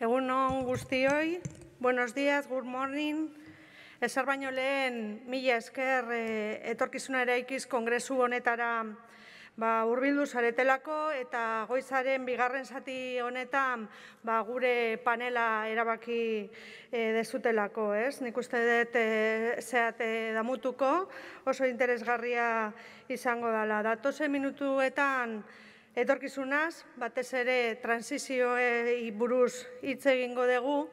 Egun on guztioi, buenos días, good morning. Ezar baino lehen, mila esker eh, etorkizuna ere kongresu honetara ba, urbildu zaretelako eta goizaren bigarren zati honetan ba, gure panela erabaki eh, dezutelako. Nik uste dut eh, zeate damutuko, oso interesgarria izango dela. Datozen minutuetan, etorkizunaz, batez ere transizioei buruz hitz egingo dugu,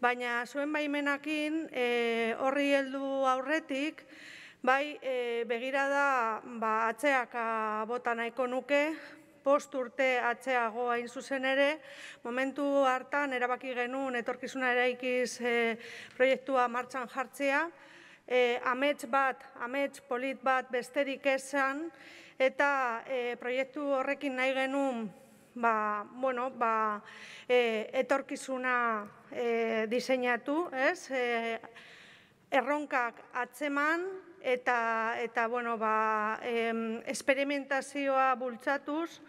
baina zuen baimenakin e, horri heldu aurretik bai e, begira da ba atzeak bota nahiko nuke post urte atzeago hain zuzen ere, momentu hartan erabaki genuen etorkizuna eraikiz e, proiektua martxan jartzea, e, amets bat, amets polit bat besterik esan, eta e, proiektu horrekin nahi genuen ba, bueno, ba, e, etorkizuna e, diseinatu, ez? E, erronkak atzeman eta, eta bueno, ba, em, esperimentazioa bultzatuz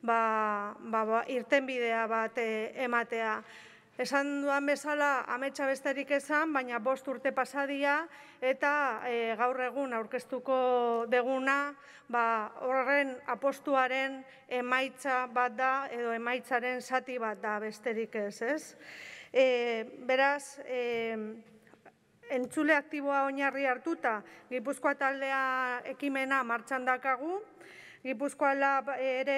ba, ba, ba irtenbidea bat e, ematea. Esan duan bezala ametsa besterik esan, baina bost urte pasadia eta eh, gaur egun aurkeztuko deguna ba, horren apostuaren emaitza bat da edo emaitzaren zati bat da besterik ez. ez? E, beraz, e, entzule aktiboa oinarri hartuta, Gipuzkoa taldea ekimena martxan dakagu. Gipuzkoala ba, ere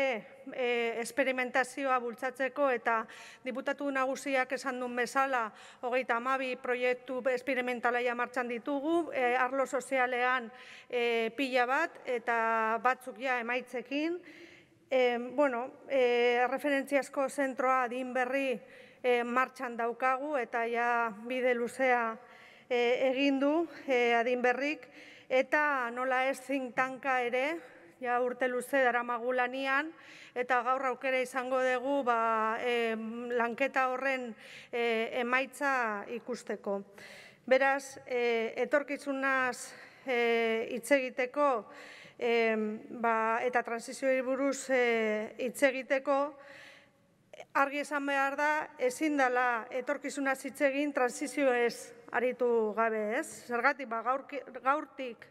e, experimentazioa bultzatzeko eta diputatu nagusiak esan duen bezala hogeita amabi proiektu experimentalaia martxan ditugu, e, arlo sozialean e, pila bat eta batzuk ja emaitzekin. E, bueno, e, referentziasko zentroa din berri e, martxan daukagu eta ja bide luzea e, egin du e, adin berrik eta nola ez zintanka ere ja urte luze dara magulanian, eta gaur aukera izango dugu ba, e, lanketa horren e, emaitza ikusteko. Beraz, e, etorkizunaz e, hitz egiteko e, ba, eta transizioi buruz e, hitz egiteko, argi esan behar da, ezin dela etorkizunaz hitz egin transizio ez aritu gabe ez. Zergatik, ba, gaur, gaurtik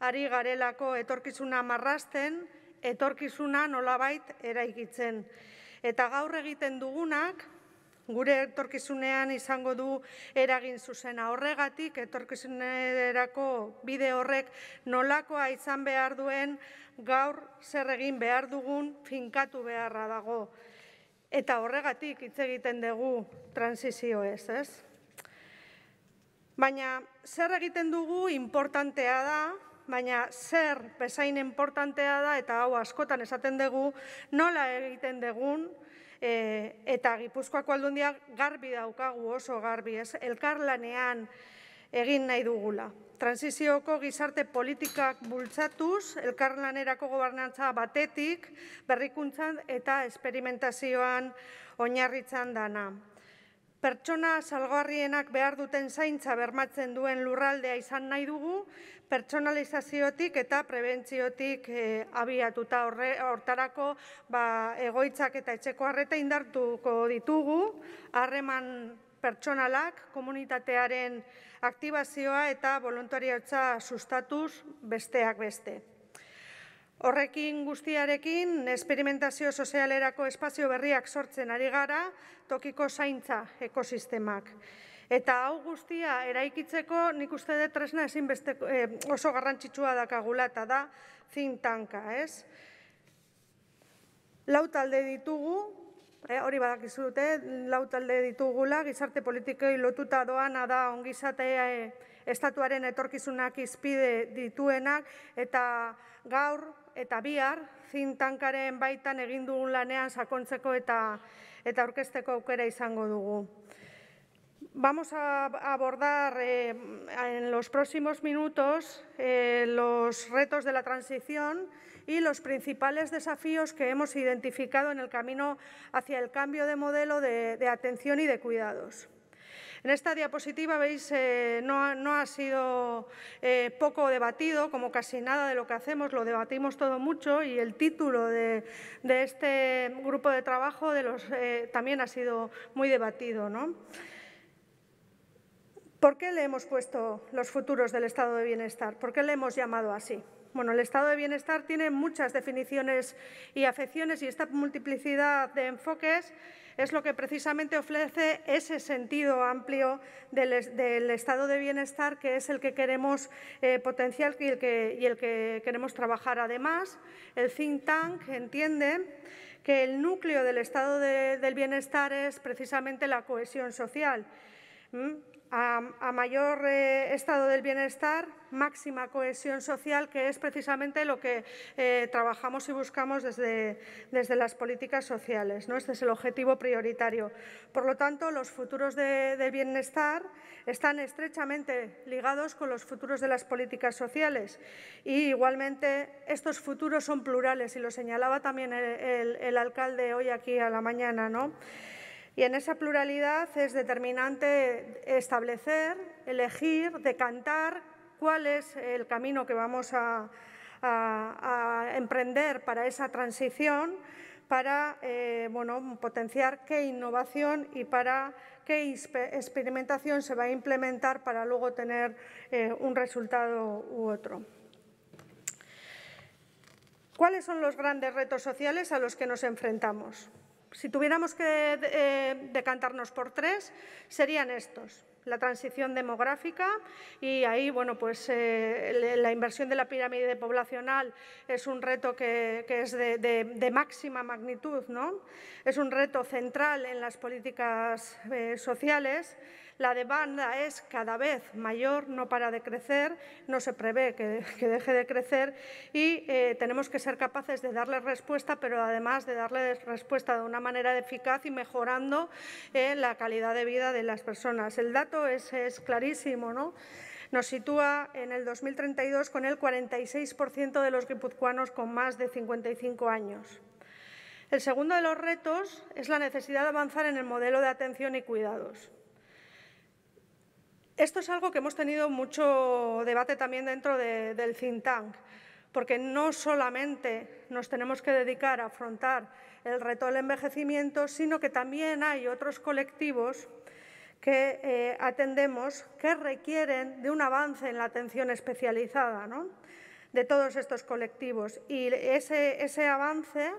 ari garelako etorkizuna marrasten, etorkizuna nolabait eraikitzen. Eta gaur egiten dugunak, gure etorkizunean izango du eragin zuzena horregatik, etorkizunerako bide horrek nolakoa izan behar duen, gaur zer egin behar dugun finkatu beharra dago. Eta horregatik hitz egiten dugu transizio ez, ez? Baina zer egiten dugu importantea da, baina zer bezain importantea da eta hau askotan esaten dugu nola egiten degun e, eta Gipuzkoako aldundiak garbi daukagu oso garbi ez elkarlanean egin nahi dugula. Transizioko gizarte politikak bultzatuz, elkarlanerako gobernantza batetik, berrikuntzan eta esperimentazioan oinarritzan dana. Pertsona salgarrienak behar duten zaintza bermatzen duen lurraldea izan nahi dugu, pertsonalizaziotik eta prebentziotik eh, abiatuta horre, hortarako ba, egoitzak eta etxeko arreta indartuko ditugu, harreman pertsonalak, komunitatearen aktibazioa eta voluntariotza sustatuz besteak beste. Horrekin guztiarekin, esperimentazio sozialerako espazio berriak sortzen ari gara, tokiko zaintza ekosistemak. Eta hau guztia eraikitzeko nik uste dut tresna ezin beste, eh, oso garrantzitsua dakagula eta da zintanka, ez? Lau talde ditugu, eh, hori badakizute, lau talde ditugula, gizarte politikoi lotuta doana da ongizatea eh, estatuaren etorkizunak izpide dituenak, eta gaur eta bihar baitan egin dugun lanean eta, eta Vamos a abordar eh, en los próximos minutos eh, los retos de la transición y los principales desafíos que hemos identificado en el camino hacia el cambio de modelo de atención y de cuidados. En esta diapositiva veis, eh, no, ha sido eh, poco debatido, como casi nada de lo que hacemos, lo debatimos todo mucho y el título de, este grupo de trabajo eh, también ha sido muy debatido. ¿no? ¿Por qué le hemos puesto los futuros del estado de bienestar? ¿Por qué le hemos llamado así? Bueno, el estado de bienestar tiene muchas definiciones y afecciones y esta multiplicidad de enfoques es lo que precisamente ofrece ese sentido amplio del, estado de bienestar que es el que queremos eh, potenciar y el que, queremos trabajar. Además, el think tank entiende que el núcleo del estado del bienestar es precisamente la cohesión social. ¿Mm? A, mayor eh, estado del bienestar, máxima cohesión social, que es precisamente lo que eh, trabajamos y buscamos desde, desde las políticas sociales. ¿no? Este es el objetivo prioritario. Por lo tanto, los futuros de, bienestar están estrechamente ligados con los futuros de las políticas sociales y, igualmente, estos futuros son plurales y lo señalaba también el, el alcalde hoy aquí a la mañana. ¿no? Y en esa pluralidad es determinante establecer, elegir, decantar, cuál es el camino que vamos a, emprender para esa transición, para eh, potenciar qué innovación y para qué experimentación se va a implementar para luego tener eh, un resultado u otro. ¿Cuáles son los grandes retos sociales a los que nos enfrentamos? Si tuviéramos que eh, decantarnos por tres, serían estos la transición demográfica y ahí bueno, pues, eh, la inversión de la pirámide poblacional es un reto que, es de, máxima magnitud, ¿no? es un reto central en las políticas eh, sociales. La demanda es cada vez mayor, no para de crecer, no se prevé que, deje de crecer y eh, tenemos que ser capaces de darle respuesta, pero además de darle respuesta de una manera eficaz y mejorando eh, la calidad de vida de las personas. El dato es, es clarísimo, ¿no? nos sitúa en el 2032 con el 46% de los guipuzcoanos con más de 55 años. El segundo de los retos es la necesidad de avanzar en el modelo de atención y cuidados. Esto es algo que hemos tenido mucho debate también dentro del think tank, porque no solamente nos tenemos que dedicar a afrontar el reto del envejecimiento, sino que también hay otros colectivos que eh, atendemos que requieren de un avance en la atención especializada de todos estos colectivos. Y ese avance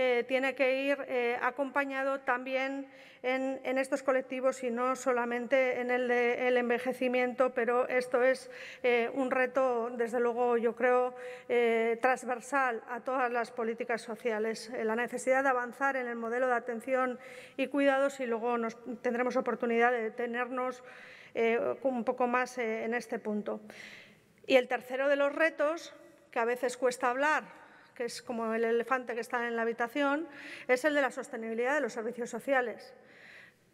eh, tiene que ir eh, acompañado también en, estos colectivos y no solamente en el del envejecimiento, pero esto es eh, un reto, desde luego, yo creo, transversal a todas las políticas sociales. la necesidad de avanzar en el modelo de atención y cuidados y luego nos, tendremos oportunidad de detenernos un poco más en este punto. Y el tercero de los retos, que a veces cuesta hablar, que es como el elefante que está en la habitación, es el de la sostenibilidad de los servicios sociales.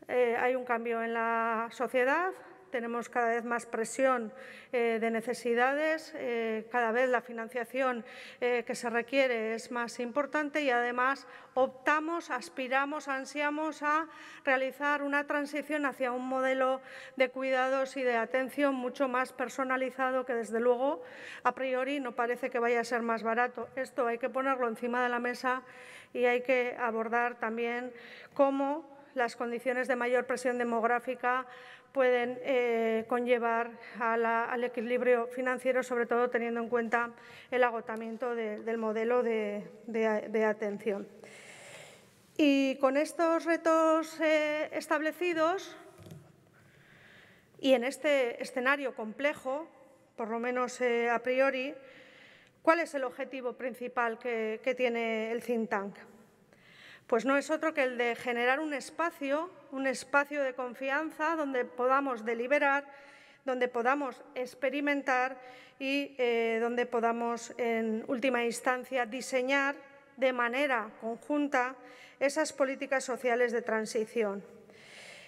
Eh, hay un cambio en la sociedad, tenemos cada vez más presión eh, de necesidades, eh, cada vez la financiación eh, que se requiere es más importante y además optamos, aspiramos, ansiamos a realizar una transición hacia un modelo de cuidados y de atención mucho más personalizado que desde luego a priori no parece que vaya a ser más barato. Esto hay que ponerlo encima de la mesa y hay que abordar también cómo las condiciones de mayor presión demográfica pueden eh, conllevar al equilibrio financiero, sobre todo teniendo en cuenta el agotamiento del modelo de, atención. Y con estos retos eh, establecidos y en este escenario complejo, por lo menos eh, a priori, ¿cuál es el objetivo principal que, que tiene el think tank? Pues no es otro que el de generar un espacio, un espacio de confianza donde podamos deliberar, donde podamos experimentar y eh, donde podamos, en última instancia, diseñar de manera conjunta esas políticas sociales de transición.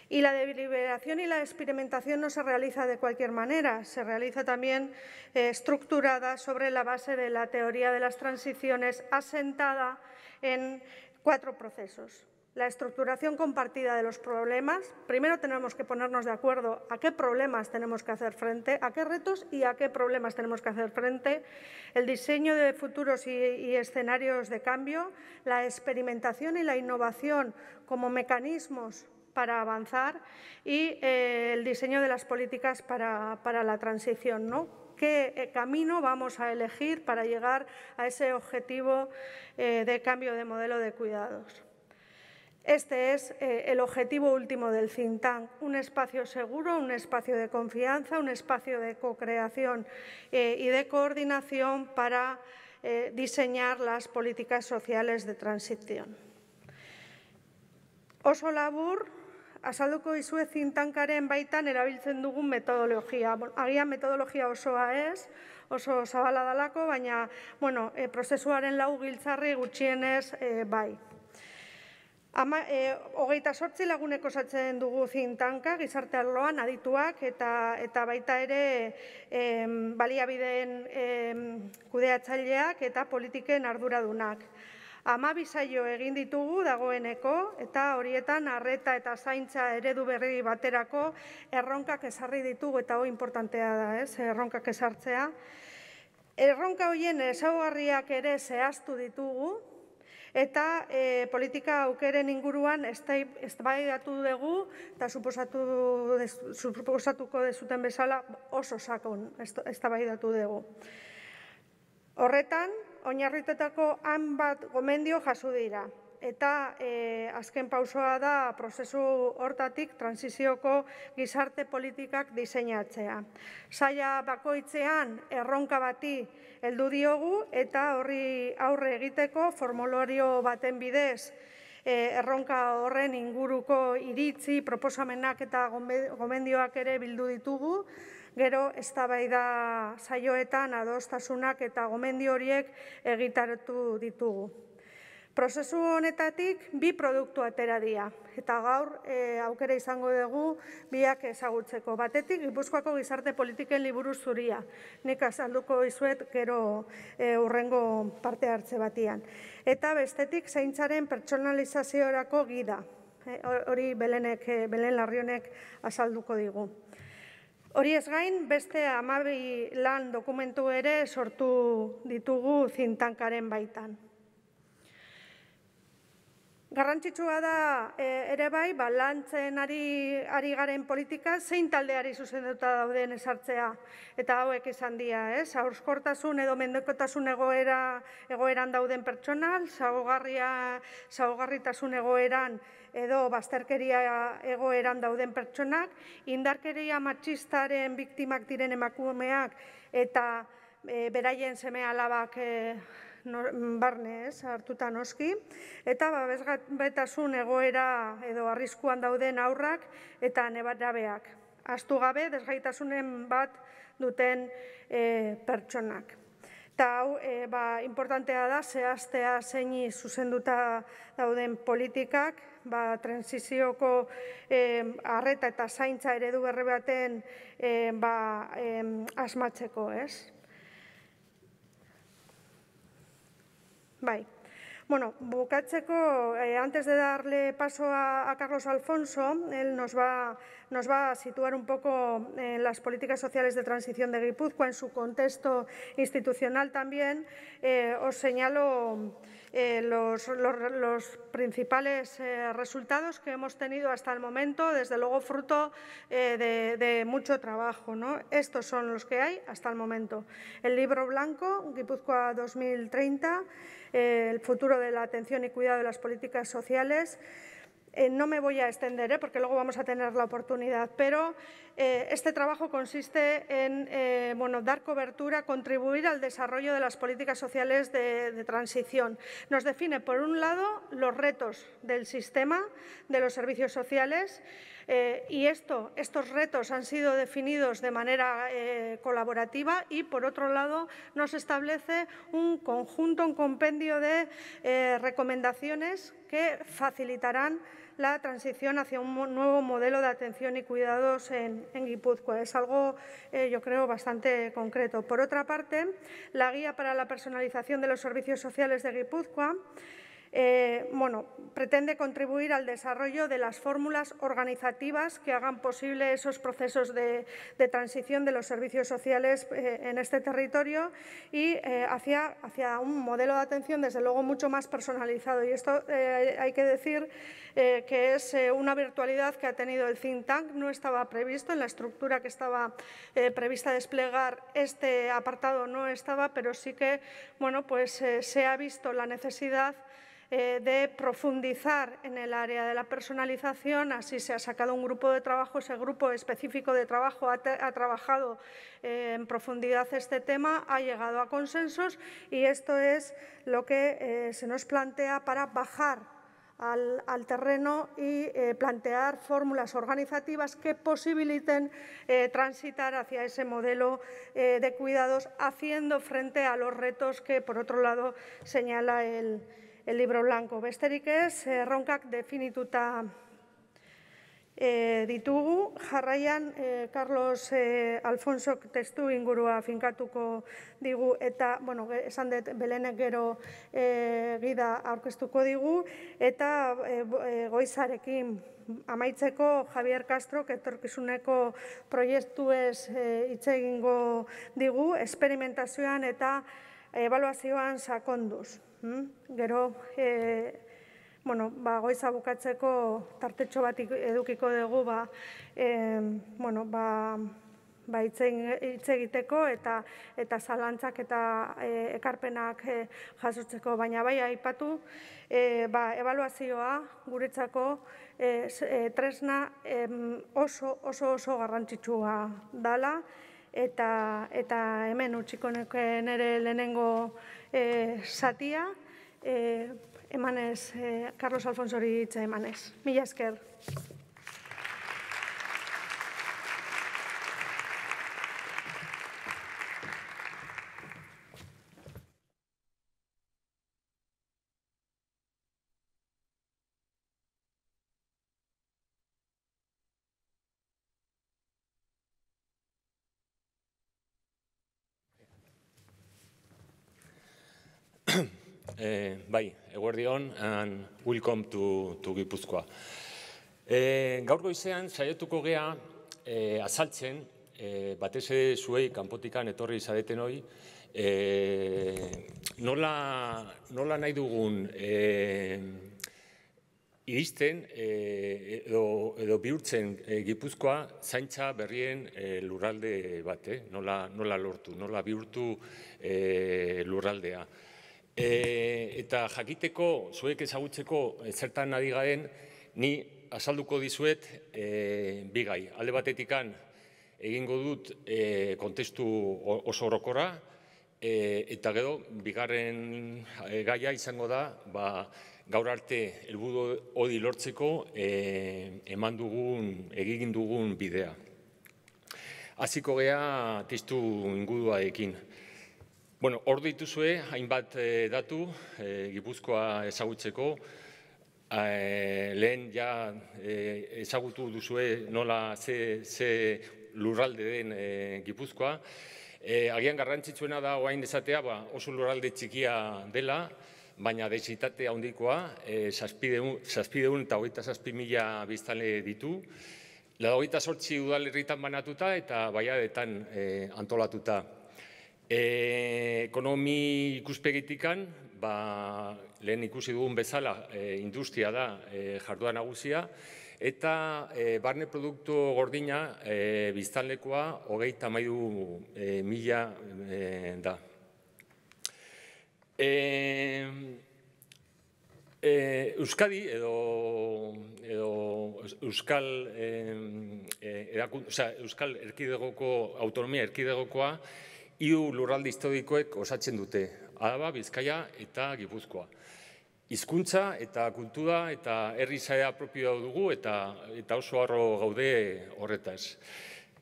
Y la deliberación y la experimentación no se realiza de cualquier manera, se realiza también eh, estructurada sobre la base de la teoría de las transiciones asentada en cuatro procesos. La estructuración compartida de los problemas. Primero tenemos que ponernos de acuerdo a qué problemas tenemos que hacer frente, a qué retos y a qué problemas tenemos que hacer frente. El diseño de futuros y, escenarios de cambio. La experimentación y la innovación como mecanismos para avanzar y eh, el diseño de las políticas para, para la transición, ¿no? qué eh, camino vamos a elegir para llegar a ese objetivo eh, de cambio de modelo de cuidados. Este es eh, el objetivo último del CINTAN, un espacio seguro, un espacio de confianza, un espacio de co-creación y de coordinación para diseñar las políticas sociales de transición. Oso labur, Asalduko izue zintankaren baitan erabiltzen dugun metodologia. Agian metodologia osoa ez, oso zabala baina, bueno, e, prozesuaren lau giltzarri gutxienez e, bai. E, hogeita sortzi lagunek osatzen dugu zintanka, gizarte arloan, adituak, eta baita ere baliabideen kudeatzaileak eta politiken arduradunak amabizaio egin ditugu dagoeneko eta horietan arreta eta zaintza eredu berri baterako erronkak esarri ditugu eta hori importantea da, ez, erronkak esartzea. Erronka horien ezaugarriak ere zehaztu ditugu eta e, politika aukeren inguruan eztabaidatu dugu eta suposatu suposatuko dezuten bezala oso sakon eztabaidatu dugu. Horretan, oinarritetako han gomendio jasu dira. Eta eh, azken pausoa da prozesu hortatik transizioko gizarte politikak diseinatzea. Zaila bakoitzean erronka bati heldu diogu eta horri aurre egiteko formulario baten bidez e, erronka horren inguruko iritzi, proposamenak eta gomendioak ere bildu ditugu gero eztabaida saioetan adostasunak eta gomendio horiek egitaratu ditugu. Prozesu honetatik bi produktu atera dira eta gaur eh, aukera izango dugu biak ezagutzeko. Batetik Gipuzkoako gizarte politiken liburu zuria. Nik azalduko izuet gero e, eh, urrengo parte hartze batian. Eta bestetik zaintzaren pertsonalizaziorako gida. Eh, hori Belenek Belen Larrionek azalduko digu. Hori ez gain, beste amabi lan dokumentu ere sortu ditugu zintankaren baitan. Garrantzitsua da e, ere bai, ba, ari, garen politika, zein taldeari zuzenduta dauden esartzea. Eta hauek izan dira, ez? Aurzkortasun edo mendekotasun egoera, egoeran dauden pertsonal, saugarria, zaugarritasun egoeran edo bazterkeria egoeran dauden pertsonak, indarkeria matxistaren biktimak diren emakumeak eta e, beraien seme alabak e, nor, barne ez, hartuta noski, eta egoera edo arriskuan dauden aurrak eta nebatrabeak. Astu gabe, desgaitasunen bat duten e, pertsonak. Eta hau, e, ba, importantea da, zehaztea zeini zuzenduta dauden politikak, ba, transizioko eh, arreta eta zaintza eredu berri baten eh, ba, eh, asmatzeko, ez? Bai, Bueno, bukatzeko, eh, antes de darle paso a, Carlos Alfonso, él nos va nos va a situar un poco en las políticas sociales de transición de Guipúzcoa, en su contexto institucional también. Eh, os señalo eh, los, principales eh, resultados que hemos tenido hasta el momento, desde luego fruto de, mucho trabajo. ¿no? Estos son los que hay hasta el momento. El libro blanco, Guipúzcoa 2030, el futuro de la atención y cuidado de las políticas sociales. Eh, no me voy a extender, eh, porque luego vamos a tener la oportunidad, pero eh, este trabajo consiste en bueno, dar cobertura, contribuir al desarrollo de las políticas sociales de, transición. Nos define, por un lado, los retos del sistema de los servicios sociales y esto, estos retos han sido definidos de manera colaborativa y, por otro lado, nos establece un conjunto, un compendio de recomendaciones que facilitarán la transición hacia un nuevo modelo de atención y cuidados en, Guipúzcoa. Es algo, eh, yo creo, bastante concreto. Por otra parte, la guía para la personalización de los servicios sociales de Guipúzcoa. Eh, bueno, pretende contribuir al desarrollo de las fórmulas organizativas que hagan posible esos procesos de, transición de los servicios sociales eh, en este territorio y eh, hacia, hacia un modelo de atención, desde luego, mucho más personalizado. Y esto hay que decir que es una virtualidad que ha tenido el think tank, no estaba previsto en la estructura que estaba prevista desplegar este apartado, no estaba, pero sí que bueno, pues, se ha visto la necesidad eh, de profundizar en el área de la personalización. Así se ha sacado un grupo de trabajo, ese grupo específico de trabajo ha, trabajado eh, en profundidad este tema, ha llegado a consensos y esto es lo que eh, se nos plantea para bajar al, terreno y plantear fórmulas organizativas que posibiliten transitar hacia ese modelo de cuidados, haciendo frente a los retos que, por otro lado, señala el, el libro blanco. Besterik ez, erronkak definituta e, ditugu. Jarraian, eh, Carlos eh, Alfonso testu ingurua finkatuko digu eta, bueno, esan dut, belenek gero e, gida aurkeztuko digu. Eta e, goizarekin amaitzeko Javier Castro etorkizuneko proiektu ez e, digu, esperimentazioan eta evaluazioan sakonduz. Hmm? Gero, eh, bueno, ba, goiza bukatzeko tartetxo bat edukiko dugu, ba, bueno, ba, ba, egiteko eta zalantzak eta eh, ekarpenak eh, jasutzeko, baina bai aipatu, ba, evaluazioa guretzako tresna oso, oso, oso garrantzitsua dala, eta hemen utziko nere lehenengo Eh, satia, eh, emanez, eh, Carlos Alfonsori hitza emanez. Mila esker. bai, eguerdi hon, welcome to, Gipuzkoa. E, gaur goizean, saietuko gea e, azaltzen, e, batez ere zuei kanpotikan etorri izadeten hori, e, nola, nola nahi dugun e, iristen e, edo, edo bihurtzen Gipuzkoa zaintza berrien e, lurralde bate, nola, nola lortu, nola bihurtu e, lurraldea. E, eta jakiteko, zuek ezagutzeko eh, zertan ari ni azalduko dizuet eh, bigai. Alde batetikan egingo dut kontestu oso orokora, eta gero, bigarren gaia izango da, ba, gaur arte helburu hori lortzeko e, eman dugun, egin dugun bidea. Aziko gea testu ingudua ekin. Bueno, hor dituzue hainbat eh, datu eh, Gipuzkoa ezagutzeko, eh, lehen ja ezagutu duzue nola ze lurralde den Gipuzkoa. Agian garrantzitsuena da oain ezatea ba, oso lurralde txikia dela, baina desitatea handikoa saspideun eta hogeita saspimila biztale ditu, Lada hogeita sortzi udalerritan banatuta eta baiadetan antolatuta. E, ekonomi ikuspegitikan, ba, lehen ikusi dugun bezala e, industria da e, jardua nagusia, eta e, barne produktu gordina e, biztanlekoa hogei tamaidu e, mila e, da. E, e Euskadi edo, edo Euskal, e, e, Euskal erkidegoko autonomia erkidegokoa, iu lurralde historikoek osatzen dute, Araba, Bizkaia eta Gipuzkoa. Hizkuntza eta kultura eta herri zaia propioa dugu eta eta oso harro gaude horretaz.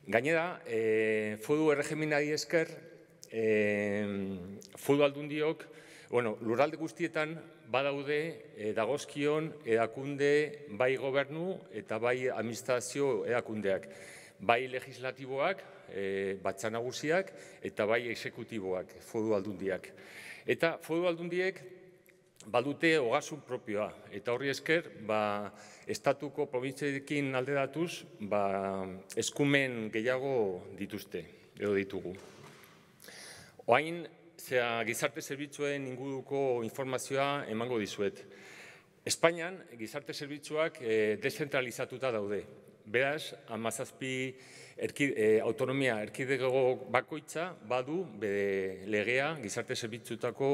Gainera, e, foru erregeminari esker, e, foru aldundiok, bueno, lurralde guztietan badaude e, dagozkion erakunde bai gobernu eta bai administrazio erakundeak. Bai legislatiboak, E, batza nagusiak eta bai exekutiboak, foru aldundiak. Eta foru aldundiek balute hogasun propioa. Eta horri esker, ba, estatuko provintzeekin alderatuz, ba, eskumen gehiago dituzte, edo ditugu. Oain, zea, gizarte zerbitzuen inguruko informazioa emango dizuet. Espainian, gizarte zerbitzuak e, dezentralizatuta daude. Beraz, amazazpi Eh, autonomia erkidego bakoitza badu legea, gizarte zerbitzutako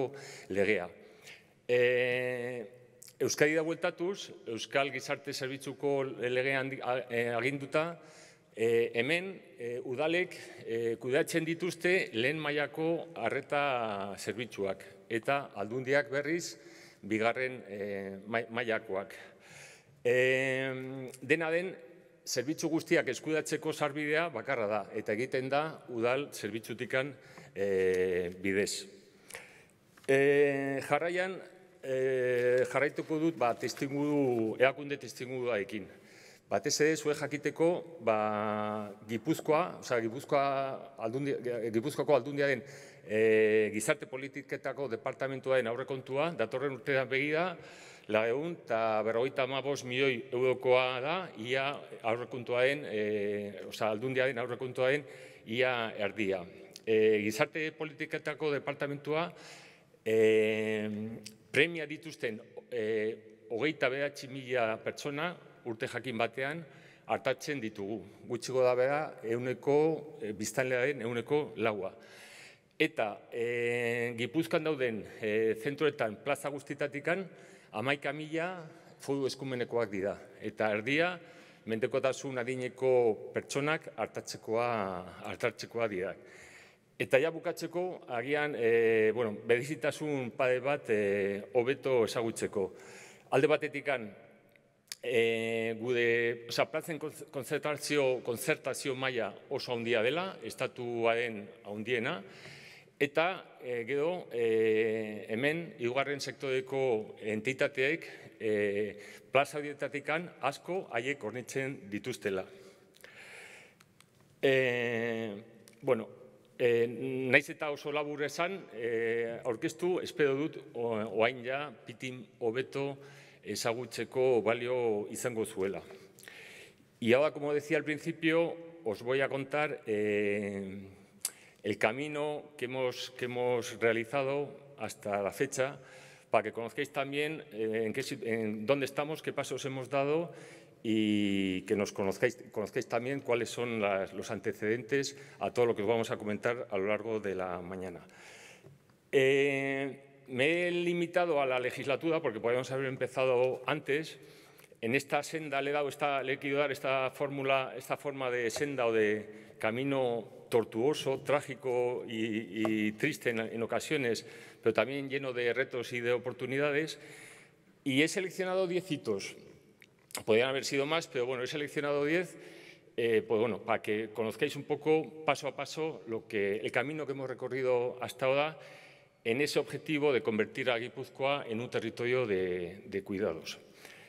legea. Eh, Euskadi da bueltatuz, Euskal gizarte zerbitzuko legea eh, aginduta, hemen udalek kudatzen dituzte lehen mailako arreta zerbitzuak eta aldundiak berriz bigarren mailakoak. Dena den, zerbitzu guztiak eskudatzeko sarbidea bakarra da, eta egiten da udal zerbitzutikan e, eh, bidez. E, jarraian, e, jarraituko dut, ba, testingu, eakunde testingu daekin. Batez ere, zue jakiteko, ba, Gipuzkoa, oza, Gipuzkoa Gipuzkoako aldundiaren e, gizarte politiketako departamentuaren aurrekontua, datorren urtean begira, eta berroita amabos milioi eurokoa da, ia aurrekuntuaen, eh, oza aldundiaren aurrekuntuaen ia erdia. Eh, gizarte politiketako departamentua eh, premia dituzten hogeita behatxi mila pertsona urte jakin batean hartatzen ditugu. Gutxiko da beha euneko, biztanlearen euneko laua. Eta gipuzkan dauden zentroetan plaza guztitatikan, amaika mila foru eskumenekoak dira. Eta erdia, mendekotasun adineko pertsonak hartatzekoa, hartatzekoa dira. Eta ja bukatzeko, agian, e, bueno, berizitasun pade bat eh, hobeto e, ezagutzeko. Alde batetikan, e, eh, gude, oza, platzen konzertazio, konzertazio maia oso handia dela, estatuaren handiena, Eta, e, gero, eh, hemen, iugarren sektoreko entitateek e, plaza asko haiek ornitzen dituztela. E, bueno, e, naiz eta oso labur esan, e, orkestu, espero dut, oain ja, pitin hobeto ezagutzeko balio izango zuela. Iaba, como decía al principio, os voy a contar... Eh, el camino que hemos, que hemos realizado hasta la fecha para que conozcáis también eh, en, dónde estamos, qué pasos hemos dado y que nos conozcáis, conozcáis también cuáles son los antecedentes a todo lo que os vamos a comentar a lo largo de la mañana. Eh, me he limitado a la legislatura porque podríamos haber empezado antes, en esta senda le he dado, esta, le he querido dar esta fórmula, esta forma de senda o de camino tortuoso, trágico y, triste en, ocasiones, pero también lleno de retos y de oportunidades. Y he seleccionado 10 hitos. Podrían haber sido más, pero bueno, he seleccionado diez, eh, pues bueno, para que conozcáis un poco paso a paso lo que, el camino que hemos recorrido hasta ahora en ese objetivo de convertir a Guipúzcoa en un territorio de, de cuidados.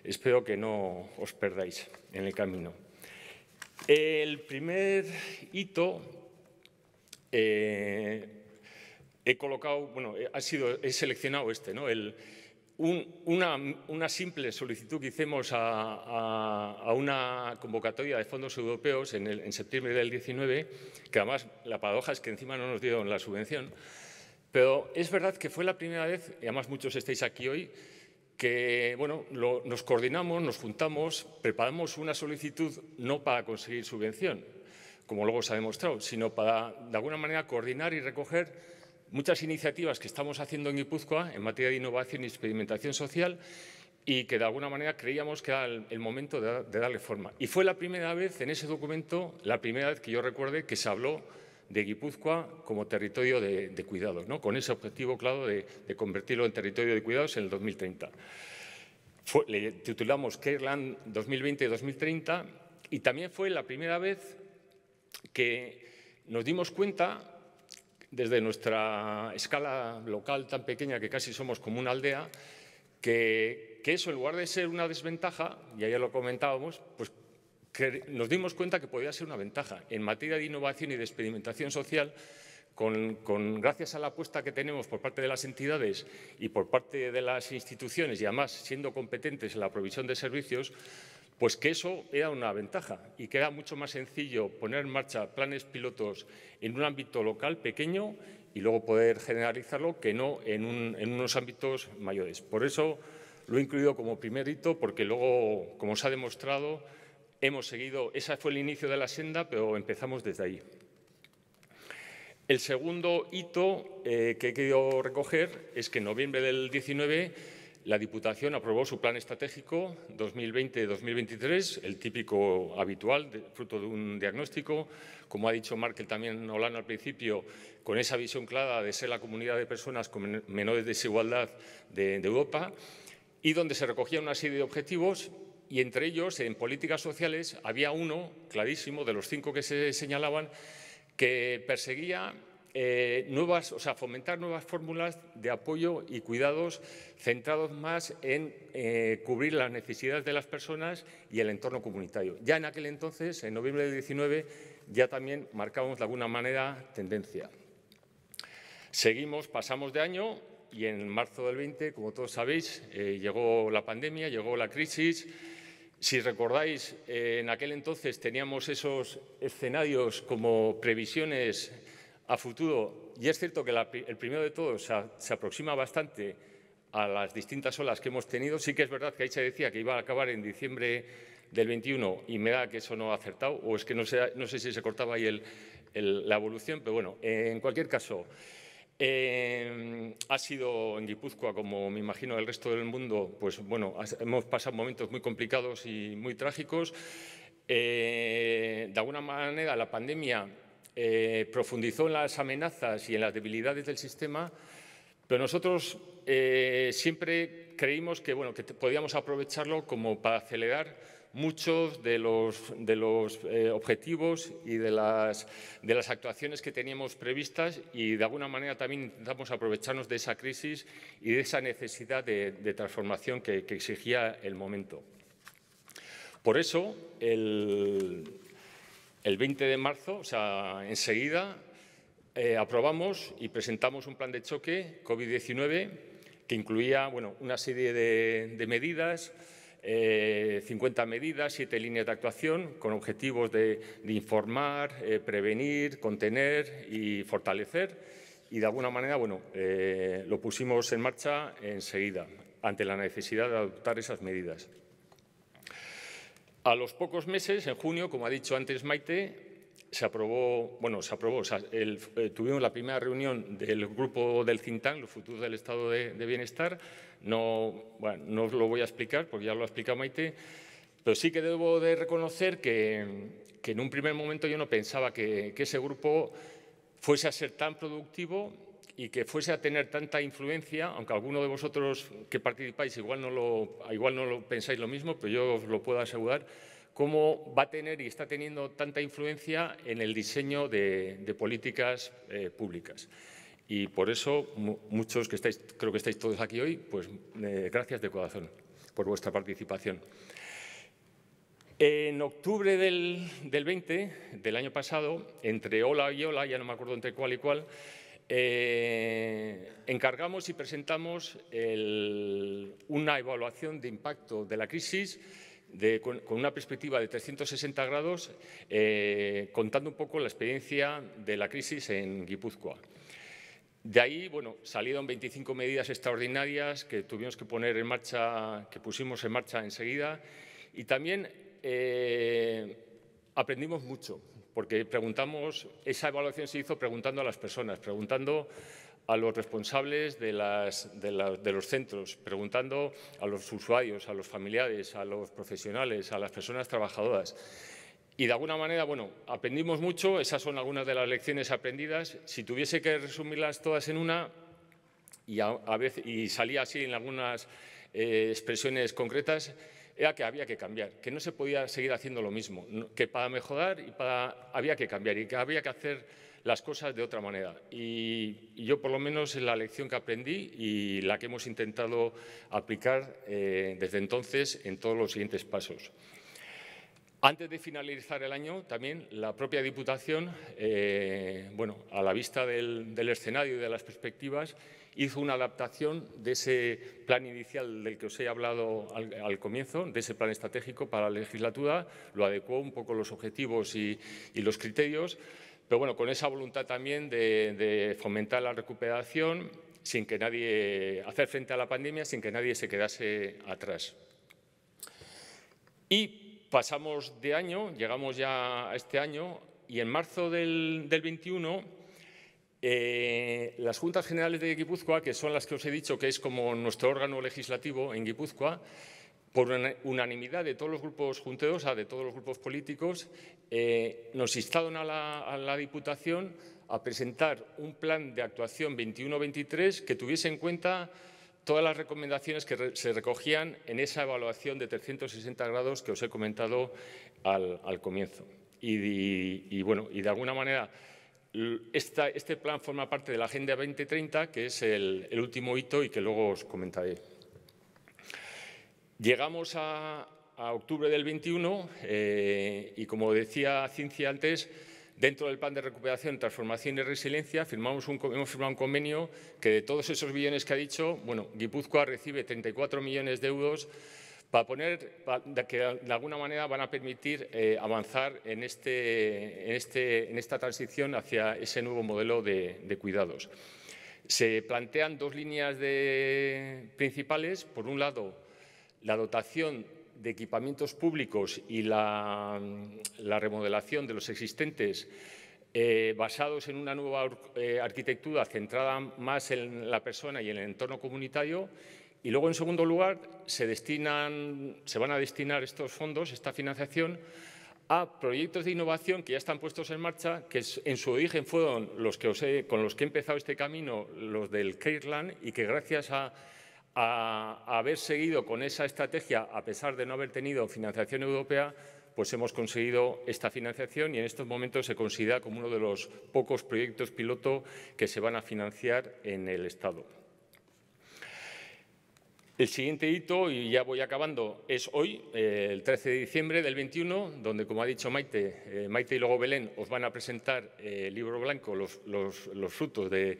Espero que no os perdáis en el camino. El primer hito eh, he colocado, bueno, ha sido, he seleccionado este, ¿no? una, simple solicitud que hicimos a, una convocatoria de fondos europeos en, septiembre del 19, que además la paradoja es que encima no nos dieron la subvención, pero es verdad que fue la primera vez, y además muchos estáis aquí hoy, que bueno, nos coordinamos, nos juntamos, preparamos una solicitud no para conseguir subvención, como luego se ha demostrado, sino para, de alguna manera, coordinar y recoger muchas iniciativas que estamos haciendo en Guipúzcoa en materia de innovación y experimentación social y que de alguna manera creíamos que era el, momento de, de darle forma. Y fue la primera vez en ese documento, la primera vez que yo recuerde que se habló de Guipúzcoa como territorio de, cuidados, ¿no? con ese objetivo claro de, convertirlo en territorio de cuidados en el 2030. le titulamos Careland 2020-2030 y también fue la primera vez que nos dimos cuenta, desde nuestra escala local tan pequeña que casi somos como una aldea, que, que eso, en lugar de ser una desventaja, y ayer lo comentábamos, pues nos dimos cuenta que podía ser una ventaja en materia de innovación y de experimentación social. Con, gracias a la apuesta que tenemos por parte de las entidades y por parte de las instituciones, y además siendo competentes en la provisión de servicios, pues que eso era una ventaja y que era mucho más sencillo poner en marcha planes pilotos en un ámbito local pequeño y luego poder generalizarlo que no en, en unos ámbitos mayores. Por eso lo he incluido como primer hito, porque luego, como se ha demostrado, Hemos seguido, ese fue el inicio de la senda, pero empezamos desde ahí. El segundo hito eh, que he querido recoger es que en noviembre del 19 la Diputación aprobó su plan estratégico 2020-2023, el típico habitual, fruto de un diagnóstico. Como ha dicho Markel también Olano al principio, con esa visión clara de ser la comunidad de personas con menores desigualdad de, Europa, y donde se recogían una serie de objetivos y entre ellos, en políticas sociales, había uno, clarísimo, de los cinco que se señalaban, que perseguía eh, nuevas, o sea, fomentar nuevas fórmulas de apoyo y cuidados centrados más en eh, cubrir las necesidades de las personas y el entorno comunitario. Ya en aquel entonces, en noviembre de 19, ya también marcábamos de alguna manera tendencia. Seguimos, pasamos de año y en marzo del 20, como todos sabéis, eh, llegó la pandemia, llegó la crisis, si recordáis, eh, en aquel entonces teníamos esos escenarios como previsiones a futuro y es cierto que el primero de todos se, aproxima bastante a las distintas olas que hemos tenido. Sí que es verdad que ahí se decía que iba a acabar en diciembre del 21 y me da que eso no ha acertado o es que no sé, no sé si se cortaba ahí la evolución, pero bueno, en cualquier caso… Em, ha sido en Guipúzcoa, como me imagino el resto del mundo, pues bueno, hemos pasado momentos muy complicados y muy trágicos. Eh, de alguna manera, la pandemia eh, profundizó en las amenazas y en las debilidades del sistema, pero nosotros eh, siempre creímos que, bueno, que podíamos aprovecharlo como para acelerar muchos de los, eh, objetivos y de las, actuaciones que teníamos previstas y de alguna manera también intentamos aprovecharnos de esa crisis y de esa necesidad de, transformación que, exigía el momento. Por eso, el, 20 de marzo, o sea, enseguida, eh, aprobamos y presentamos un plan de choque COVID-19 que incluía una serie de medidas eh, 50 medidas, 7 líneas de actuación con objetivos de, informar, eh, prevenir, contener y fortalecer. Y de alguna manera, bueno, eh, lo pusimos en marcha enseguida, ante la necesidad de adoptar esas medidas. A los pocos meses, en junio, como ha dicho antes Maite, se aprobó, bueno, se aprobó, o eh, tuvimos la primera reunión del grupo del CINTAN, los futuros del estado de bienestar, no, os lo voy a explicar porque ya lo ha explicado Maite, pero sí que debo de reconocer que, en un primer momento yo no pensaba que, ese grupo fuese a ser tan productivo y que fuese a tener tanta influencia, aunque alguno de vosotros que participáis igual no lo, igual no pensáis lo mismo, pero yo os lo puedo asegurar, cómo va a tener y está teniendo tanta influencia en el diseño de, políticas eh, públicas. Y por eso muchos que estáis, creo que estáis todos aquí hoy, pues eh, gracias de corazón por vuestra participación. En octubre del, 20 del año pasado, entre hola y Ola, ya no me acuerdo entre cuál y cuál, eh, encargamos y presentamos una evaluación de impacto de la crisis con, una perspectiva de 360 grados, eh, contando un poco la experiencia de la crisis en Guipúzcoa. De ahí, bueno, salieron 25 medidas extraordinarias que tuvimos que poner en marcha, que pusimos en marcha enseguida y también eh, aprendimos mucho, porque preguntamos, esa evaluación se hizo preguntando a las personas, preguntando a los responsables de, los centros, preguntando a los usuarios, a los familiares, a los profesionales, a las personas trabajadoras. Y de alguna manera, bueno, aprendimos mucho, esas son algunas de las lecciones aprendidas. Si tuviese que resumirlas todas en una, y, a, veces, y salía así en algunas eh, expresiones concretas, era que había que cambiar, que no se podía seguir haciendo lo mismo, que para mejorar y para, había que cambiar y que había que hacer las cosas de otra manera. Y, yo, por lo menos, es la lección que aprendí y la que hemos intentado aplicar eh, desde entonces en todos los siguientes pasos. Antes de finalizar el año, también la propia Diputación, eh, bueno, a la vista del, escenario y de las perspectivas, hizo una adaptación de ese plan inicial del que os he hablado al, comienzo, de ese plan estratégico para la legislatura, lo adecuó un poco los objetivos y, los criterios, pero bueno, con esa voluntad también de, fomentar la recuperación sin que nadie, hacer frente a la pandemia sin que nadie se quedase atrás. Y Pasamos de año, llegamos ya a este año y en marzo del, 21 eh, las Juntas Generales de Guipúzcoa, que son las que os he dicho que es como nuestro órgano legislativo en Guipúzcoa, por unanimidad de todos los grupos junteros, ah, de todos los grupos políticos, eh, nos instaron a la, a la, Diputación a presentar un plan de actuación 21-23 que tuviese en cuenta todas las recomendaciones que se recogían en esa evaluación de 360 grados que os he comentado al, comienzo. Y, bueno, y de alguna manera este plan forma parte de la Agenda 2030, que es el, último hito y que luego os comentaré. Llegamos a, octubre del 21 eh, y, como decía Cinci antes, Dentro del plan de recuperación, transformación y resiliencia firmamos hemos firmado un convenio que de todos esos billones que ha dicho, bueno, Guipúzcoa recibe 34 millones de euros para poner, que de alguna manera van a permitir eh, avanzar este, este, en, esta transición hacia ese nuevo modelo de, cuidados. Se plantean dos líneas principales. Por un lado, la dotación de equipamientos públicos y la, remodelación de los existentes eh, basados en una nueva eh, arquitectura centrada más en la persona y en el entorno comunitario. Y luego, en segundo lugar, se, destinan, se van a destinar estos fondos, esta financiación, a proyectos de innovación que ya están puestos en marcha, que en su origen fueron los que con los que he empezado este camino, los del Cairland, y que gracias a a haber seguido con esa estrategia, a pesar de no haber tenido financiación europea, pues hemos conseguido esta financiación y en estos momentos se considera como uno de los pocos proyectos piloto que se van a financiar en el Estado. El siguiente hito, y ya voy acabando, es hoy, eh, el 13 de diciembre del 21, donde, como ha dicho Maite, eh, Maite y luego Belén os van a presentar eh, el libro blanco, los, frutos del,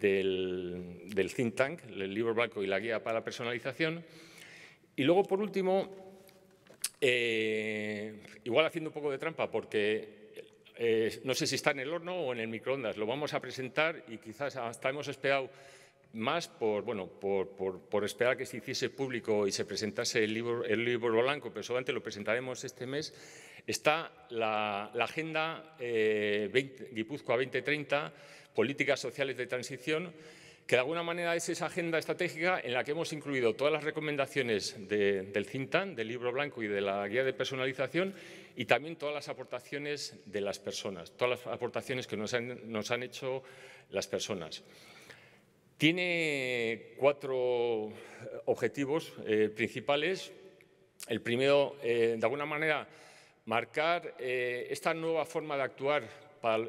think tank, el libro blanco y la guía para la personalización. Y luego, por último, igual haciendo un poco de trampa, porque no sé si está en el horno o en el microondas. Lo vamos a presentar y quizás hasta hemos esperado más por, por, esperar que se hiciese público y se presentase el libro, el libro blanco, pero solamente lo presentaremos este mes, está la, Agenda eh, 2030, Políticas Sociales de Transición, que de alguna manera es esa agenda estratégica en la que hemos incluido todas las recomendaciones del Cintan, del libro blanco y de la guía de personalización y también todas las aportaciones de las personas, todas las aportaciones que nos han hecho las personas. Tiene cuatro eh, objetivos eh, principales. El primero, eh, de alguna manera, marcar esta nueva forma de actuar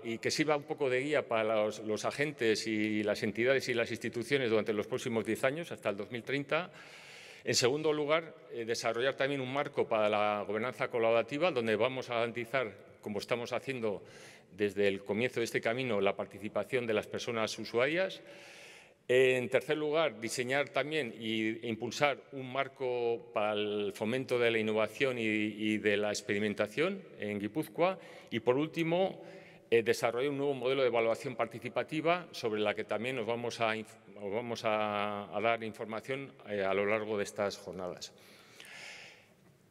y que sirva un poco de guía para los, agentes y las entidades y las instituciones durante los próximos diez años, hasta el 2030. En segundo lugar, desarrollar también un marco para la gobernanza colaborativa, donde vamos a garantizar, como estamos haciendo desde el comienzo de este camino, la participación de las personas usuarias. En tercer lugar, diseñar también e impulsar un marco para el fomento de la innovación y, de la experimentación en Guipúzcoa. Y por último, eh, desarrollar un nuevo modelo de evaluación participativa sobre la que también nos vamos a, dar información eh, a lo largo de estas jornadas.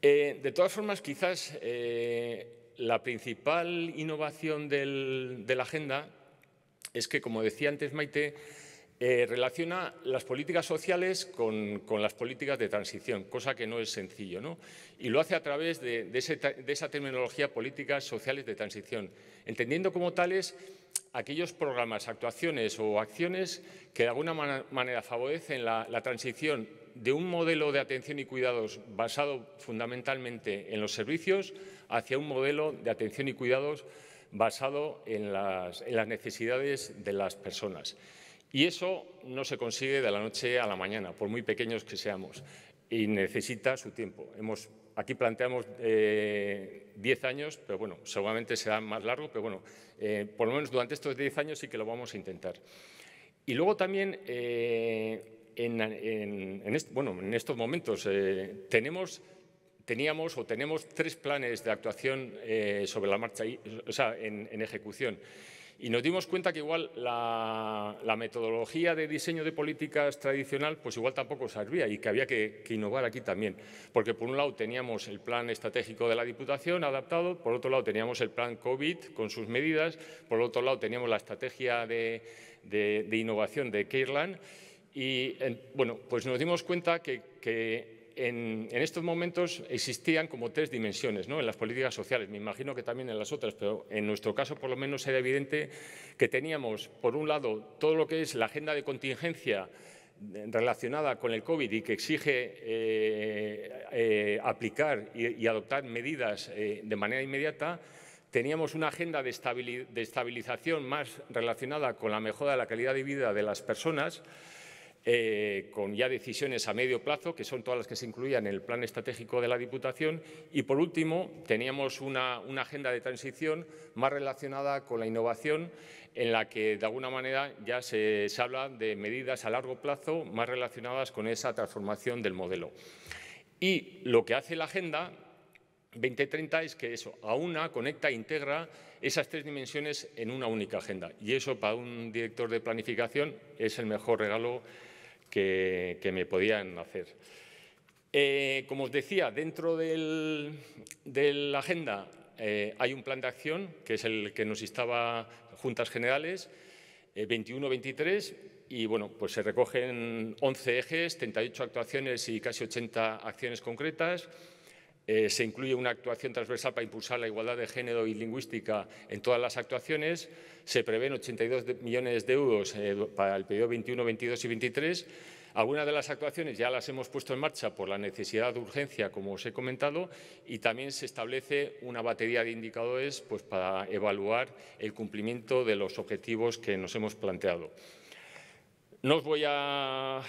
Eh, de todas formas, quizás la principal innovación de la agenda es que, como decía antes Maite, eh, relaciona las políticas sociales con, las políticas de transición, cosa que no es sencillo, Y lo hace a través de, esa terminología políticas sociales de transición, entendiendo como tales aquellos programas, actuaciones o acciones que de alguna manera favorecen la, transición de un modelo de atención y cuidados basado fundamentalmente en los servicios hacia un modelo de atención y cuidados basado en las necesidades de las personas. Y eso no se consigue de la noche a la mañana, por muy pequeños que seamos, y necesita su tiempo. Hemos, aquí planteamos 10 eh, años, pero bueno, seguramente será más largo, pero bueno, eh, por lo menos durante estos 10 años sí que lo vamos a intentar. Y luego también, eh, en, bueno, en estos momentos tenemos teníamos o tenemos tres planes de actuación sobre la marcha, o sea, en, ejecución. Y nos dimos cuenta que igual la, metodología de diseño de políticas tradicional, pues igual tampoco servía y que había que, innovar aquí también. Porque por un lado teníamos el plan estratégico de la Diputación adaptado, por otro lado teníamos el plan COVID con sus medidas, por otro lado teníamos la estrategia de, de, innovación de Keirland. Y bueno, pues nos dimos cuenta que en, estos momentos existían como tres dimensiones en las políticas sociales, me imagino que también en las otras, pero en nuestro caso por lo menos era evidente que teníamos, por un lado, todo lo que es la agenda de contingencia relacionada con el COVID y que exige eh, eh, aplicar y, adoptar medidas eh, de manera inmediata, teníamos una agenda de estabilización más relacionada con la mejora de la calidad de vida de las personas eh, con ya decisiones a medio plazo, que son todas las que se incluían en el plan estratégico de la Diputación. Y, por último, teníamos una, agenda de transición más relacionada con la innovación, en la que, de alguna manera, ya se, habla de medidas a largo plazo más relacionadas con esa transformación del modelo. Y lo que hace la agenda 2030 es que eso una conecta e integra esas tres dimensiones en una única agenda. Y eso para un director de planificación es el mejor regalo que, me podían hacer. Eh, como os decía, dentro de la agenda eh, hay un plan de acción, que es el que nos instaba Juntas Generales, eh, 21-23, y bueno, pues se recogen 11 ejes, 38 actuaciones y casi 80 acciones concretas, eh, se incluye una actuación transversal para impulsar la igualdad de género y lingüística en todas las actuaciones. Se prevén 82 millones de euros eh, para el periodo 21, 22 y 23. Algunas de las actuaciones ya las hemos puesto en marcha por la necesidad de urgencia, como os he comentado, y también se establece una batería de indicadores pues, para evaluar el cumplimiento de los objetivos que nos hemos planteado. No os voy a,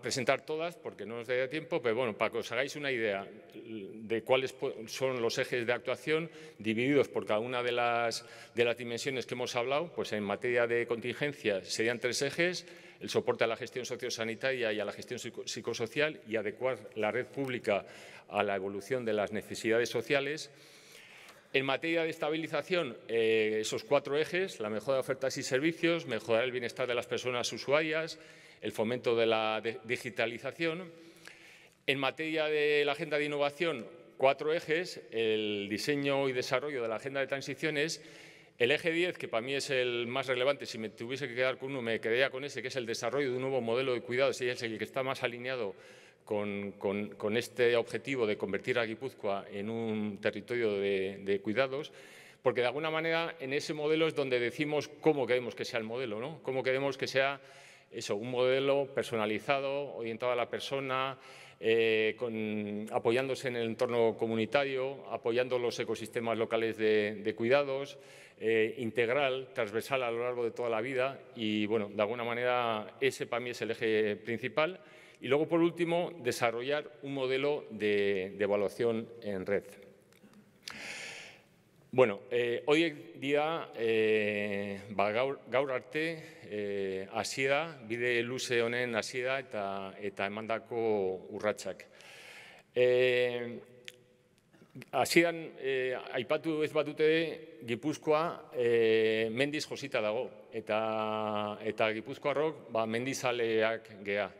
presentar todas porque no os daría tiempo, pero bueno, para que os hagáis una idea de cuáles son los ejes de actuación divididos por cada una de las, de las dimensiones que hemos hablado, pues en materia de contingencia serían tres ejes, el soporte a la gestión sociosanitaria y a la gestión psicosocial y adecuar la red pública a la evolución de las necesidades sociales, en materia de estabilización, eh, esos cuatro ejes, la mejora de ofertas y servicios, mejorar el bienestar de las personas usuarias, el fomento de la digitalización. En materia de la agenda de innovación, cuatro ejes, el diseño y desarrollo de la agenda de transiciones, el eje 10, que para mí es el más relevante, si me tuviese que quedar con uno, me quedaría con ese, que es el desarrollo de un nuevo modelo de cuidados y es el que está más alineado con, este objetivo de convertir a Guipúzcoa en un territorio de, cuidados, porque de alguna manera en ese modelo es donde decimos cómo queremos que sea el modelo, ¿no? cómo queremos que sea eso, un modelo personalizado, orientado a la persona, eh, apoyándose en el entorno comunitario, apoyando los ecosistemas locales de, cuidados, eh, integral, transversal a lo largo de toda la vida y, bueno, de alguna manera ese para mí es el eje principal. Y luego, por último, desarrollar un modelo de, de evaluación en red. Bueno, eh, hoy día eh, ba, gaur, arte eh, asida, bide luze honen asida eta, eta emandako urratsak. Eh, asidan eh, aipatu ez batute Gipuzkoa eh, mendiz josita dago eta, eta Gipuzkoa rok ba, mendizaleak gea.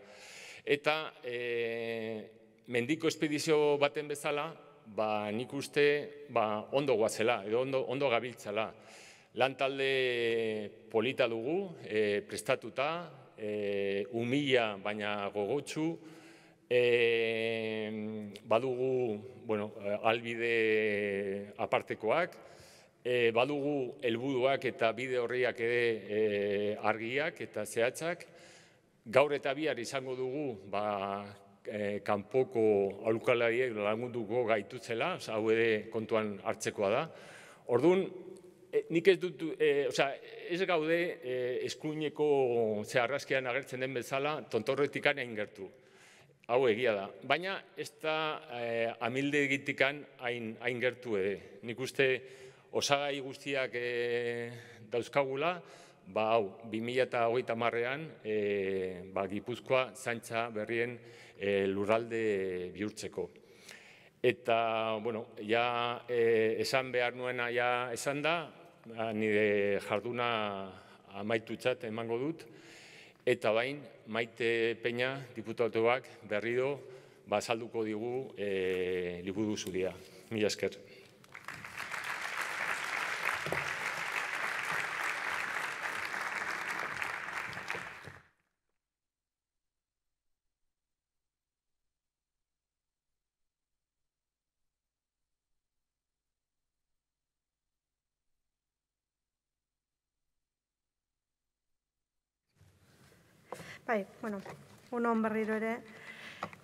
Eta e, mendiko espedizio baten bezala, ba, nik uste ba, ondo guazela, edo ondo, ondo gabiltzela. Lan talde polita dugu, e, prestatuta, e, umila baina gogotsu, e, badugu bueno, albide apartekoak, E, badugu helburuak eta bide horriak ere e, argiak eta zehatzak Gaur eta bihar izango dugu, ba, eh kanpoko alukalariek lagunduko gaituzela, hau ere kontuan hartzekoa da. Orduan, e, nik ez dut, e, ez gaude e, eskuineko zeharrazkean agertzen den bezala, tontorretik hain gertu. Hau egia da. Baina ez da e, amilde egitikan hain, gertu ere. Nik uste osagai guztiak e, dauzkagula, ba hau 2030ean e, eh, ba Gipuzkoa zaintza berrien eh, lurralde bihurtzeko. Eta bueno, ja eh, esan behar nuena ja esan da, ba, ni jarduna amaitutzat emango dut eta bain Maite peina diputatuak berriro basalduko digu liburu zuria. Mila esker. bueno, un hombre ¿eh?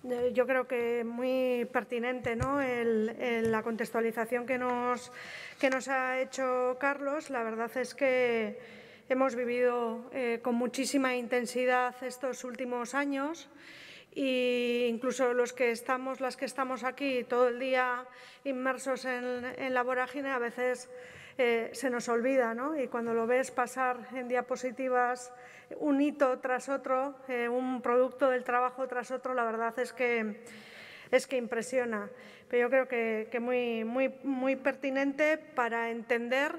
Eh, Yo creo que muy pertinente ¿no? la contextualización que nos, que nos ha hecho Carlos. La verdad es que hemos vivido eh, con muchísima intensidad estos últimos años e incluso los que estamos, las que estamos aquí todo el día inmersos en, en la vorágine, a veces eh, se nos olvida, ¿no? Y cuando lo ves pasar en diapositivas un hito tras otro, eh, un producto del trabajo tras otro, la verdad es que es que impresiona. Pero yo creo que, que muy, muy, muy pertinente para entender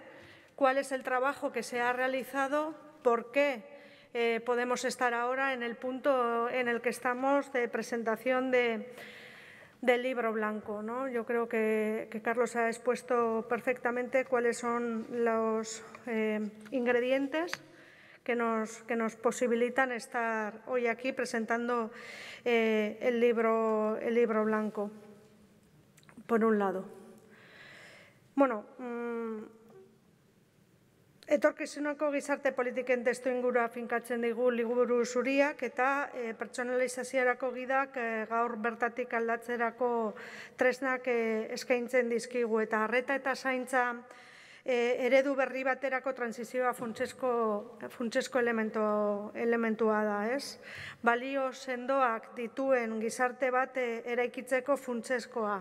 cuál es el trabajo que se ha realizado, por qué eh, podemos estar ahora en el punto en el que estamos de presentación de del libro blanco. ¿no? Yo creo que, Carlos ha expuesto perfectamente cuáles son los eh, ingredientes que nos, que nos posibilitan estar hoy aquí presentando eh, el, libro, el libro blanco, por un lado. Bueno, mm, Etorkizunako gizarte politiken testu ingurua finkatzen digu liburu zuriak eta e, eh, pertsonalizaziarako gidak eh, gaur bertatik aldatzerako tresnak eh, eskaintzen dizkigu eta harreta eta zaintza eredu berri baterako transizioa funtsesko, funtsesko elemento, elementua da, ez? Balio sendoak dituen gizarte bat eraikitzeko funtseskoa.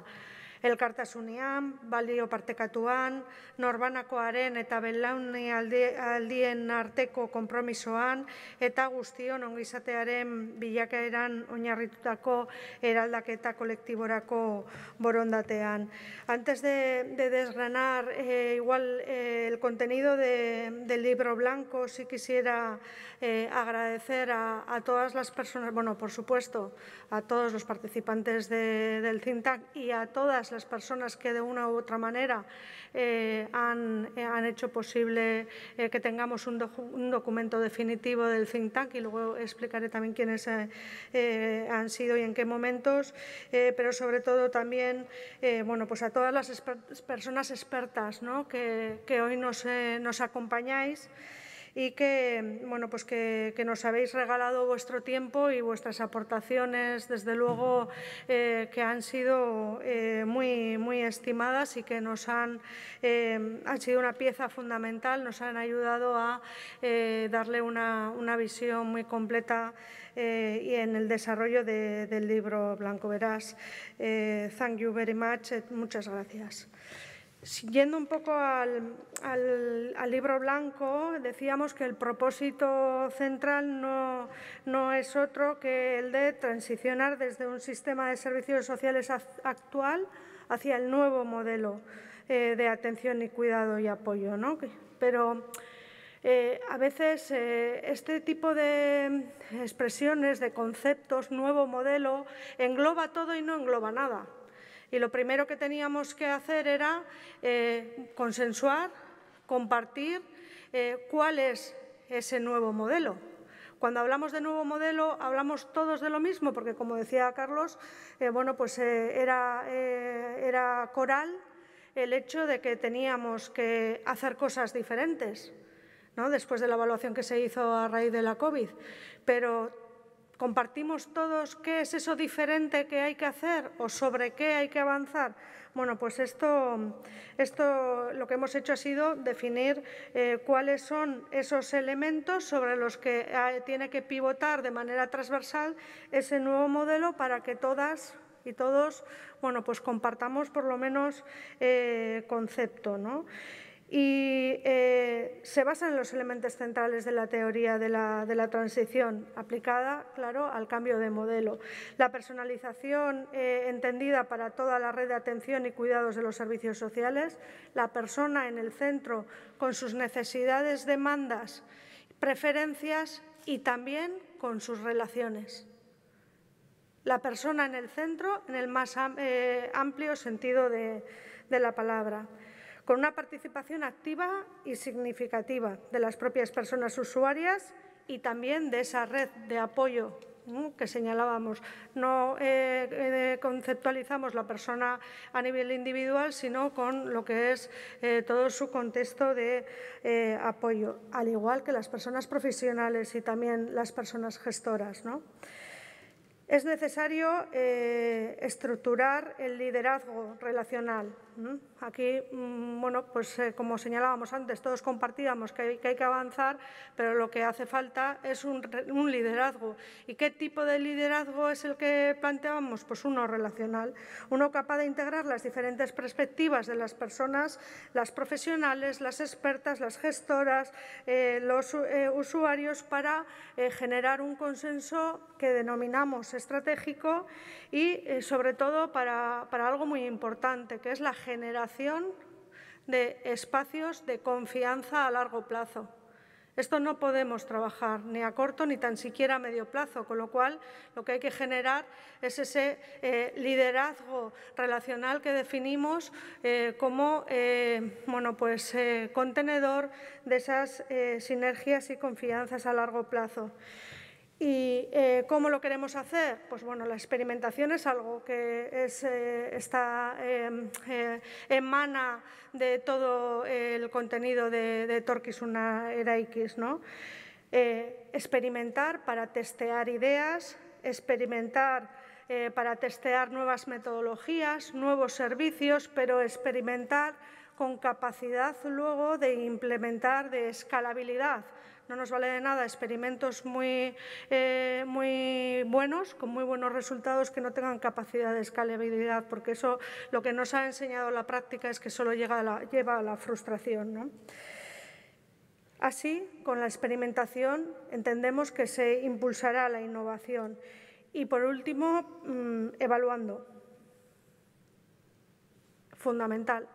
Elkartasunean, balio partekatuan, norbanakoaren eta belauni aldien arteko konpromisoan eta guztion ongizatearen bilakaeran oinarritutako eraldaketa kolektiborako borondatean. Antes de, desgranar eh, igual eh, el contenido del libro blanco, sí quisiera eh, agradecer a, todas las personas, bueno, por supuesto, a todos los participantes del CINTAC y a todas las personas que de una u otra manera eh, eh, han, hecho posible eh, que tengamos un, documento definitivo del think tank y luego explicaré también quiénes han sido y en qué momentos, pero sobre todo también bueno, pues a todas las personas expertas que, hoy nos, nos acompañáis y que, bueno, pues que, nos habéis regalado vuestro tiempo y vuestras aportaciones, desde luego, eh, que han sido eh, muy, muy estimadas y que nos han, eh, han sido una pieza fundamental, nos han ayudado a darle una, visión muy completa y en el desarrollo del libro Blanco Verás. thank you very much. Muchas gracias. Siguiendo un poco al, libro blanco, decíamos que el propósito central no, es otro que el de transicionar desde un sistema de servicios sociales actual hacia el nuevo modelo eh, de atención y cuidado y apoyo. ¿no? Pero eh, a veces eh, este tipo de expresiones, de conceptos, nuevo modelo, engloba todo y no engloba nada. Y lo primero que teníamos que hacer era eh, consensuar, compartir eh, cuál es ese nuevo modelo. Cuando hablamos de nuevo modelo, hablamos todos de lo mismo, porque como decía Carlos, eh, bueno, pues era, era coral el hecho de que teníamos que hacer cosas diferentes. ¿no? después de la evaluación que se hizo a raíz de la COVID. Pero ¿Compartimos todos qué es eso diferente que hay que hacer o sobre qué hay que avanzar? Bueno, pues esto, esto lo que hemos hecho ha sido definir eh, cuáles son esos elementos sobre los que ah, tiene que pivotar de manera transversal ese nuevo modelo para que todas y todos, bueno, pues compartamos por lo menos eh, concepto, ¿no? y eh, se basa en los elementos centrales de la teoría de la, transición, aplicada, claro, al cambio de modelo. La personalización eh, entendida para toda la red de atención y cuidados de los servicios sociales, la persona en el centro con sus necesidades, demandas, preferencias y también con sus relaciones. La persona en el centro en el más eh, amplio sentido de la palabra con una participación activa y significativa de las propias personas usuarias y también de esa red de apoyo que señalábamos. No eh, eh, conceptualizamos la persona a nivel individual, sino con lo que es eh, todo su contexto de apoyo, al igual que las personas profesionales y también las personas gestoras. Es necesario estructurar el liderazgo relacional Aquí, mm, bueno, pues eh, como señalábamos antes, todos compartíamos que hay, que, avanzar, pero lo que hace falta es un, liderazgo. ¿Y qué tipo de liderazgo es el que planteábamos? Pues uno relacional, uno capaz de integrar las diferentes perspectivas de las personas, las profesionales, las expertas, las gestoras, eh, los eh, usuarios, para generar un consenso que denominamos estratégico y, sobre todo, para, para algo muy importante, que es la gestión generación de espacios de confianza a largo plazo. Esto no podemos trabajar ni a corto ni tan siquiera a medio plazo, con lo cual lo que hay que generar es ese eh, liderazgo relacional que definimos eh, como eh, pues, contenedor de esas sinergias y confianzas a largo plazo. ¿Y eh, cómo lo queremos hacer? Pues bueno, la experimentación es algo que eh, está, em, eh, emana de todo el contenido de, de una X, ¿no? Eh, experimentar para testear ideas, experimentar para testear nuevas metodologías, nuevos servicios, pero experimentar con capacidad luego de implementar de escalabilidad no nos vale de nada experimentos muy, eh, muy buenos, con muy buenos resultados que no tengan capacidad de escalabilidad, porque eso lo que nos ha enseñado la práctica es que solo lleva a la frustración. Así, con la experimentación entendemos que se impulsará la innovación. Y por último, mm, evaluando. Fundamental,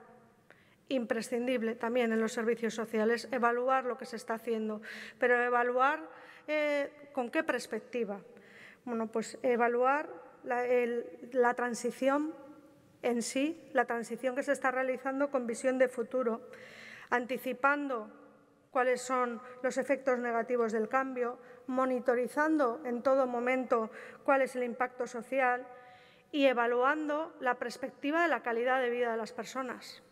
imprescindible también en los servicios sociales, evaluar lo que se está haciendo, pero evaluar eh, con qué perspectiva. Bueno, pues evaluar la transición en sí, la transición que se está realizando con visión de futuro, anticipando cuáles son los efectos negativos del cambio, monitorizando en todo momento cuál es el impacto social y evaluando la perspectiva de la calidad de vida de las personas.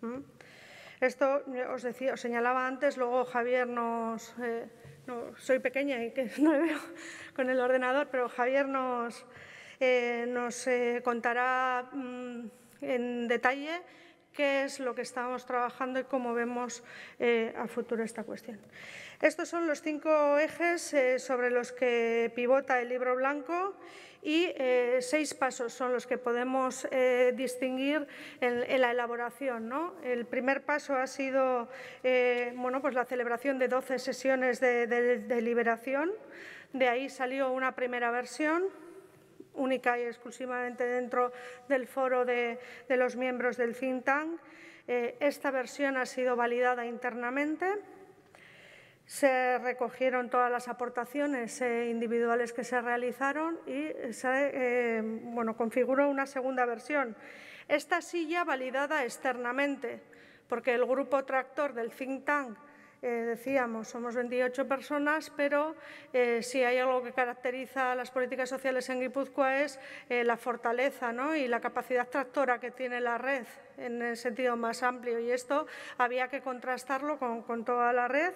¿Mm? Esto eh, os decía, señalaba antes, luego Javier nos. Eh, soy pequeña y que no veo con el ordenador, pero Javier nos, eh, nos contará mm, en detalle qué es lo que estamos trabajando y cómo vemos a futuro esta cuestión. Estos son los cinco ejes sobre los que pivota el libro blanco y eh, seis pasos son los que podemos eh, distinguir en, la elaboración. El primer paso ha sido eh, bueno, pues la celebración de 12 sesiones de, deliberación, de ahí salió una primera versión única y exclusivamente dentro del foro de, de los miembros del think tank. esta versión ha sido validada internamente se recogieron todas las aportaciones eh, individuales que se realizaron y se eh, configuró una segunda versión. Esta silla validada externamente, porque el grupo tractor del think tank eh, decíamos, somos 28 personas, pero si hay algo que caracteriza a las políticas sociales en Guipúzcoa es la fortaleza ¿no? y la capacidad tractora que tiene la red en el sentido más amplio. Y esto había que contrastarlo con, con toda la red.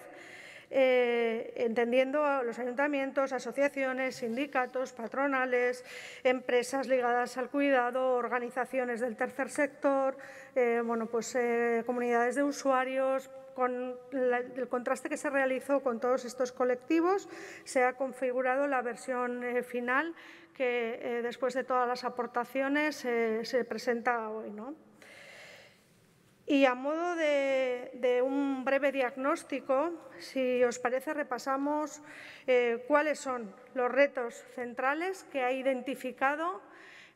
Eh, entendiendo a los ayuntamientos, asociaciones, sindicatos, patronales, empresas ligadas al cuidado, organizaciones del tercer sector, eh, bueno, pues, eh, comunidades de usuarios, con el contraste que se realizó con todos estos colectivos, se ha configurado la versión final que después de todas las aportaciones se presenta hoy. ¿no? Y a modo de, un breve diagnóstico, si os parece, repasamos eh, cuáles son los retos centrales que ha identificado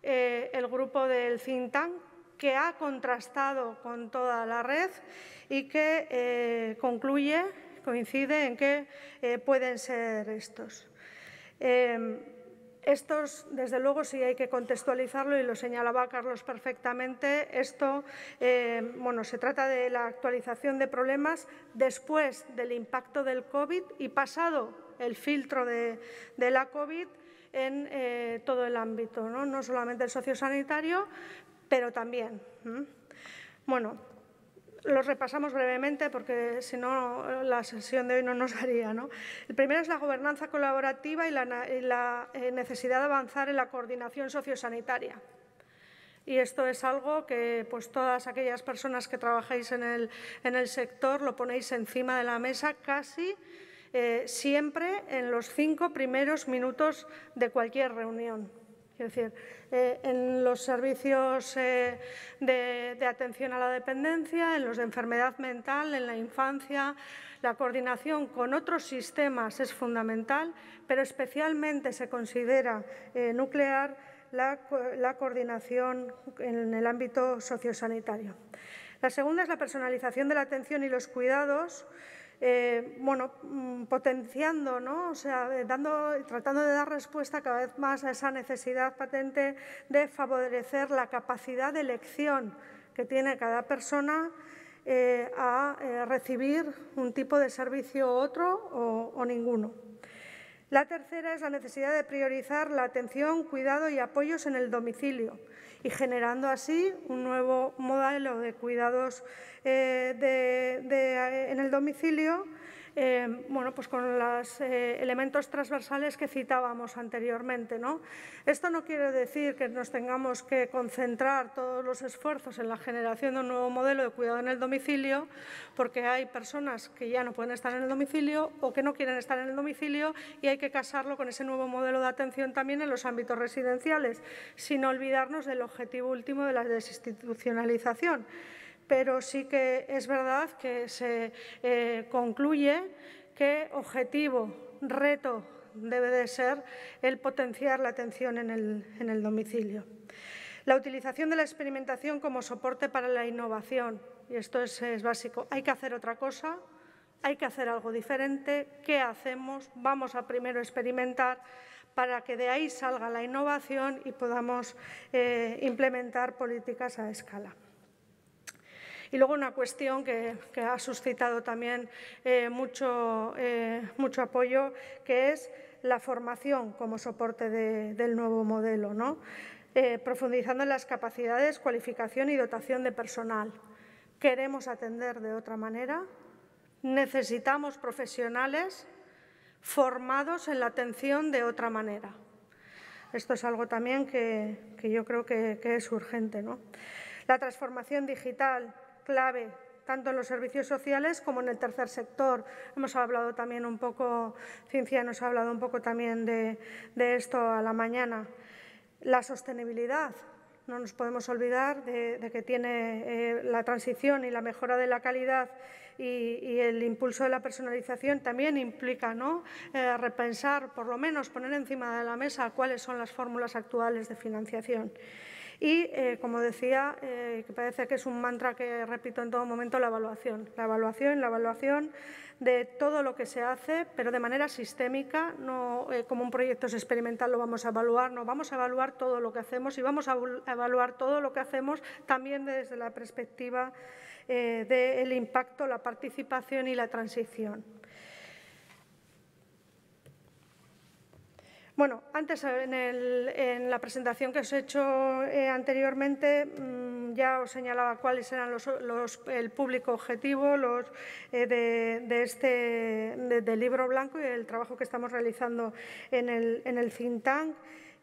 eh, el grupo del Cintan, que ha contrastado con toda la red y que eh, concluye, coincide en que pueden ser estos. Estos, desde luego, sí hay que contextualizarlo y lo señalaba Carlos perfectamente. Esto, eh, bueno, se trata de la actualización de problemas después del impacto del COVID y pasado el filtro de, la COVID en eh, todo el ámbito, ¿no? solamente el sociosanitario, pero también. Bueno, los repasamos brevemente porque si no la sesión de hoy no nos haría. El primero es la gobernanza colaborativa y la, eh, necesidad de avanzar en la coordinación sociosanitaria. Y esto es algo que pues, todas aquellas personas que trabajáis en el, sector lo ponéis encima de la mesa casi eh, siempre en los cinco primeros minutos de cualquier reunión. Es decir, eh, en los servicios eh, de, atención a la dependencia, en los de enfermedad mental, en la infancia, la coordinación con otros sistemas es fundamental, pero especialmente se considera eh, nuclear la, la coordinación en el ámbito sociosanitario. La segunda es la personalización de la atención y los cuidados bueno, eh, mm, potenciando, o sea, dando, tratando de dar respuesta cada vez más a esa necesidad patente de favorecer la capacidad de elección que tiene cada persona eh, a eh, recibir un tipo de servicio u otro o ninguno. La tercera es la necesidad de priorizar la atención, cuidado y apoyos en el domicilio y generando así un nuevo modelo de cuidados eh, eh, en el domicilio Em, bueno, pues con los eh, elementos transversales que citábamos anteriormente. ¿no? Esto no quiere decir que nos tengamos que concentrar todos los esfuerzos en la generación de un nuevo modelo de cuidado en el domicilio, porque hay personas que ya no pueden estar en el domicilio o que no quieren estar en el domicilio y hay que casarlo con ese nuevo modelo de atención también en los ámbitos residenciales, sin olvidarnos del objetivo último de la desinstitucionalización pero sí que es verdad que se eh, concluye que objetivo, reto, debe de ser el potenciar la atención en el, domicilio. La utilización de la experimentación como soporte para la innovación, y esto es, básico, hay que hacer otra cosa, hay que hacer algo diferente, ¿qué hacemos? Vamos a primero experimentar para que de ahí salga la innovación y podamos eh, implementar políticas a escala. Y luego una cuestión que, ha suscitado también eh, mucho, eh, mucho apoyo, que es la formación como soporte del nuevo modelo, ¿no? Eh, profundizando en las capacidades, cualificación y dotación de personal. Queremos atender de otra manera, necesitamos profesionales formados en la atención de otra manera. Esto es algo también que, yo creo que, es urgente. La transformación digital clave tanto en los servicios sociales como en el tercer sector. Hemos hablado también un poco, Ciencia nos ha hablado un poco también de, esto a la mañana. La sostenibilidad. No nos podemos olvidar de, que tiene eh, la transición y la mejora de la calidad y, el impulso de la personalización también implica ¿no? Eh, repensar, por lo menos poner encima de la mesa cuáles son las fórmulas actuales de financiación. Y, eh, como decía, eh, que parece que es un mantra que repito en todo momento, la evaluación. La evaluación, la evaluación de todo lo que se hace, pero de manera sistémica, no eh, como un proyecto es experimental lo vamos a evaluar, no, vamos a evaluar todo lo que hacemos y vamos a evaluar todo lo que hacemos también desde la perspectiva del impacto, la participación y la transición. Bueno, antes en, la presentación que os he hecho eh, anteriormente mm, ya os señalaba cuáles eran los, el público objetivo los, eh, de, este del libro blanco y el trabajo que estamos realizando en el, en el think tank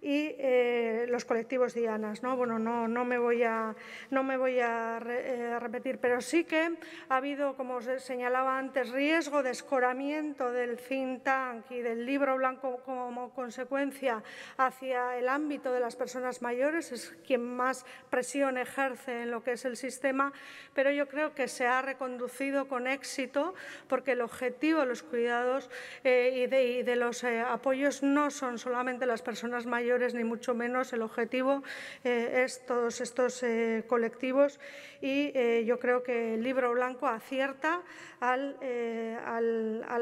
y eh, los colectivos dianas. ¿no? Bueno, no, no me voy a, no me voy a eh, repetir, pero sí que ha habido, como señalaba antes, riesgo de escoramiento del think tank y del libro blanco como consecuencia hacia el ámbito de las personas mayores, es quien más presión ejerce en lo que es el sistema, pero yo creo que se ha reconducido con éxito porque el objetivo de los cuidados eh, y, y, de, los apoyos no son solamente las personas mayores, ni mucho menos. El objetivo eh, es todos estos eh, colectivos y eh, yo creo que el libro blanco acierta al,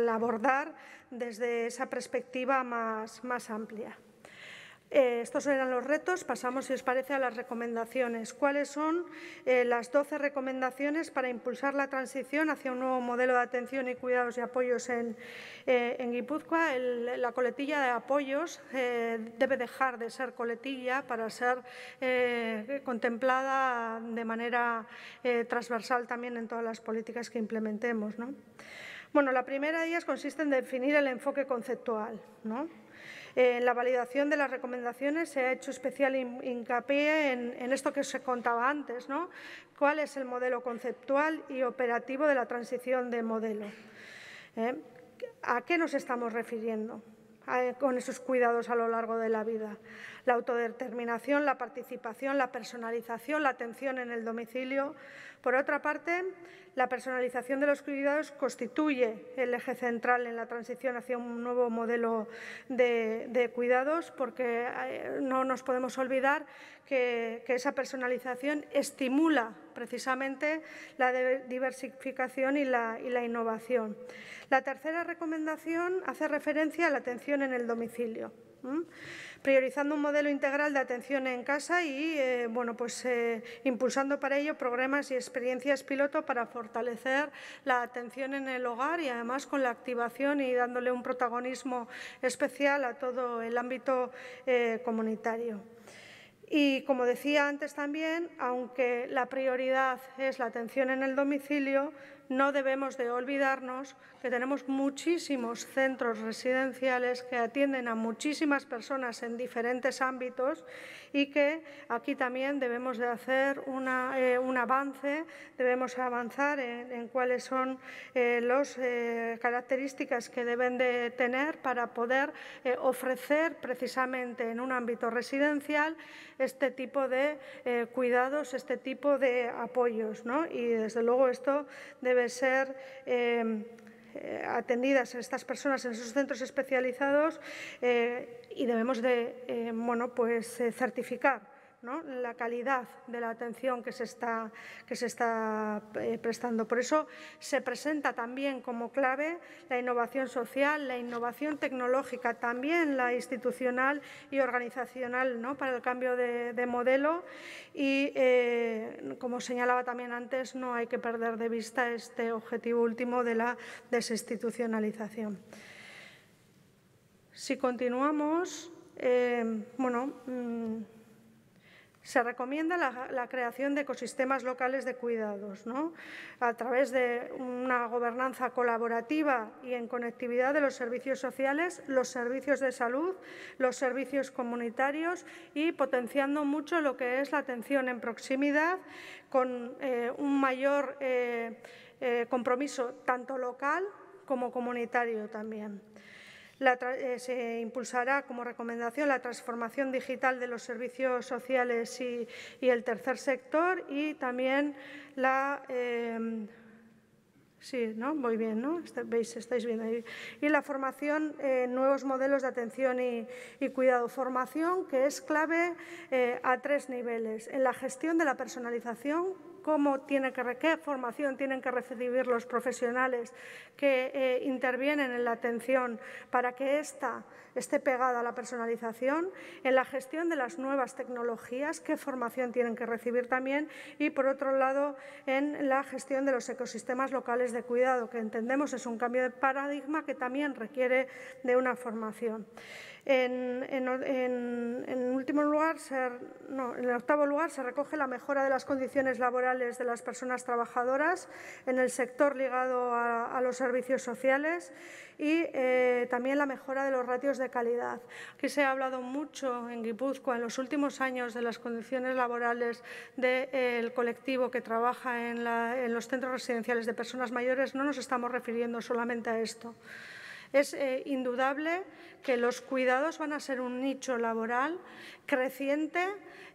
abordar desde esa perspectiva más amplia. Eh, estos eran los retos. Pasamos, si os parece, a las recomendaciones. ¿Cuáles son eh, las 12 recomendaciones para impulsar la transición hacia un nuevo modelo de atención y cuidados y apoyos en, eh, Guipúzcoa? la coletilla de apoyos debe dejar de ser coletilla para ser contemplada de manera transversal también en todas las políticas que implementemos. Bueno, la primera de ellas consiste en definir el enfoque conceptual. ¿no? En la validación de las recomendaciones se ha hecho especial hincapié en, esto que se contaba antes, ¿no? ¿Cuál es el modelo conceptual y operativo de la transición de modelo? ¿Eh? ¿A qué nos estamos refiriendo? con esos cuidados a lo largo de la vida. La autodeterminación, la participación, la personalización, la atención en el domicilio, por otra parte, la personalización de los cuidados constituye el eje central en la transición hacia un nuevo modelo de, cuidados, porque eh, no nos podemos olvidar que, esa personalización estimula precisamente la diversificación y la, innovación. La tercera recomendación hace referencia a la atención en el domicilio priorizando un modelo integral de atención en casa y eh, bueno, pues, eh, impulsando para ello programas y experiencias piloto para fortalecer la atención en el hogar y además con la activación y dándole un protagonismo especial a todo el ámbito eh, comunitario. Y como decía antes también, aunque la prioridad es la atención en el domicilio, no debemos de olvidarnos que tenemos muchísimos centros residenciales que atienden a muchísimas personas en diferentes ámbitos y que aquí también debemos de hacer eh, un avance, debemos avanzar en, cuáles son eh, las eh, características que deben de tener para poder ofrecer precisamente en un ámbito residencial este tipo de cuidados, este tipo de apoyos. ¿no? Y desde luego esto debe ser atendidas eh, atendidas estas personas en esos centros especializados eh, y debemos de eh, bueno, pues, certificar la calidad de la atención que se está, que se está eh, prestando. Por eso se presenta también como clave la innovación social, la innovación tecnológica, también la institucional y organizacional ¿no? para el cambio de, modelo. Y, eh, como señalaba también antes, no hay que perder de vista este objetivo último de la desinstitucionalización. Si continuamos, eh, bueno. Mm, se recomienda la, creación de ecosistemas locales de cuidados, a través de una gobernanza colaborativa y en conectividad de los servicios sociales, los servicios de salud, los servicios comunitarios y potenciando mucho lo que es la atención en proximidad con eh, un mayor eh, eh, compromiso tanto local como comunitario también. Eh, se impulsará como recomendación la transformación digital de los servicios sociales y, el tercer sector y también la em, Sí, ¿no? Muy bien, ¿no? Este, veis, estáis viendo ahí. Y la formación, en eh, nuevos modelos de atención y, cuidado. Formación que es clave eh, a tres niveles. En la gestión de la personalización, qué formación tienen que recibir los profesionales que eh, intervienen en la atención para que esta esté pegada a la personalización, en la gestión de las nuevas tecnologías, qué formación tienen que recibir también y, por otro lado, en la gestión de los ecosistemas locales de cuidado, que entendemos es un cambio de paradigma que también requiere de una formación. En, último lugar, en el octavo lugar, se recoge la mejora de las condiciones laborales de las personas trabajadoras en el sector ligado a los servicios sociales y eh, también la mejora de los ratios de calidad. que se ha hablado mucho en Guipúzcoa en los últimos años de las condiciones laborales del eh, colectivo que trabaja en, los centros residenciales de personas mayores. No nos estamos refiriendo solamente a esto. Es eh, indudable que los cuidados van a ser un nicho laboral creciente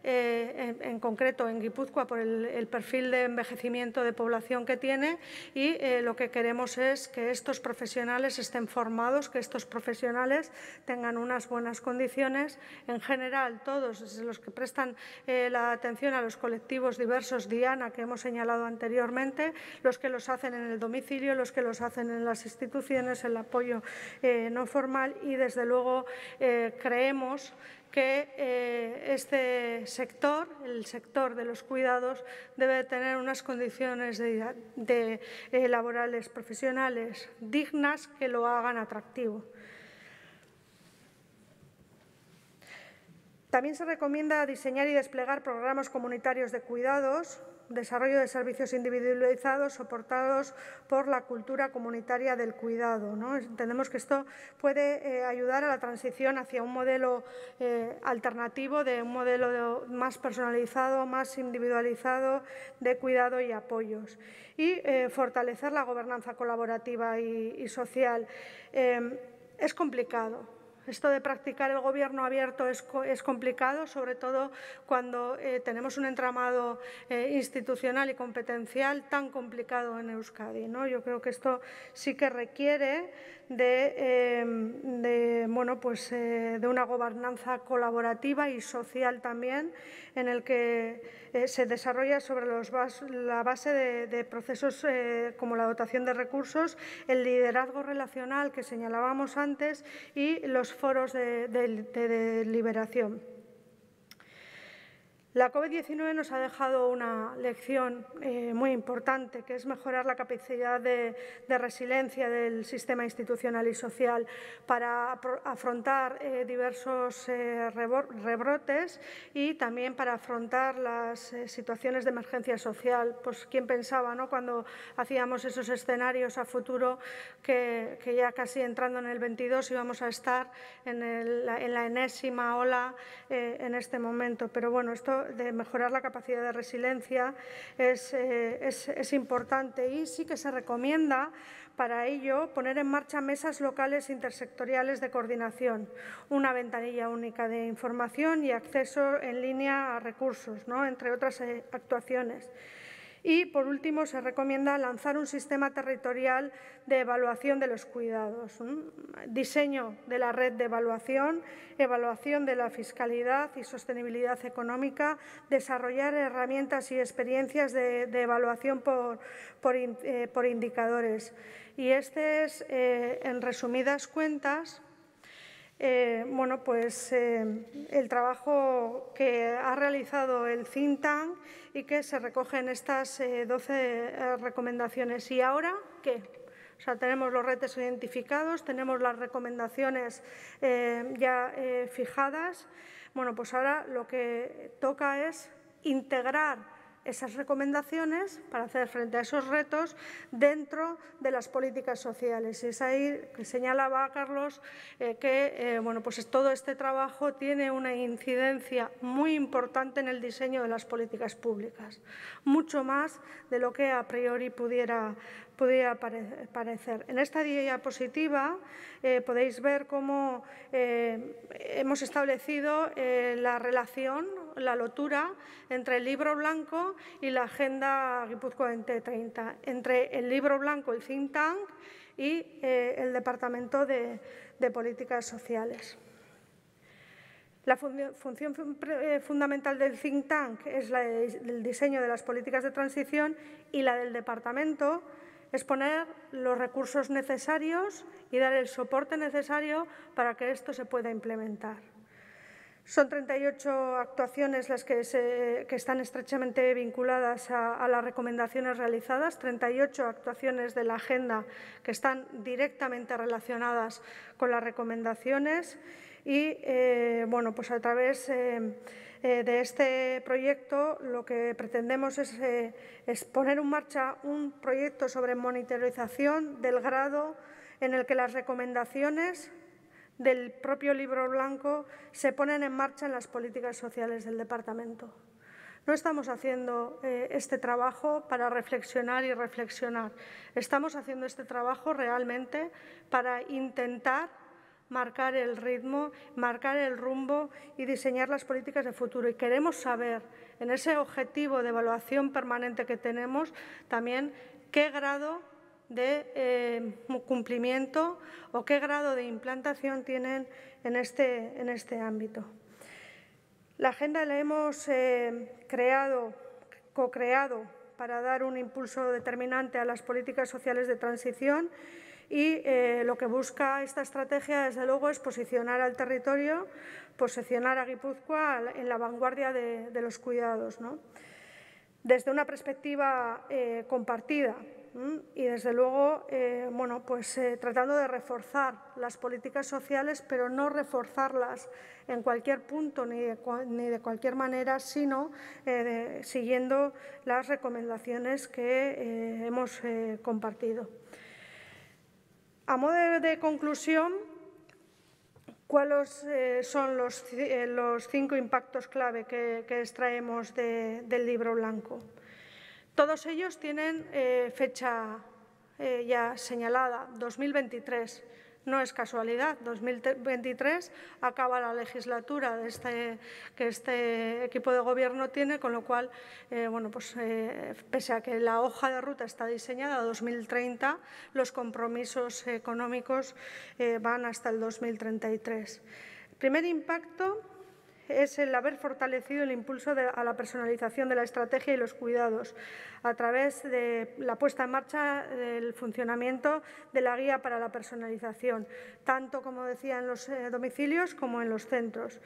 eh, en, concreto en Guipúzcoa, por el, perfil de envejecimiento de población que tiene y eh, lo que queremos es que estos profesionales estén formados, que estos profesionales tengan unas buenas condiciones. En general, todos los que prestan eh, la atención a los colectivos diversos DIANA que hemos señalado anteriormente, los que los hacen en el domicilio, los que los hacen en las instituciones, el apoyo no formal y, desde luego, creemos que eh, este sector, el sector de los cuidados, debe tener unas condiciones de, eh, laborales profesionales dignas que lo hagan atractivo. También se recomienda diseñar y desplegar programas comunitarios de cuidados desarrollo de servicios individualizados soportados por la cultura comunitaria del cuidado. Entendemos que esto puede eh, ayudar a la transición hacia un modelo eh, alternativo, de un modelo más personalizado, más individualizado de cuidado y apoyos. Y eh, fortalecer la gobernanza colaborativa y social. Em, es complicado, esto de practicar el gobierno abierto es, complicado, sobre todo cuando eh, tenemos un entramado eh, institucional y competencial tan complicado en Euskadi. ¿no? Yo creo que esto sí que requiere de, em, de bueno, pues, eh, de una gobernanza colaborativa y social también, en el que eh, se desarrolla sobre la base de, procesos eh, como la dotación de recursos, el liderazgo relacional que señalábamos antes y los foros de, de deliberación. La COVID-19 nos ha dejado una lección eh, muy importante, que es mejorar la capacidad de, resiliencia del sistema institucional y social para afrontar eh, diversos eh, rebrotes y también para afrontar las situaciones de emergencia social. Pues quién pensaba ¿no? cuando hacíamos esos escenarios a futuro que, ya casi entrando en el 22 íbamos a estar en, en la enésima ola en este momento. Pero bueno, esto de mejorar la capacidad de resiliencia eh, es, importante y sí que se recomienda para ello poner en marcha mesas locales intersectoriales de coordinación, una ventanilla única de información y acceso en línea a recursos, ¿no? entre otras eh, actuaciones. Y, por último, se recomienda lanzar un sistema territorial de evaluación de los cuidados, diseño de la red de evaluación, evaluación de la fiscalidad y sostenibilidad económica, desarrollar herramientas y experiencias de, evaluación eh, por, indicadores. Y este es, eh, en resumidas cuentas, eh, bueno, pues, eh, el trabajo que ha realizado el think y que se recogen estas eh, doce 12 recomendaciones. ¿Y ahora qué? O sea, tenemos los retos identificados, tenemos las recomendaciones ya fijadas. Bueno, pues ahora lo que toca es integrar esas recomendaciones para hacer frente a esos retos dentro de las políticas sociales. Es ahí que señalaba Carlos eh, que eh, bueno, pues todo este trabajo tiene una incidencia muy importante en el diseño de las políticas públicas, mucho más de lo que a priori pudiera podría parecer. En esta diapositiva eh, podéis ver cómo eh, hemos establecido eh, la relación, la lotura entre el libro blanco y la Agenda Guipúzcoa 2030, entre el libro blanco, el think tank, y el Departamento de, de Políticas Sociales. La función fundamental del think tank es la del diseño de las políticas de transición y la del departamento es poner los recursos necesarios y dar el soporte necesario para que esto se pueda implementar. Son 38 actuaciones las que, están estrechamente vinculadas a, las recomendaciones realizadas, 38 actuaciones de la agenda que están directamente relacionadas con las recomendaciones y, eh, bueno, pues a través… Eh, eh, de este proyecto lo que pretendemos eh, es, poner en marcha un proyecto sobre monitorización del grado en el que las recomendaciones del propio libro blanco se ponen en marcha en las políticas sociales del departamento. No estamos haciendo eh, este trabajo para reflexionar y reflexionar. Estamos haciendo este trabajo realmente para intentar marcar el ritmo, marcar el rumbo y diseñar las políticas de futuro. Y queremos saber, en ese objetivo de evaluación permanente que tenemos, también qué grado de eh, cumplimiento o qué grado de implantación tienen en este, este ámbito. La agenda la hemos eh, creado, co-creado, para dar un impulso determinante a las políticas sociales de transición y eh, lo que busca esta estrategia, desde luego, es posicionar al territorio, posicionar a Guipúzcoa en la vanguardia de, los cuidados, desde una perspectiva eh, compartida y, desde luego, eh, pues, tratando de reforzar las políticas sociales, pero no reforzarlas en cualquier punto ni de, cualquier manera, sino siguiendo las recomendaciones que hemos compartido. A modo de, conclusión, ¿cuáles eh, son eh, los, cinco impactos clave que, extraemos del libro blanco? Todos ellos tienen eh, fecha ya señalada, 2023, no es casualidad. 2023 acaba la legislatura de este, que este equipo de gobierno tiene, con lo cual, eh, bueno, pues, eh, pese a que la hoja de ruta está diseñada a 2030, los compromisos económicos eh, van hasta el 2033. Primer impacto es el haber fortalecido el impulso a la personalización de la estrategia y los cuidados a través de la puesta en marcha del funcionamiento de la guía para la personalización, tanto, como decía, en los eh, domicilios como en los centros,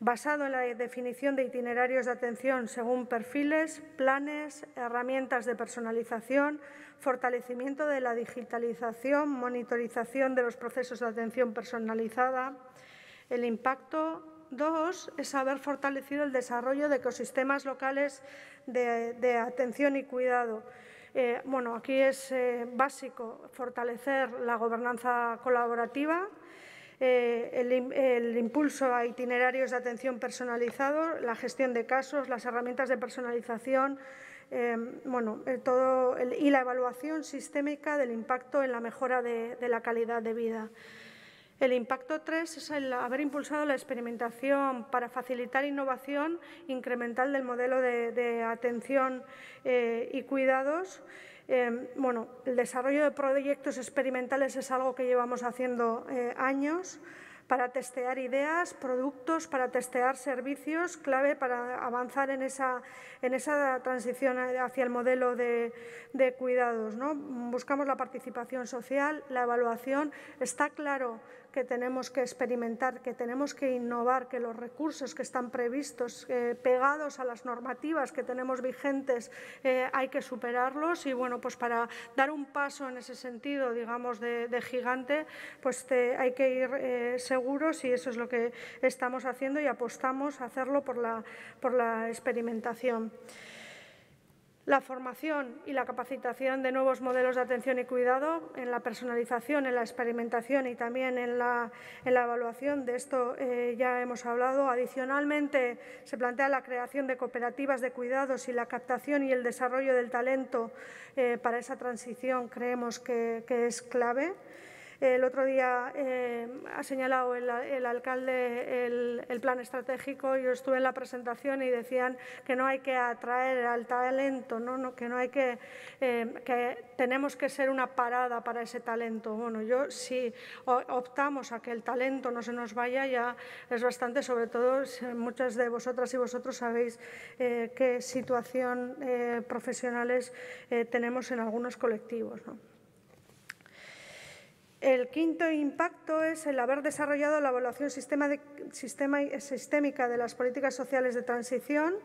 basado en la definición de itinerarios de atención según perfiles, planes, herramientas de personalización, fortalecimiento de la digitalización, monitorización de los procesos de atención personalizada, el impacto Dos es haber fortalecido el desarrollo de ecosistemas locales de, atención y cuidado. Eh, bueno, aquí es eh, básico fortalecer la gobernanza colaborativa, eh, el, impulso a itinerarios de atención personalizado, la gestión de casos, las herramientas de personalización, em, bueno, todo y la evaluación sistémica del impacto en la mejora de la calidad de vida. El impacto 3 es el haber impulsado la experimentación para facilitar innovación incremental del modelo de, atención eh, y cuidados. Em, bueno, el desarrollo de proyectos experimentales es algo que llevamos haciendo eh, años para testear ideas, productos, para testear servicios, clave para avanzar en esa, en esa transición hacia el modelo de, de cuidados. ¿no? Buscamos la participación social, la evaluación. Está claro que tenemos que experimentar, que tenemos que innovar, que los recursos que están previstos, eh, pegados a las normativas que tenemos vigentes, eh, hay que superarlos y bueno, pues para dar un paso en ese sentido, digamos, de, gigante, pues hay que ir eh, seguros y eso es lo que estamos haciendo y apostamos a hacerlo por la, por la experimentación. La formación y la capacitación de nuevos modelos de atención y cuidado en la personalización, en la experimentación y también en la, evaluación, de esto eh, ya hemos hablado. Adicionalmente, se plantea la creación de cooperativas de cuidados y la captación y el desarrollo del talento eh, para esa transición, creemos que es clave. El otro día eh, ha señalado el, alcalde el, plan estratégico. Yo estuve en la presentación y decían que no hay que atraer al talento, ¿no? que no hay que, eh, que tenemos que ser una parada para ese talento. Bueno, yo si optamos a que el talento no se nos vaya ya es bastante, sobre todo si muchas de vosotras y vosotros sabéis eh, qué situación profesionales tenemos en algunos colectivos. ¿no? El quinto impacto es el haber desarrollado la evaluación sistema sistémica de las políticas sociales de transición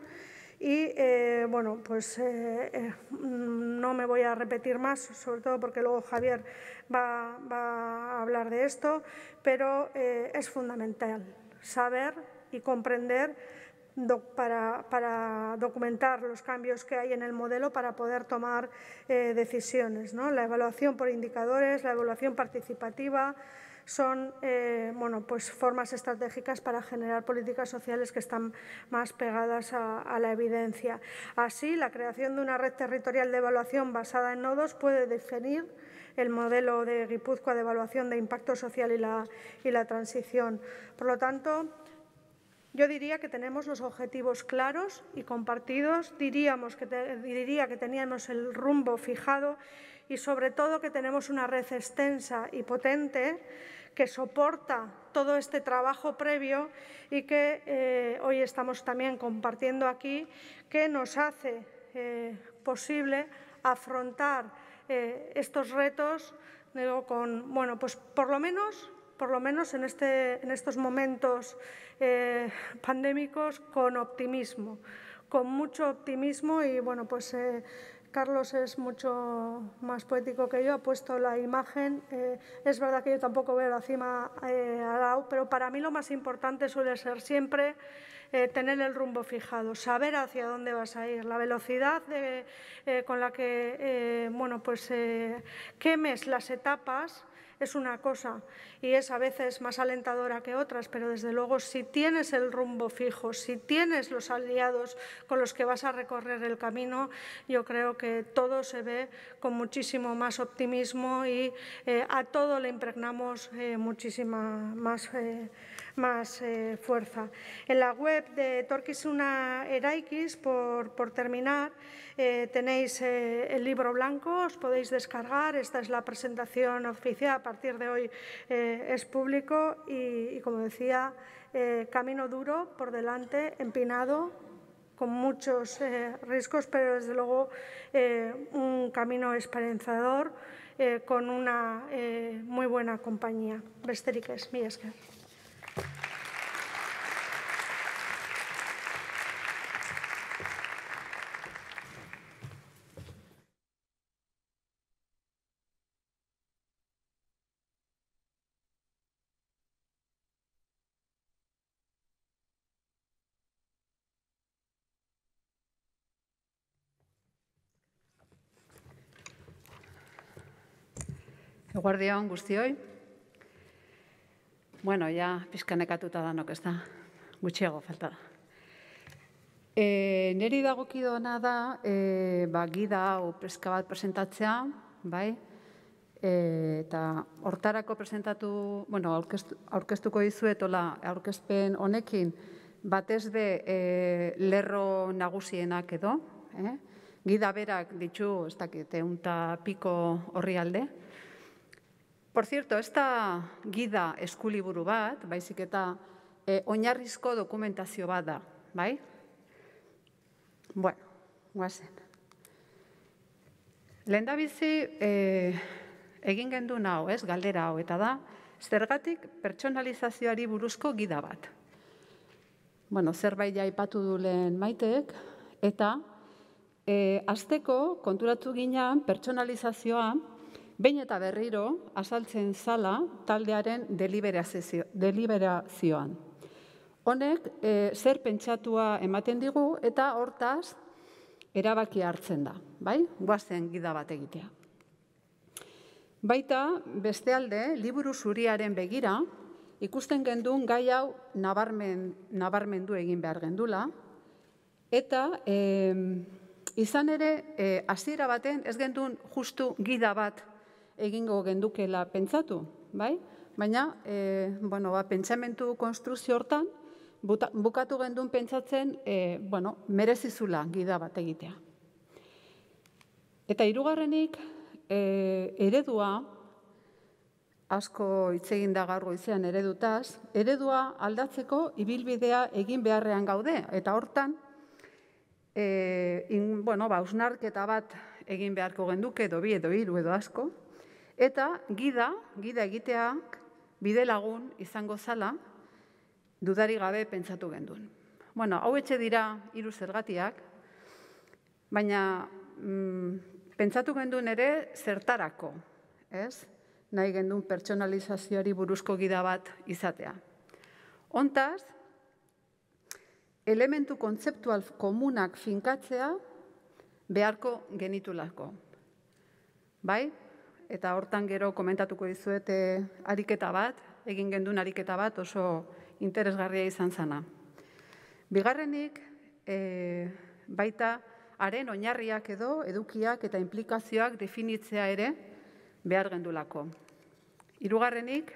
y, eh, bueno, pues eh, eh, mm, no me voy a repetir más, sobre todo porque luego Javier va, a hablar de esto, pero es fundamental saber y comprender para, documentar los cambios que hay en el modelo para poder tomar eh, decisiones. La evaluación por indicadores, la evaluación participativa son eh, bueno, pues formas estratégicas para generar políticas sociales que están más pegadas a, la evidencia. Así, la creación de una red territorial de evaluación basada en nodos puede definir el modelo de Guipúzcoa de evaluación de impacto social y la, y la transición. Por lo tanto, yo diría que tenemos los objetivos claros y compartidos, diríamos que diría que teníamos el rumbo fijado y sobre todo que tenemos una red extensa y potente que soporta todo este trabajo previo y que eh, hoy estamos también compartiendo aquí, que nos hace eh, posible afrontar eh, estos retos con, bueno, pues por lo menos, por lo menos en, este, en estos momentos eh, pandémicos con optimismo, con mucho optimismo y bueno, pues eh, Carlos es mucho más poético que yo, ha puesto la imagen. Eh, es verdad que yo tampoco veo la cima al lado, pero para mí lo más importante suele ser siempre tener el rumbo fijado, saber hacia dónde vas a ir, la velocidad con la que, bueno, pues quemes las etapas es una cosa y es a veces más alentadora que otras, pero desde luego si tienes el rumbo fijo, si tienes los aliados con los que vas a recorrer el camino, yo creo que todo se ve con muchísimo más optimismo y eh, a todo le impregnamos eh, muchísima más... Eh, más eh, fuerza. En la web de Torquisuna Eraikis, por, terminar, eh, tenéis eh, el libro blanco, os podéis descargar. Esta es la presentación oficial, a partir de hoy es público y, como decía, camino duro por delante, empinado, con muchos eh, riesgos, pero desde luego un camino esperanzador con una muy buena compañía. Besteriques, mi Eguardi hon guztioi. Bueno, ja, pizkanekatuta danok ez Gutxiago falta da. E, neri dagokido ona da, e, ba, gida hau preska bat presentatzea, bai? E, eta hortarako presentatu, bueno, aurkeztuko dizuetola aurkezpen honekin, batez de lerro nagusienak edo, eh? Gida berak ditzu, ez dakit, unta piko horri alde, Por cierto, esta gida eskuliburu bat, baizik eta eh, oinarrizko dokumentazio bat da, bai? Bueno, guazen. Lehen da bizi, e, eh, egin gendu nao, ez, galdera hau, eta da, zergatik pertsonalizazioari buruzko gida bat. Bueno, zerbait ja ipatu du lehen maitek, eta e, eh, azteko konturatu ginean pertsonalizazioa, Bein eta berriro, azaltzen zala taldearen deliberazioan. Honek, eh, zer pentsatua ematen digu eta hortaz, erabaki hartzen da, bai? Guazen gida bat egitea. Baita, beste alde, liburu zuriaren begira, ikusten gendun gai hau nabarmen, nabarmendu egin behar gendula, eta izan ere, eh, hasiera baten ez gendun justu gida bat egingo gendukela pentsatu, bai? Baina, e, bueno, ba, pentsamentu konstruzio hortan, buta, bukatu gendun pentsatzen, e, bueno, merezizula gida bat egitea. Eta hirugarrenik e, eredua, asko egin da garro izan eredutaz, eredua aldatzeko ibilbidea egin beharrean gaude. Eta hortan, e, in, bueno, ba, bat egin beharko genduke, edo bi, edo hiru, edo asko, Eta gida, gida egiteak bide lagun izango zala dudari gabe pentsatu gendun. Bueno, hau etxe dira hiru zergatiak, baina mm, pentsatu gendun ere zertarako, ez? Nahi gendun pertsonalizazioari buruzko gida bat izatea. Hontaz, elementu kontzeptual komunak finkatzea beharko genitulako. Bai, eta hortan gero komentatuko dizuet eh, ariketa bat, egin gendun ariketa bat oso interesgarria izan zana. Bigarrenik, e, baita, haren oinarriak edo edukiak eta implikazioak definitzea ere behar gendulako. Hirugarrenik,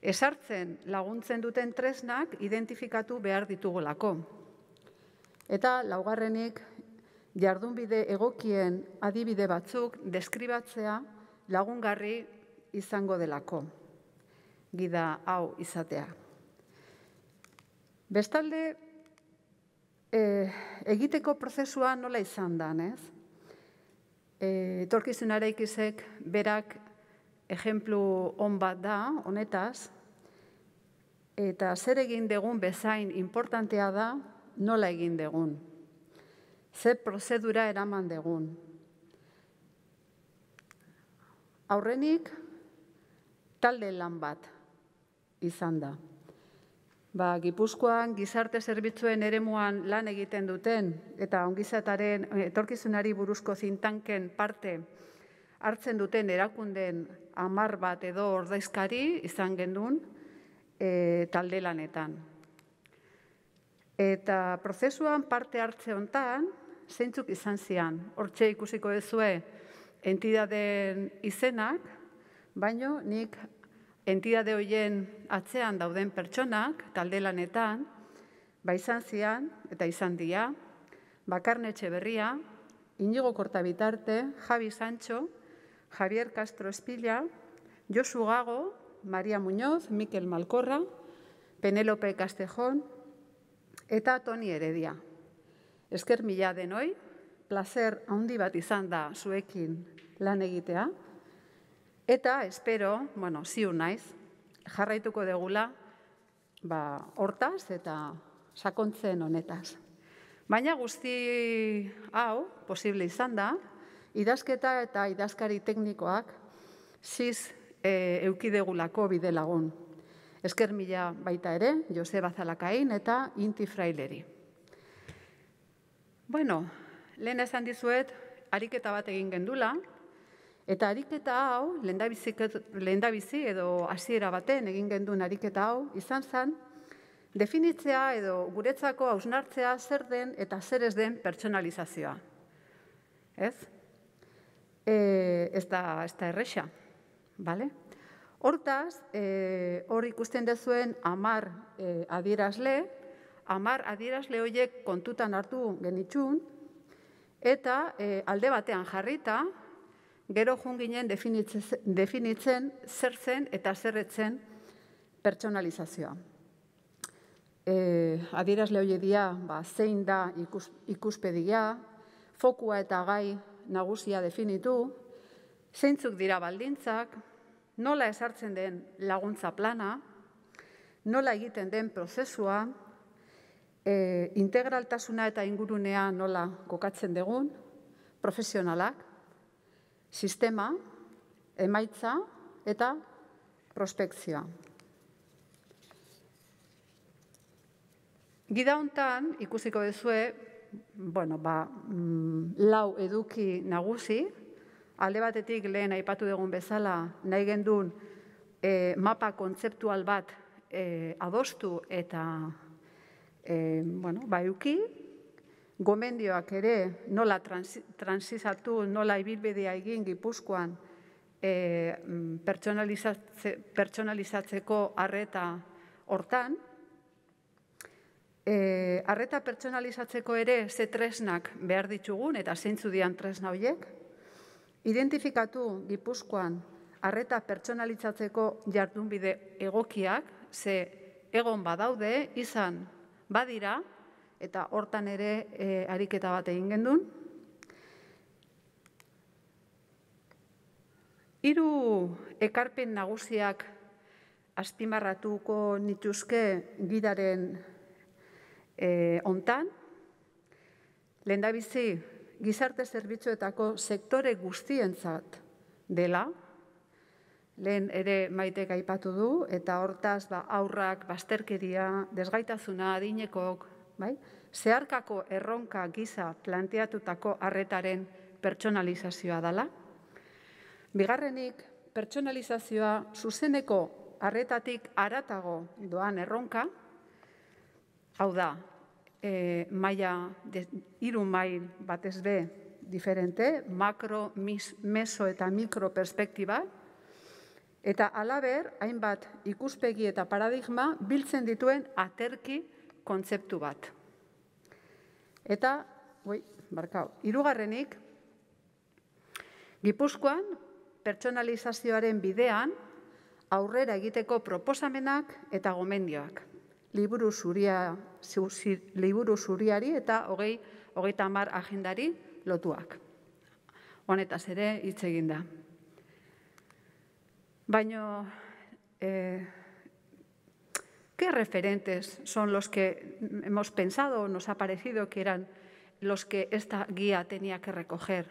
esartzen laguntzen duten tresnak identifikatu behar ditugolako. Eta laugarrenik, jardunbide egokien adibide batzuk deskribatzea lagungarri izango delako gida hau izatea. Bestalde, e, egiteko prozesua nola izan dan, ez? E, eh, torkizunara berak ejemplu on bat da, honetaz, eta zer egin degun bezain importantea da nola egin degun. Ze prozedura eraman degun, aurrenik talde lan bat izan da. Ba, Gipuzkoan gizarte zerbitzuen eremuan lan egiten duten eta ongizataren etorkizunari buruzko zintanken parte hartzen duten erakunden amar bat edo ordaizkari izan gendun e, talde lanetan. Eta prozesuan parte hartze hontan zeintzuk izan zian, hortxe ikusiko zue entidaden izenak, baino nik entidade hoien atzean dauden pertsonak, talde lanetan, ba izan zian eta izan dia, Bakarnetxe Berria, Inigo Kortabitarte, Javi Sancho, Javier Castro Espilla, Josu Gago, Maria Muñoz, Mikel Malkorra, Penelope Castejón, eta Toni Heredia. esker mila denoi, placer handi bat izan da zuekin lan egitea. Eta espero, bueno, ziur naiz, jarraituko degula ba, hortaz eta sakontzen honetaz. Baina guzti hau, posible izan da, idazketa eta idazkari teknikoak ziz e, eukidegulako bide lagun. Esker mila baita ere, Jose Bazalakain eta Inti Fraileri. Bueno, lehen esan dizuet, ariketa bat egin gendula, eta ariketa hau, lehen da edo hasiera baten egin gendun ariketa hau, izan zen, definitzea edo guretzako hausnartzea zer den eta zer ez den pertsonalizazioa. Ez? E, ez da, ez da erresa. Bale? Hortaz, e, hor ikusten dezuen amar e, adierazle, amar adierazle horiek kontutan hartu genitxun, Eta eh, alde batean jarrita, gero junginen definitzen, definitzen zer zen eta zerretzen pertsonalizazioa. E, eh, adieraz dia, ba, zein da ikuspedia, fokua eta gai nagusia definitu, zeintzuk dira baldintzak, nola esartzen den laguntza plana, nola egiten den prozesua, e, integraltasuna eta ingurunea nola kokatzen dugun, profesionalak, sistema, emaitza eta prospekzioa. Gida hontan ikusiko duzue, bueno, ba, mm, lau eduki nagusi, alde batetik lehen aipatu dugun bezala nahi gendun e, mapa kontzeptual bat e, adostu eta e, bueno, ba, euki, gomendioak ere nola transizatu, nola ibilbidea egin gipuzkoan e, pertsonalizatze, pertsonalizatzeko arreta hortan. E, arreta pertsonalizatzeko ere ze tresnak behar ditugun eta zeintzu dian tresna horiek. Identifikatu gipuzkoan arreta pertsonalizatzeko jardunbide egokiak, ze egon badaude, izan badira, eta hortan ere e, ariketa bat egin gendun. Hiru ekarpen nagusiak azpimarratuko nituzke gidaren e, eh, ontan. Lehendabizi, gizarte zerbitzuetako sektore guztientzat dela, lehen ere maite gaipatu du, eta hortaz ba, aurrak, basterkeria, desgaitazuna, adinekok, bai? zeharkako erronka giza planteatutako arretaren pertsonalizazioa dela. Bigarrenik, pertsonalizazioa zuzeneko arretatik aratago doan erronka, hau da, e, maia, hiru mail batez be diferente, makro, meso eta mikro eta alaber hainbat ikuspegi eta paradigma biltzen dituen aterki kontzeptu bat. Eta, oi, barkau, irugarrenik, Gipuzkoan, pertsonalizazioaren bidean, aurrera egiteko proposamenak eta gomendioak. Liburu, zuria, liburu zuriari eta hogei, hogeita amar agendari lotuak. Honetaz ere hitz egin Baino, eh, ¿qué referentes son los que hemos pensado o nos ha parecido que eran los que esta guía tenía que recoger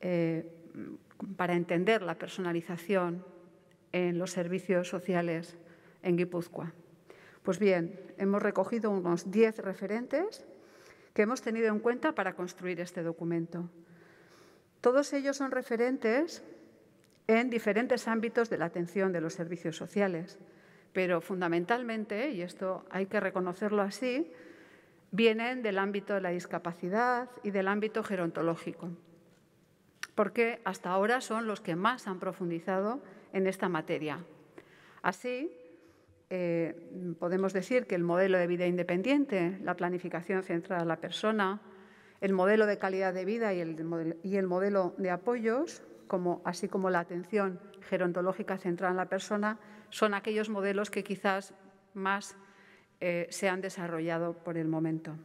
eh, para entender la personalización en los servicios sociales en Guipúzcoa? Pues bien, hemos recogido unos 10 referentes que hemos tenido en cuenta para construir este documento. Todos ellos son referentes en diferentes ámbitos de la atención de los servicios sociales. Pero fundamentalmente, y esto hay que reconocerlo así, vienen del ámbito de la discapacidad y del ámbito gerontológico, porque hasta ahora son los que más han profundizado en esta materia. Así, eh, podemos decir que el modelo de vida independiente, la planificación centrada en la persona, el modelo de calidad de vida y el modelo de apoyos así como la atención gerontológica centrada en la persona, son aquellos modelos que quizás más eh, se han desarrollado por el momento.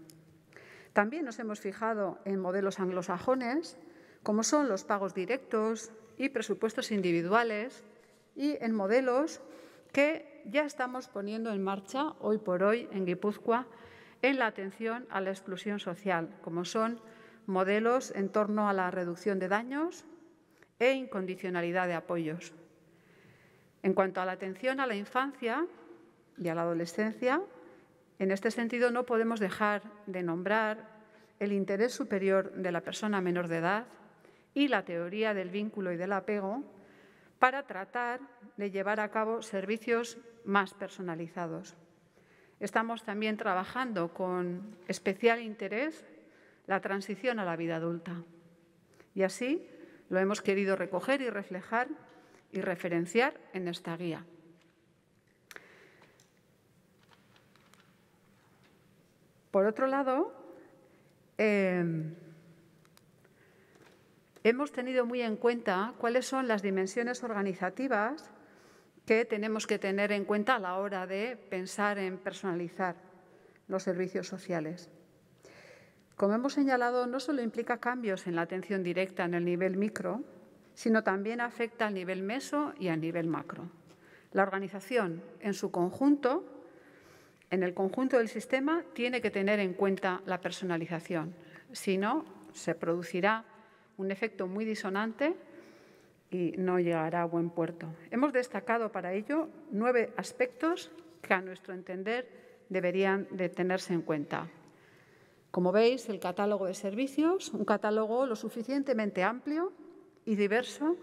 También nos hemos fijado en modelos anglosajones, como son los pagos directos y presupuestos individuales, y en modelos que ya estamos poniendo en marcha hoy por hoy en Guipúzcoa en la atención a la exclusión social, como son modelos en torno a la reducción de daños, e incondicionalidad de apoyos. En cuanto a la atención a la infancia y a la adolescencia, en este sentido no podemos dejar de nombrar el interés superior de la persona menor de edad y la teoría del vínculo y del apego para tratar de llevar a cabo servicios más personalizados. Estamos también trabajando con especial interés la transición a la vida adulta y así lo hemos querido recoger y reflejar y referenciar en esta guía. Por otro lado, em, hemos tenido muy en cuenta cuáles son las dimensiones organizativas que tenemos que tener en cuenta a la hora de pensar en personalizar los servicios sociales. Como hemos señalado, no solo implica cambios en la atención directa en el nivel micro, sino también afecta al nivel meso y al nivel macro. La organización en su conjunto, en el conjunto del sistema, tiene que tener en cuenta la personalización. Si no, se producirá un efecto muy disonante y no llegará a buen puerto. Hemos destacado para ello nueve aspectos que a nuestro entender deberían de tenerse en cuenta. Como veis, el catálogo de servicios, un catálogo lo suficientemente amplio y diverso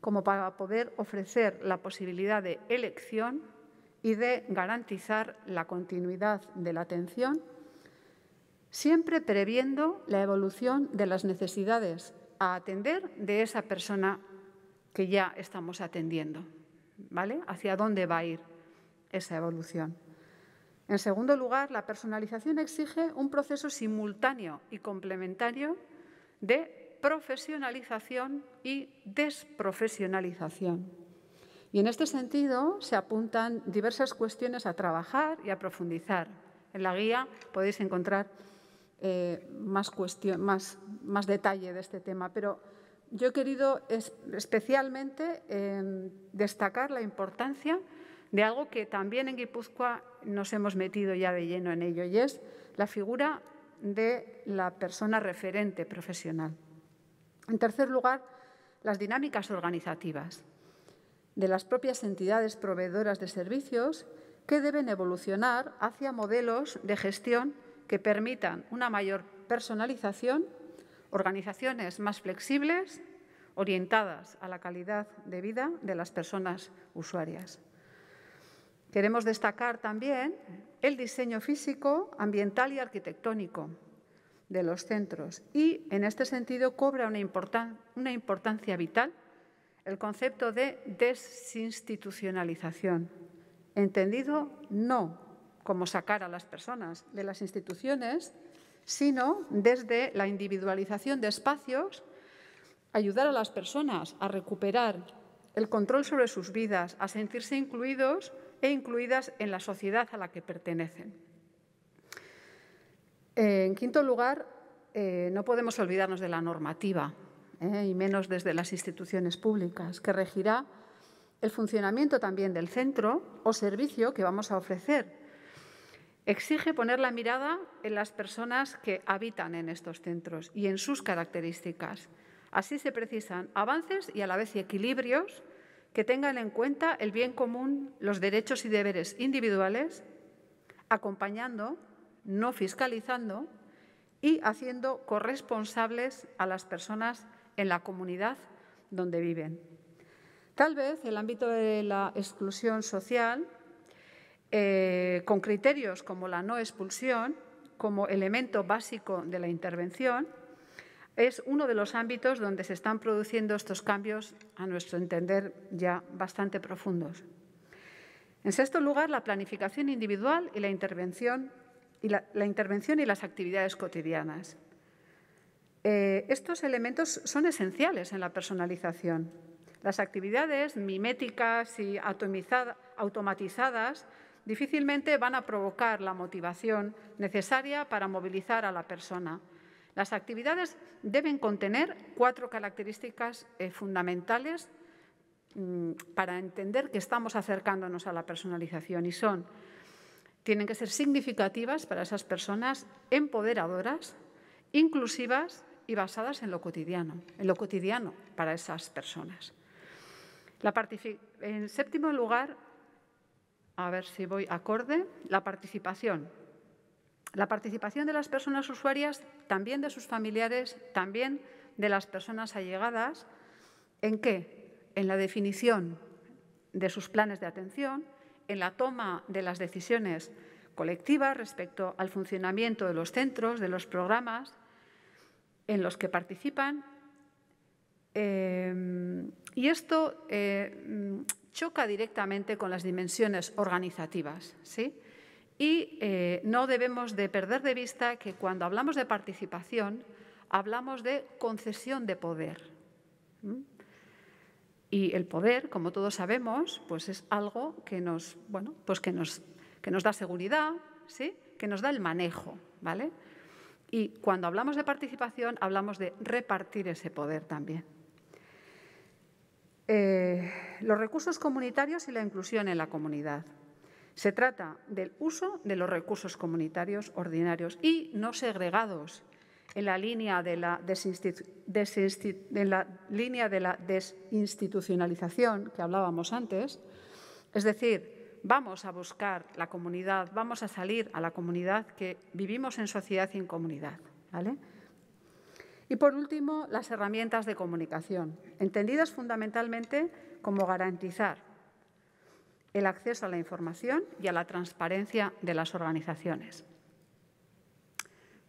como para poder ofrecer la posibilidad de elección y de garantizar la continuidad de la atención, siempre previendo la evolución de las necesidades a atender de esa persona que ya estamos atendiendo. ¿Vale? ¿Hacia dónde va a ir esa evolución? En segundo lugar, la personalización exige un proceso simultáneo y complementario de profesionalización y desprofesionalización. Y en este sentido se apuntan diversas cuestiones a trabajar y a profundizar. En la guía podéis encontrar eh, más, detalle de este tema, pero yo he querido especialmente eh, destacar la importancia de algo que también en Guipúzcoa nos hemos metido ya de lleno en ello, y es la figura de la persona referente profesional. En tercer lugar, las dinámicas organizativas de las propias entidades proveedoras de servicios que deben evolucionar hacia modelos de gestión que permitan una mayor personalización, organizaciones más flexibles, orientadas a la calidad de vida de las personas usuarias. Queremos destacar también el diseño físico, ambiental y arquitectónico de los centros y, en este sentido, cobra una, una importancia vital el concepto de desinstitucionalización, entendido no como sacar a las personas de las instituciones, sino desde la individualización de espacios, ayudar a las personas a recuperar el control sobre sus vidas, a sentirse incluidos e incluidas en la sociedad a la que pertenecen. En quinto lugar, eh, no podemos olvidarnos de la normativa, eh, y menos desde las instituciones públicas, que regirá el funcionamiento también del centro o servicio que vamos a ofrecer. Exige poner la mirada en las personas que habitan en estos centros y en sus características. Así se precisan avances y a la vez equilibrios que tengan en cuenta el bien común, los derechos y deberes individuales, acompañando, no fiscalizando y haciendo corresponsables a las personas en la comunidad donde viven. Tal vez el ámbito de la exclusión social, eh, con criterios como la no expulsión, como elemento básico de la intervención, es uno de los ámbitos donde se están produciendo estos cambios, a nuestro entender, ya bastante profundos. En sexto lugar, la planificación individual y la intervención y, la, intervención y las actividades cotidianas. Eh, estos elementos son esenciales en la personalización. Las actividades miméticas y automatizadas difícilmente van a provocar la motivación necesaria para movilizar a la persona las actividades deben contener cuatro características eh, fundamentales mm, para entender que estamos acercándonos a la personalización y son, tienen que ser significativas para esas personas, empoderadoras, inclusivas y basadas en lo cotidiano, en lo cotidiano para esas personas. en séptimo lugar, a ver si voy acorde, la participación la participación de las personas usuarias, también de sus familiares, también de las personas allegadas, ¿en qué? En la definición de sus planes de atención, en la toma de las decisiones colectivas respecto al funcionamiento de los centros, de los programas en los que participan. Eh, y esto eh, mm, choca directamente con las dimensiones organizativas. ¿sí? Y eh, no debemos de perder de vista que cuando hablamos de participación, hablamos de concesión de poder. Y el poder, como todos sabemos, pues es algo pues que nos, que nos, da seguridad, ¿sí? que nos da el manejo. ¿vale? Y cuando hablamos de participación, hablamos de repartir ese poder también. Eh, los recursos comunitarios y la inclusión en la comunidad. Se trata del uso de los recursos comunitarios ordinarios y no segregados en la línea de la, desinstitucionalización que hablábamos antes. Es decir, vamos a buscar la comunidad, vamos a salir a la comunidad que vivimos en sociedad y en comunidad. Y por último, las herramientas de comunicación, entendidas fundamentalmente como garantizar el acceso a la información y a la transparencia de las organizaciones.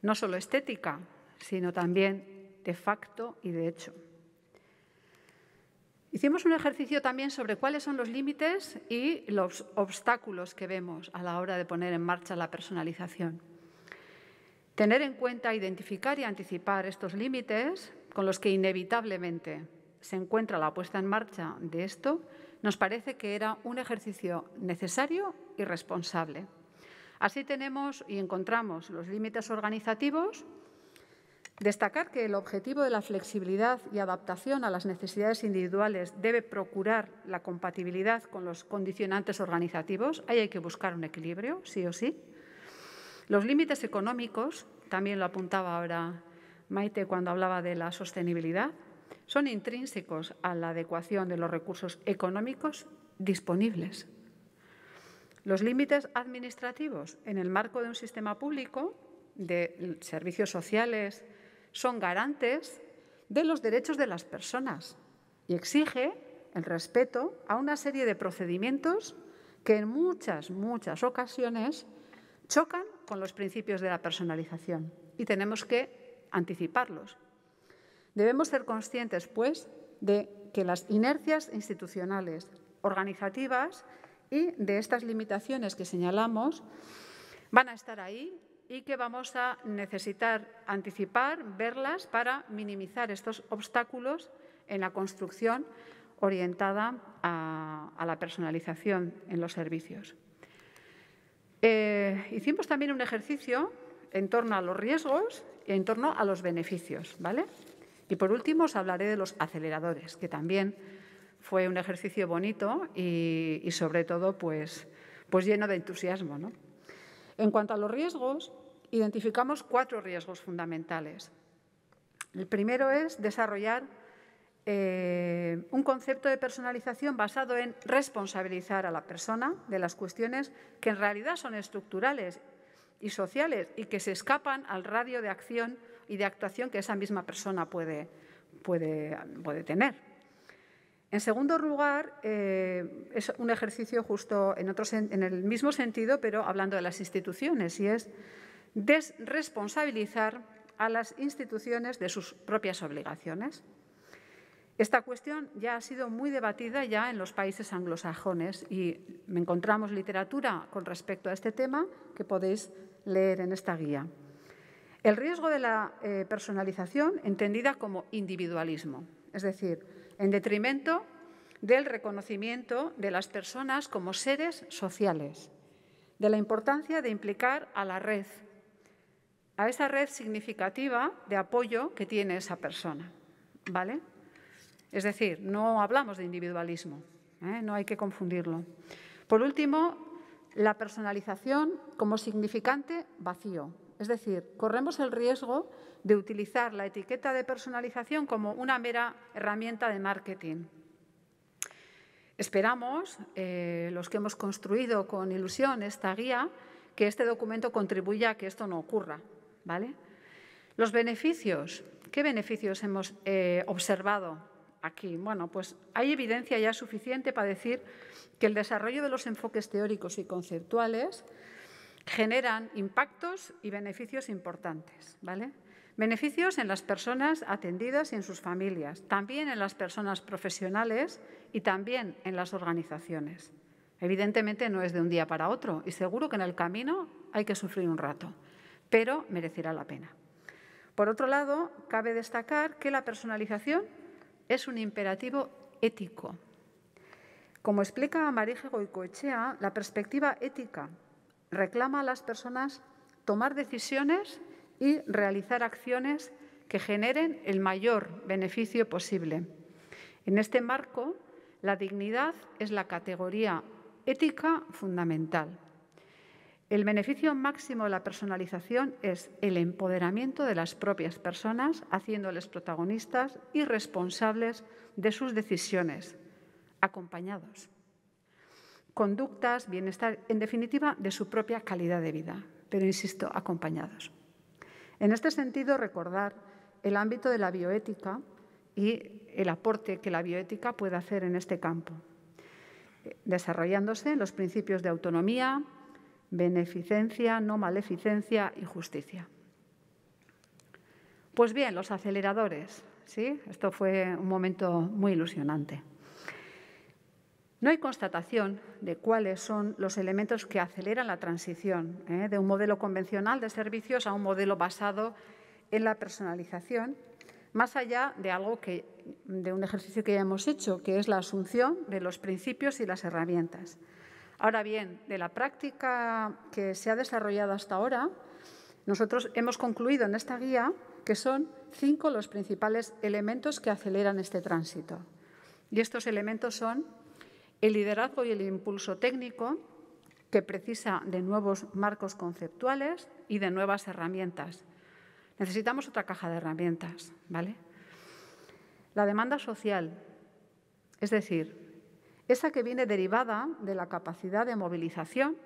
No solo estética, sino también de facto y de hecho. Hicimos un ejercicio también sobre cuáles son los límites y los obstáculos que vemos a la hora de poner en marcha la personalización. Tener en cuenta, identificar y anticipar estos límites con los que inevitablemente se encuentra la puesta en marcha de esto nos parece que era un ejercicio necesario y responsable. Así tenemos y encontramos los límites organizativos. Destacar que el objetivo de la flexibilidad y adaptación a las necesidades individuales debe procurar la compatibilidad con los condicionantes organizativos. Ahí hay que buscar un equilibrio, sí o sí. Los límites económicos, también lo apuntaba ahora Maite cuando hablaba de la sostenibilidad son intrínsecos a la adecuación de los recursos económicos disponibles. Los límites administrativos en el marco de un sistema público de servicios sociales son garantes de los derechos de las personas y exige el respeto a una serie de procedimientos que en muchas, muchas ocasiones chocan con los principios de la personalización y tenemos que anticiparlos Debemos ser conscientes, pues, de que las inercias institucionales, organizativas y de estas limitaciones que señalamos van a estar ahí y que vamos a necesitar anticipar, verlas para minimizar estos obstáculos en la construcción orientada a, la personalización en los servicios. Eh, hicimos también un ejercicio en torno a los riesgos y en torno a los beneficios. ¿vale? Y por último os hablaré de los aceleradores, que también fue un ejercicio bonito y, sobre todo pues, pues, lleno de entusiasmo. En cuanto a los riesgos, identificamos cuatro riesgos fundamentales. El primero es desarrollar eh, un concepto de personalización basado en responsabilizar a la persona de las cuestiones que en realidad son estructurales y sociales y que se escapan al radio de acción y de actuación que esa misma persona puede, puede, tener. En segundo lugar, eh, es un ejercicio justo en, en el mismo sentido, pero hablando de las instituciones, y es desresponsabilizar a las instituciones de sus propias obligaciones. Esta cuestión ya ha sido muy debatida ya en los países anglosajones y encontramos literatura con respecto a este tema que podéis leer en esta guía. El riesgo de la eh, personalización entendida como individualismo, es decir, en detrimento del reconocimiento de las personas como seres sociales, de la importancia de implicar a la red, a esa red significativa de apoyo que tiene esa persona. ¿Vale? Es decir, no hablamos de individualismo, ¿eh? no hay que confundirlo. Por último, la personalización como significante vacío, es decir, corremos el riesgo de utilizar la etiqueta de personalización como una mera herramienta de marketing. Esperamos, eh, los que hemos construido con ilusión esta guía, que este documento contribuya a que esto no ocurra. ¿vale? Los beneficios. ¿Qué beneficios hemos eh, observado aquí? Bueno, pues hay evidencia ya suficiente para decir que el desarrollo de los enfoques teóricos y conceptuales generan impactos y beneficios importantes, ¿vale? Beneficios en las personas atendidas y en sus familias, también en las personas profesionales y también en las organizaciones. Evidentemente no es de un día para otro y seguro que en el camino hay que sufrir un rato, pero merecerá la pena. Por otro lado, cabe destacar que la personalización es un imperativo ético. Como explica Marije Goicoechea, la perspectiva ética reclama a las personas tomar decisiones y realizar acciones que generen el mayor beneficio posible. En este marco, la dignidad es la categoría ética fundamental. El beneficio máximo de la personalización es el empoderamiento de las propias personas, haciéndoles protagonistas y responsables de sus decisiones, acompañados conductas, bienestar, en definitiva, de su propia calidad de vida, pero insisto, acompañados. En este sentido, recordar el ámbito de la bioética y el aporte que la bioética puede hacer en este campo, desarrollándose los principios de autonomía, beneficencia, no maleficencia y justicia. Pues bien, los aceleradores, ¿sí? Esto fue un momento muy ilusionante. No hay constatación de cuáles son los elementos que aceleran la transición ¿eh? de un modelo convencional de servicios a un modelo basado en la personalización, más allá de algo que de un ejercicio que ya hemos hecho, que es la asunción de los principios y las herramientas. Ahora bien, de la práctica que se ha desarrollado hasta ahora, nosotros hemos concluido en esta guía que son cinco los principales elementos que aceleran este tránsito. Y estos elementos son el liderazgo y el impulso técnico, que precisa de nuevos marcos conceptuales y de nuevas herramientas. Necesitamos otra caja de herramientas, ¿vale? La demanda social, es decir, esa que viene derivada de la capacidad de movilización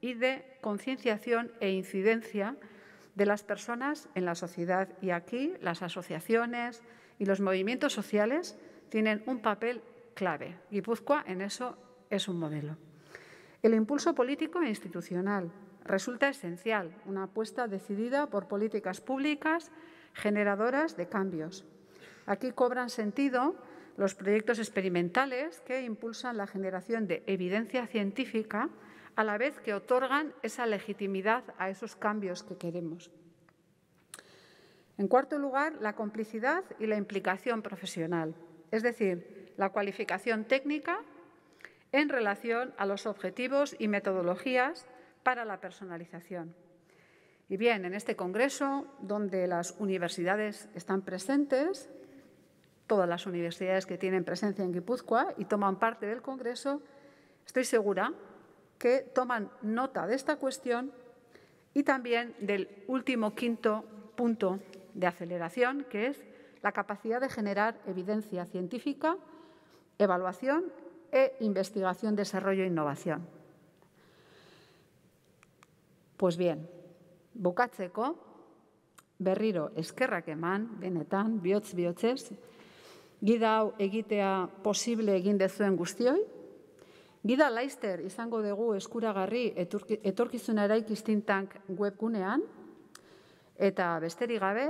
y de concienciación e incidencia de las personas en la sociedad. Y aquí las asociaciones y los movimientos sociales tienen un papel clave. Guipúzcoa en eso es un modelo. El impulso político e institucional resulta esencial, una apuesta decidida por políticas públicas generadoras de cambios. Aquí cobran sentido los proyectos experimentales que impulsan la generación de evidencia científica a la vez que otorgan esa legitimidad a esos cambios que queremos. En cuarto lugar, la complicidad y la implicación profesional. Es decir, la cualificación técnica en relación a los objetivos y metodologías para la personalización. Y bien, en este Congreso, donde las universidades están presentes, todas las universidades que tienen presencia en Guipúzcoa y toman parte del Congreso, estoy segura que toman nota de esta cuestión y también del último quinto punto de aceleración, que es la capacidad de generar evidencia científica evaluación e investigación, desarrollo e innovación. Pues bien, bukatzeko, berriro eskerrak eman, benetan, bihotz bihotzez, gida hau egitea posible egin dezuen guztioi, gida laister izango dugu eskuragarri etorkizuna eraikiztin tank webgunean, eta besterik gabe,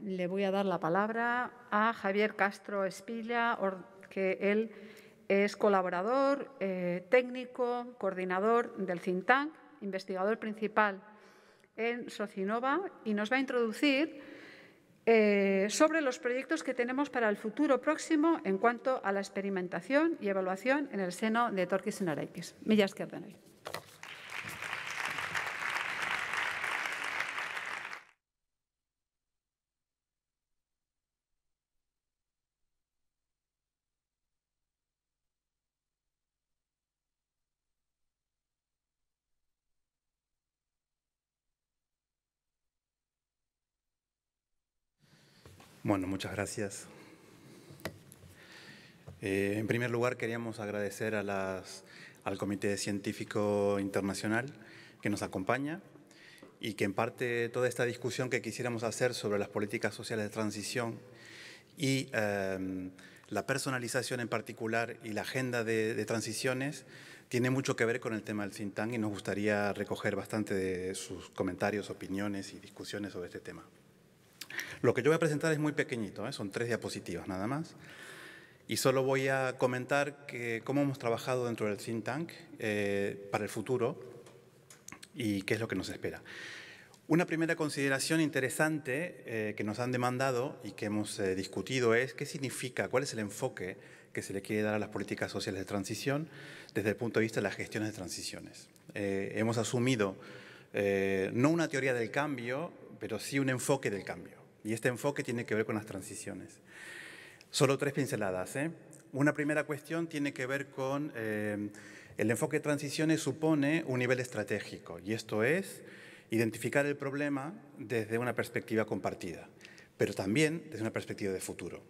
le voy a dar la palabra a Javier Castro Espila, que él es colaborador, eh, técnico, coordinador del think investigador principal en Socinova y nos va a introducir eh, sobre los proyectos que tenemos para el futuro próximo en cuanto a la experimentación y evaluación en el seno de Torquis Millas que Bueno, muchas gracias. Eh, en primer lugar, queríamos agradecer a las, al Comité Científico Internacional que nos acompaña y que en parte toda esta discusión que quisiéramos hacer sobre las políticas sociales de transición y em, la personalización en particular y la agenda de, transiciones tiene mucho que ver con el tema del Sintang y nos gustaría recoger bastante de sus comentarios, opiniones y discusiones sobre este tema. Lo que yo voy a presentar es muy pequeñito, ¿eh? son tres diapositivas nada más. Y solo voy a comentar cómo hemos trabajado dentro del think tank eh, para el futuro y qué es lo que nos espera. Una primera consideración interesante eh, que nos han demandado y que hemos discutido es qué significa, cuál es el enfoque que se le quiere dar a las políticas sociales de transición desde el punto de vista de las gestiones de transiciones. hemos asumido no una teoría del cambio, pero sí un enfoque del cambio. Y este enfoque tiene que ver con las transiciones. Solo tres pinceladas. ¿eh? Una primera cuestión tiene que ver con eh, el enfoque de transiciones supone un nivel estratégico y esto es identificar el problema desde una perspectiva compartida, pero también desde una perspectiva de futuro.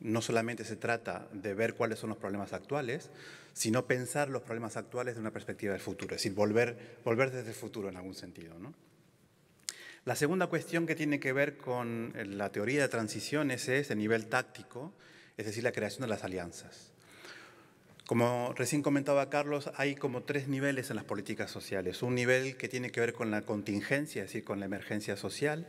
No solamente se trata de ver cuáles son los problemas actuales, sino pensar los problemas actuales desde una perspectiva del futuro, es decir, volver, volver desde el futuro en algún sentido. La segunda cuestión que tiene que ver con eh, la teoría de transiciones es el nivel táctico, es decir, la creación de las alianzas. Como recién comentaba Carlos, hay como tres niveles en las políticas sociales. Un nivel que tiene que ver con la contingencia, es decir, con la emergencia social.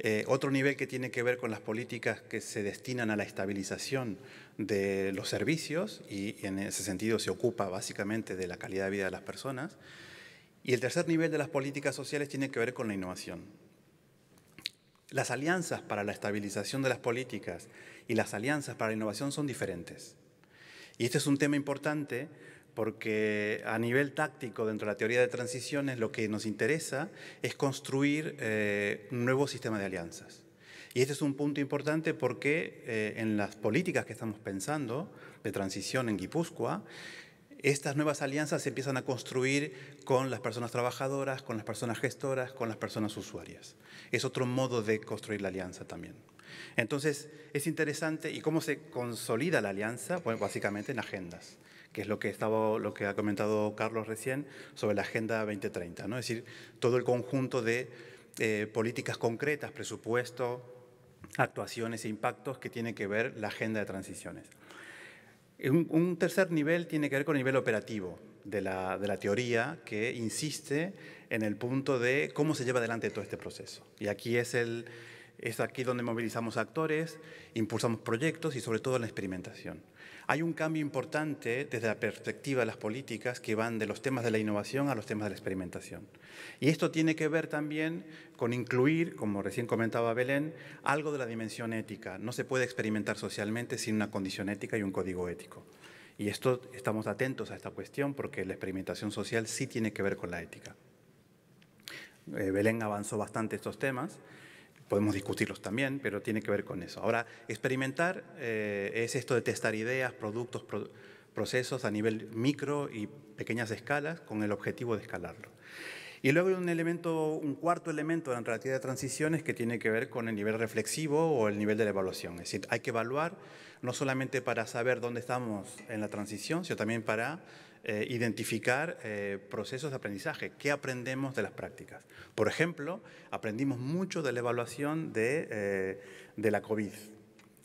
Eh, otro nivel que tiene que ver con las políticas que se destinan a la estabilización de los servicios y en ese sentido se ocupa básicamente de la calidad de vida de las personas. Y el tercer nivel de las políticas sociales tiene que ver con la innovación. Las alianzas para la estabilización de las políticas y las alianzas para la innovación son diferentes. Y este es un tema importante porque a nivel táctico dentro de la teoría de transiciones lo que nos interesa es construir eh, un nuevo sistema de alianzas. Y este es un punto importante porque eh, en las políticas que estamos pensando de transición en Guipúzcoa, estas nuevas alianzas se empiezan a construir con las personas trabajadoras, con las personas gestoras, con las personas usuarias. Es otro modo de construir la alianza también. Entonces, es interesante. ¿Y cómo se consolida la alianza? Bueno, básicamente en agendas, que es lo que, estaba, lo que ha comentado Carlos recién sobre la Agenda 2030. ¿no? Es decir, todo el conjunto de eh, políticas concretas, presupuesto, actuaciones e impactos que tiene que ver la agenda de transiciones. Un, tercer nivel tiene que ver con el nivel operativo de la, teoría que insiste en el punto de cómo se lleva adelante todo este proceso. Y aquí es, aquí donde movilizamos actores, impulsamos proyectos y sobre todo la experimentación. Hay un cambio importante desde la perspectiva de las políticas que van de los temas de la innovación a los temas de la experimentación. Y esto tiene que ver también con incluir, como recién comentaba Belén, algo de la dimensión ética. No se puede experimentar socialmente sin una condición ética y un código ético. Y esto, estamos atentos a esta cuestión porque la experimentación social sí tiene que ver con la ética. Eh, Belén avanzó bastante estos temas podemos discutirlos también, pero tiene que ver con eso. Ahora, experimentar eh, es esto de testar ideas, productos, procesos a nivel micro y pequeñas escalas con el objetivo de escalarlo. Y luego hay un elemento, un cuarto elemento de la relatividad de transiciones que tiene que ver con el nivel reflexivo o el nivel de la evaluación. Es decir, hay que evaluar no solamente para saber dónde estamos en la transición, sino también para eh, identificar eh, procesos de aprendizaje, qué aprendemos de las prácticas. Por ejemplo, aprendimos mucho de la evaluación eh, de, la COVID.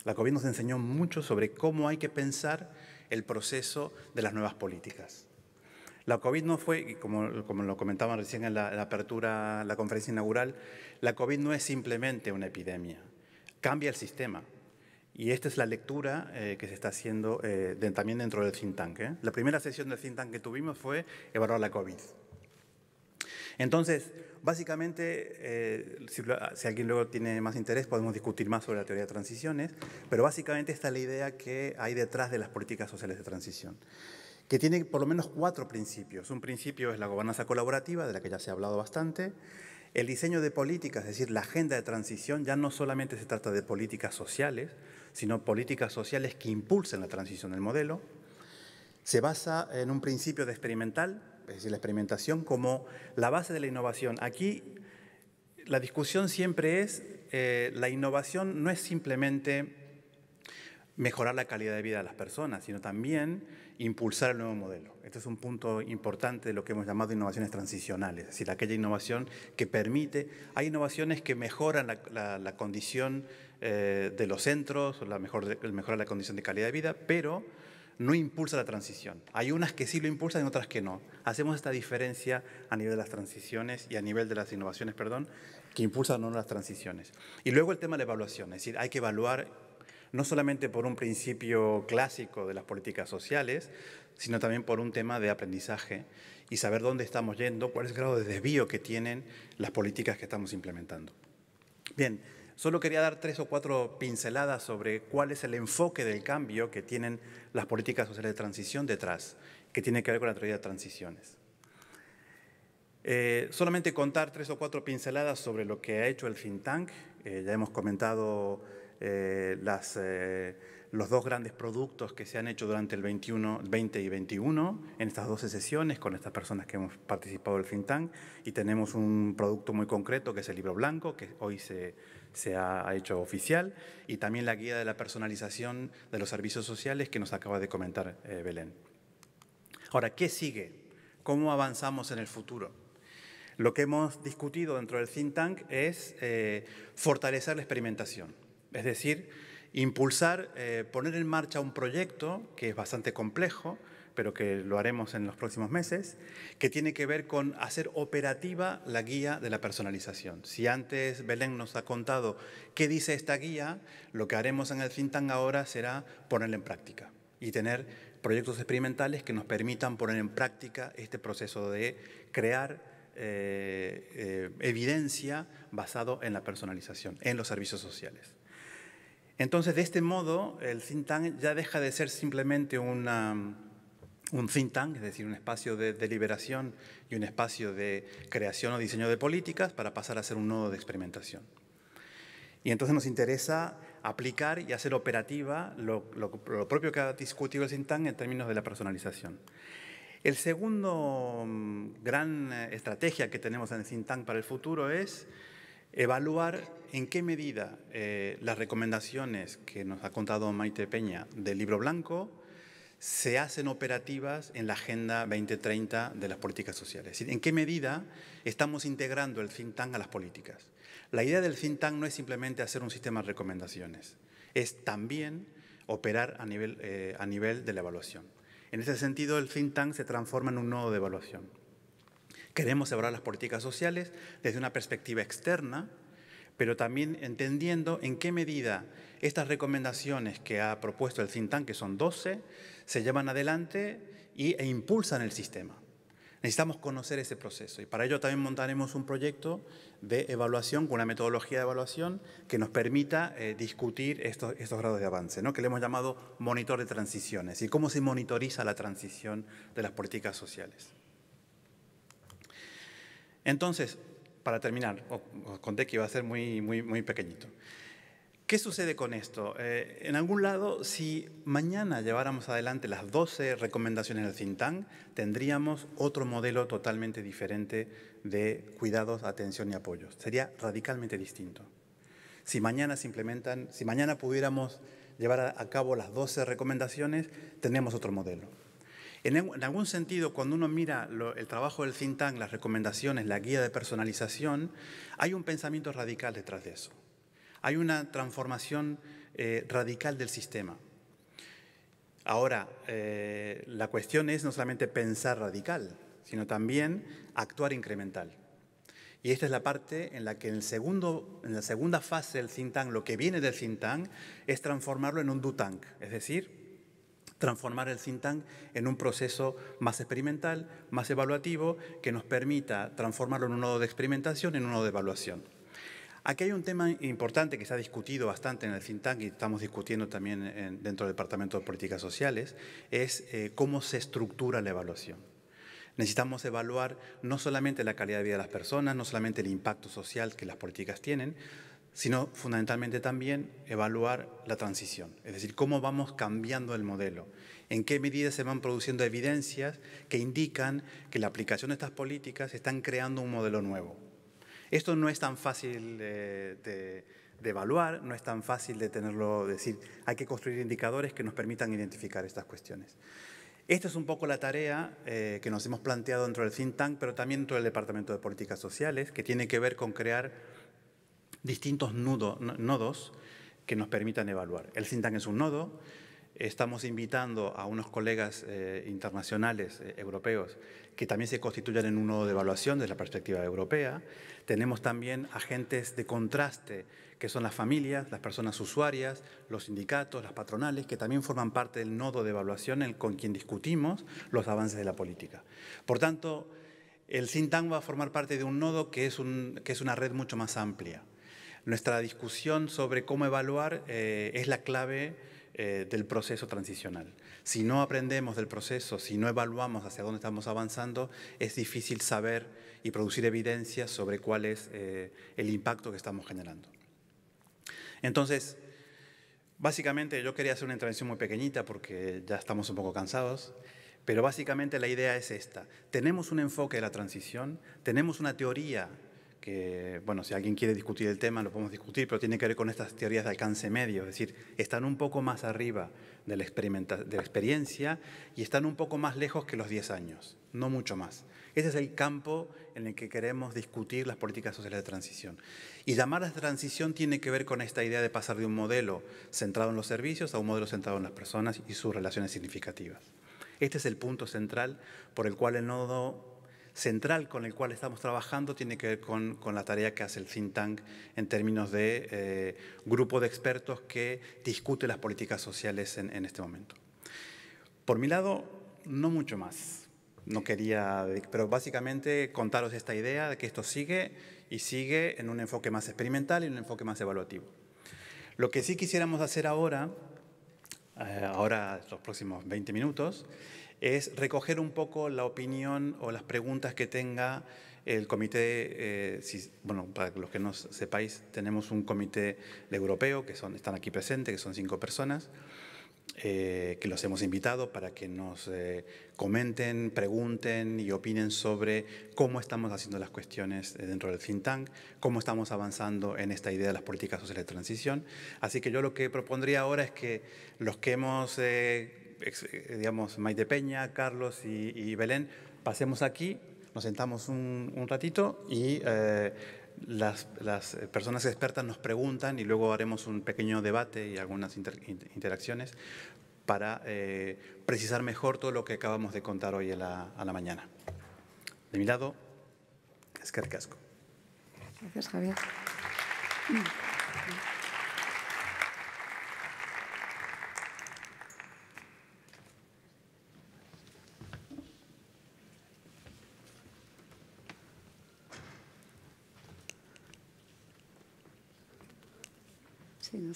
La COVID nos enseñó mucho sobre cómo hay que pensar el proceso de las nuevas políticas. La COVID no fue, como, como lo comentaban recién en la apertura, la conferencia inaugural, la COVID no es simplemente una epidemia, cambia el sistema, y esta es la lectura eh, que se está haciendo eh, también dentro del think tank. ¿eh? La primera sesión del think tank que tuvimos fue evaluar la COVID. Entonces, básicamente, si, si, alguien luego tiene más interés, podemos discutir más sobre la teoría de transiciones, pero básicamente esta la idea que hay detrás de las políticas sociales de transición que tiene por lo menos cuatro principios. Un principio es la gobernanza colaborativa, de la que ya se ha hablado bastante, el diseño de políticas, es decir, la agenda de transición, ya no solamente se trata de políticas sociales, sino políticas sociales que impulsen la transición del modelo. Se basa en un principio de experimental, es decir, la experimentación como la base de la innovación. Aquí la discusión siempre es, eh, la innovación no es simplemente mejorar la calidad de vida de las personas, sino también impulsar el nuevo modelo. Este es un punto importante de lo que hemos llamado innovaciones transicionales, es decir, aquella innovación que permite, hay innovaciones que mejoran la, la, la condición eh, de los centros, la mejor, el mejorar la condición de calidad de vida, pero no impulsa la transición. Hay unas que sí lo impulsan y otras que no. Hacemos esta diferencia a nivel de las transiciones y a nivel de las innovaciones, perdón, que impulsan o no las transiciones. Y luego el tema de la evaluación, es decir, hay que evaluar no solamente por un principio clásico de las políticas sociales, sino también por un tema de aprendizaje y saber dónde estamos yendo, cuál es el grado de desvío que tienen las políticas que estamos implementando. Bien, Solo quería dar tres o cuatro pinceladas sobre cuál es el enfoque del cambio que tienen las políticas sociales de transición detrás, que tiene que ver con la teoría de transiciones. Eh, solamente contar tres o cuatro pinceladas sobre lo que ha hecho el Fintank. Eh, ya hemos comentado eh, los dos grandes productos que se han hecho durante el 21, 20 y 21 en estas 12 sesiones con estas personas que hemos participado del Fintank Y tenemos un producto muy concreto que es el libro blanco, que hoy se se ha hecho oficial y también la guía de la personalización de los servicios sociales que nos acaba de comentar eh, Belén. Ahora, ¿qué sigue? ¿Cómo avanzamos en el futuro? Lo que hemos discutido dentro del think tank es eh, fortalecer la experimentación, es decir, impulsar, eh, poner en marcha un proyecto que es bastante complejo, pero que lo haremos en los próximos meses, que tiene que ver con hacer operativa la guía de la personalización. Si antes Belén nos ha contado qué dice esta guía, lo que haremos en el think ahora será ponerla en práctica y tener proyectos experimentales que nos permitan poner en práctica este proceso de crear eh, eh, evidencia basado en la personalización, en los servicios sociales. Entonces, de este modo, el think ya deja de ser simplemente una, un think tank, es decir, un espacio de deliberación y un espacio de creación o diseño de políticas para pasar a ser un nodo de experimentación. Y entonces nos interesa aplicar y hacer operativa lo, propio que ha discutido el think tank en términos de la personalización. El segundo mm, gran eh, estrategia que tenemos en el think tank para el futuro es evaluar en qué medida eh, las recomendaciones que nos ha contado Maite Peña del libro blanco se hacen operativas en la Agenda 2030 de las políticas sociales. en qué medida estamos integrando el think tank a las políticas. La idea del think tank no es simplemente hacer un sistema de recomendaciones, es también operar a nivel, eh, a nivel de la evaluación. En ese sentido, el think tank se transforma en un nodo de evaluación. Queremos evaluar las políticas sociales desde una perspectiva externa, pero también entendiendo en qué medida estas recomendaciones que ha propuesto el CINTAN, que son 12, se llevan adelante e impulsan el sistema. Necesitamos conocer ese proceso y para ello también montaremos un proyecto de evaluación con una metodología de evaluación que nos permita eh, discutir estos, grados de avance, que le hemos llamado monitor de transiciones y cómo se monitoriza la transición de las políticas sociales. Entonces, para terminar, os conté que iba a ser muy, muy, muy pequeñito. ¿Qué sucede con esto? Eh, en algún lado, si mañana lleváramos adelante las 12 recomendaciones del Cintan, tendríamos otro modelo totalmente diferente de cuidados, atención y apoyo Sería radicalmente distinto. Si mañana se implementan, si mañana pudiéramos llevar a cabo las 12 recomendaciones, tendríamos otro modelo. En, algún sentido, cuando uno mira el trabajo del think tank, las recomendaciones, la guía de personalización, hay un pensamiento radical detrás de eso. Hay una transformación eh, radical del sistema. Ahora, eh, la cuestión es no solamente pensar radical, sino también actuar incremental. Y esta es la parte en la que el segundo, en la segunda fase del think tank, lo que viene del think tank, es transformarlo en un do tank, es decir, transformar el think tank en un proceso más experimental, más evaluativo, que nos permita transformarlo en un nodo de experimentación, en un nodo de evaluación. Aquí hay un tema importante que se ha discutido bastante en el think tank y estamos discutiendo también dentro del Departamento de Políticas Sociales, es eh, cómo se estructura la evaluación. Necesitamos evaluar no solamente la calidad de vida de las personas, no solamente el impacto social que las políticas tienen, sino fundamentalmente también evaluar la transición, es decir, cómo vamos cambiando el modelo, en qué medida se van produciendo evidencias que indican que la aplicación de estas políticas están creando un modelo nuevo. Esto no es tan fácil de, evaluar, no es tan fácil de tenerlo, decir, hay que construir indicadores que nos permitan identificar estas cuestiones. Esta es un poco la tarea eh, que nos hemos planteado dentro del think tank, pero también dentro del Departamento de Políticas Sociales, que tiene que ver con crear distintos nodos que nos permitan evaluar. El Sintang es un nodo, estamos invitando a unos colegas eh, internacionales eh, europeos que también se constituyan en un nodo de evaluación desde la perspectiva europea. Tenemos también agentes de contraste, que son las familias, las personas usuarias, los sindicatos, las patronales, que también forman parte del nodo de evaluación con quien discutimos los avances de la política. Por tanto, el Sintang va a formar parte de un nodo que es una red mucho más amplia. Nuestra discusión sobre cómo evaluar eh, es la clave eh, del proceso transicional. Si no aprendemos del proceso, si no evaluamos hacia dónde estamos avanzando, es difícil saber y producir evidencia sobre cuál es eh, el impacto que estamos generando. Entonces, básicamente yo quería hacer una intervención muy pequeñita porque ya estamos un poco cansados. Pero básicamente la idea es esta. Tenemos un enfoque de la transición, tenemos una teoría que, bueno, si alguien quiere discutir el tema, lo podemos discutir, pero tiene que ver con estas teorías de alcance medio, es decir, están un poco más arriba de la, experiencia y están un poco más lejos que los 10 años, no mucho más. Ese es el campo en el que queremos discutir las políticas sociales de transición. Y llamar a transición tiene que ver con esta idea de pasar de un modelo centrado en los servicios a un modelo centrado en las personas y sus relaciones significativas. Este es el punto central por el cual el nodo central con el cual estamos trabajando tiene que ver con, la tarea que hace el think tank en términos de eh, grupo de expertos que discute las políticas sociales en, este momento. Por mi lado, no mucho más. No quería, pero básicamente contaros esta idea de que esto sigue y sigue en un enfoque más experimental y un enfoque más evaluativo. Lo que sí quisiéramos hacer ahora, eh, ahora los próximos 20 minutos, es recoger un poco la opinión o las preguntas que tenga el comité, eh, bueno, para los que no sepáis, tenemos un comité europeo que son, están aquí presentes, que son cinco personas, eh, que los hemos invitado para que nos eh, comenten, pregunten y opinen sobre cómo estamos haciendo las cuestiones dentro del think tank, cómo estamos avanzando en esta idea de las políticas sociales de transición. Así que yo lo que propondría ahora es que los que hemos eh, digamos, Maite Peña, Carlos y, Belén, pasemos aquí, nos sentamos un, ratito y eh, las, personas expertas nos preguntan y luego haremos un pequeño debate y algunas interacciones para eh, precisar mejor todo lo que acabamos de contar hoy a la, mañana. De mi lado, que Casco. Gracias, Javier.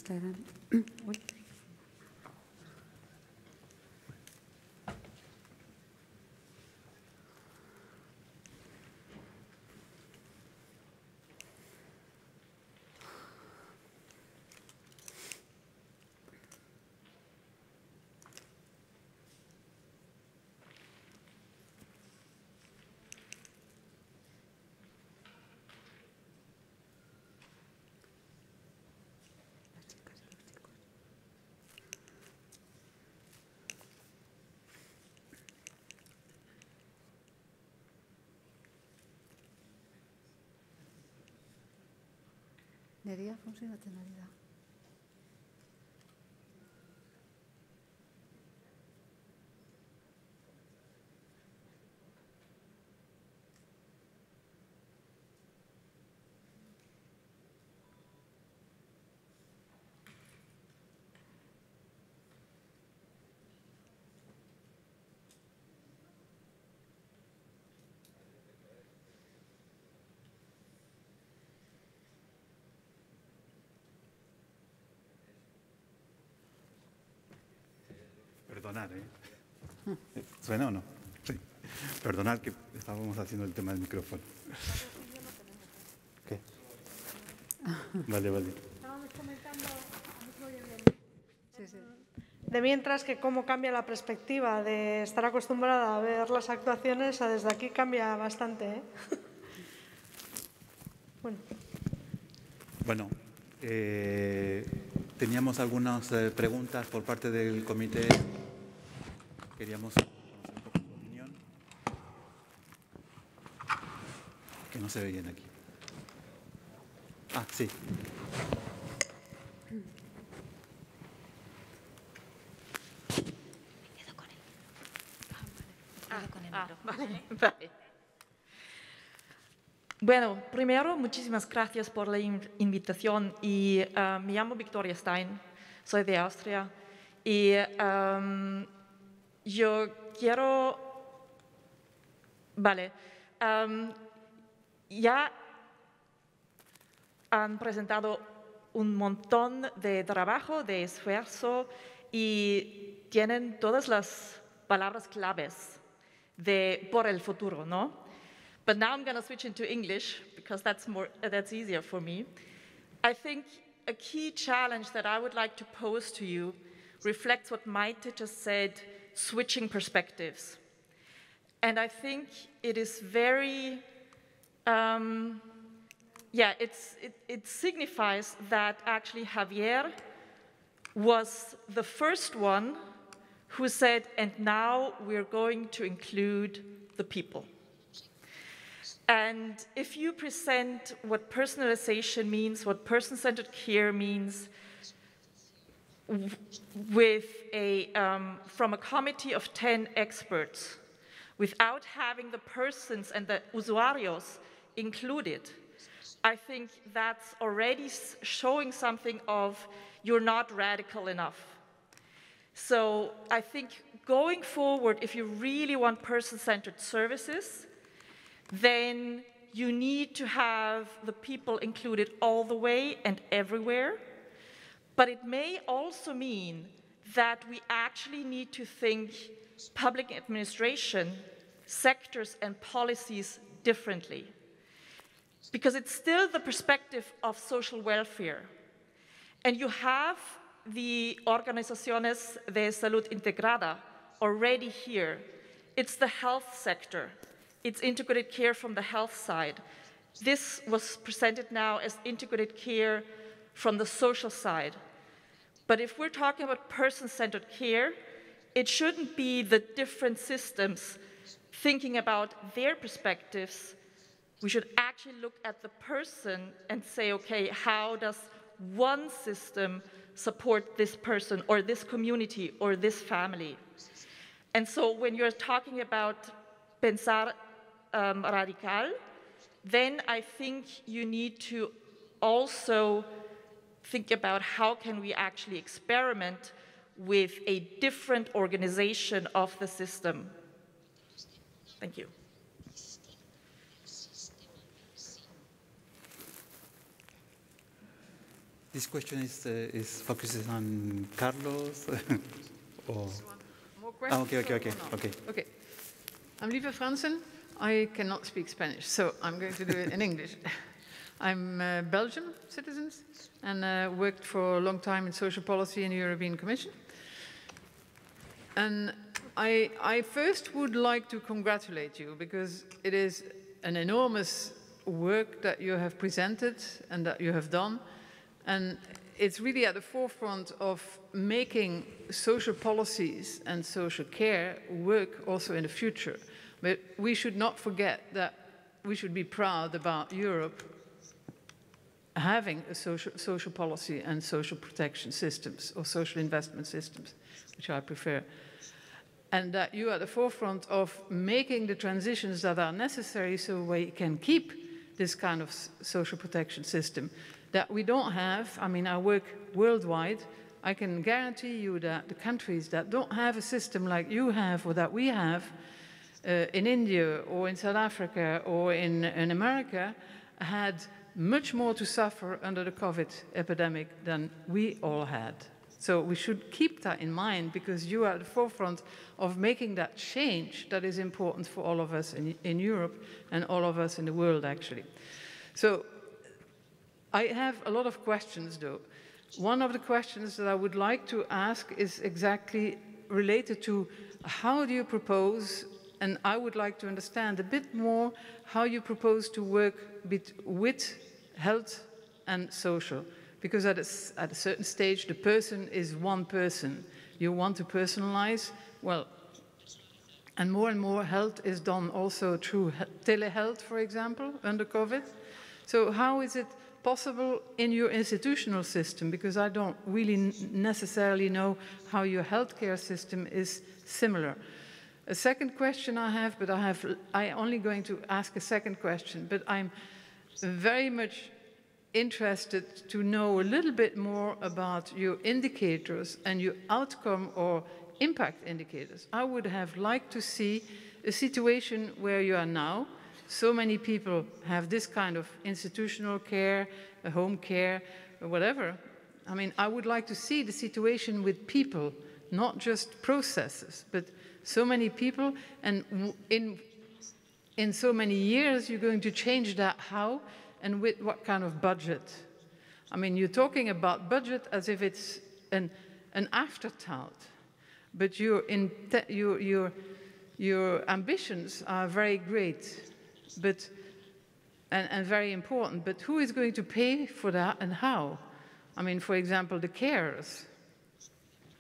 对的。Nerria funtzionatzen ari da Perdonad, ¿eh? ¿Suena o no? Sí. Perdonad que estábamos haciendo el tema del micrófono. ¿Qué? Vale, vale. Estábamos comentando de mientras que cómo cambia la perspectiva de estar acostumbrada a ver las actuaciones desde aquí cambia bastante. ¿eh? bueno, bueno eh, teníamos algunas eh, preguntas por parte del comité Queríamos conocer un poco su opinión, que no se ve bien aquí. Ah, sí. vale, vale. Bueno, primero, muchísimas gracias por la invitación y ah, me llamo Victoria Stein, soy de Austria y yo quiero... Vale. ya han presentado un montón de trabajo, de esfuerzo y tienen todas las palabras claves de por el futuro, ¿no? But now I'm going to switch into English because that's more that's easier for me. I think a key challenge that I would like to pose to you reflects what my teacher said switching perspectives. And I think it is very, um, yeah, it, it signifies that actually Javier was the first one who said, and now we're going to include the people. And if you present what personalization means, what person-centered care means, with a, um, from a committee of 10 experts without having the persons and the usuarios included, I think that's already showing something of you're not radical enough. So I think going forward, if you really want person-centered services, then you need to have the people included all the way and everywhere. But it may also mean that we actually need to think public administration, sectors, and policies differently. Because it's still the perspective of social welfare. And you have the Organizaciones de Salud Integrada already here. It's the health sector. It's integrated care from the health side. This was presented now as integrated care from the social side. But if we're talking about person centered care, it shouldn't be the different systems thinking about their perspectives. We should actually look at the person and say, okay, how does one system support this person or this community or this family? And so when you're talking about pensar um, radical, then I think you need to also think about how can we actually experiment with a different organization of the system. Thank you. This question is, uh, is focuses on Carlos. or... More ah, questions? Oh, okay, okay, okay, okay. Okay. I'm Lieve Fransen. I cannot speak Spanish, so I'm going to do it in English. I'm a uh, Belgian citizen and uh, worked for a long time in social policy in the European Commission. And I, I first would like to congratulate you because it is an enormous work that you have presented and that you have done. And it's really at the forefront of making social policies and social care work also in the future. But we should not forget that we should be proud about Europe having a social, social policy and social protection systems or social investment systems, which I prefer. And that you are at the forefront of making the transitions that are necessary so we can keep this kind of social protection system that we don't have. I mean, I work worldwide. I can guarantee you that the countries that don't have a system like you have or that we have uh, in India or in South Africa or in, in America had much more to suffer under the COVID epidemic than we all had. So we should keep that in mind because you are at the forefront of making that change that is important for all of us in, in Europe and all of us in the world, actually. So I have a lot of questions, though. One of the questions that I would like to ask is exactly related to how do you propose and I would like to understand a bit more how you propose to work with health and social. Because at a, at a certain stage, the person is one person. You want to personalize, well, and more and more health is done also through telehealth, for example, under COVID. So how is it possible in your institutional system? Because I don't really necessarily know how your healthcare system is similar. A second question I have, but I have, I'm only going to ask a second question, but I'm very much interested to know a little bit more about your indicators and your outcome or impact indicators. I would have liked to see a situation where you are now. So many people have this kind of institutional care, home care, whatever. I mean, I would like to see the situation with people, not just processes, but so many people, and in, in so many years, you're going to change that how and with what kind of budget. I mean, you're talking about budget as if it's an, an afterthought, but your, your, your, your ambitions are very great but, and, and very important, but who is going to pay for that and how? I mean, for example, the carers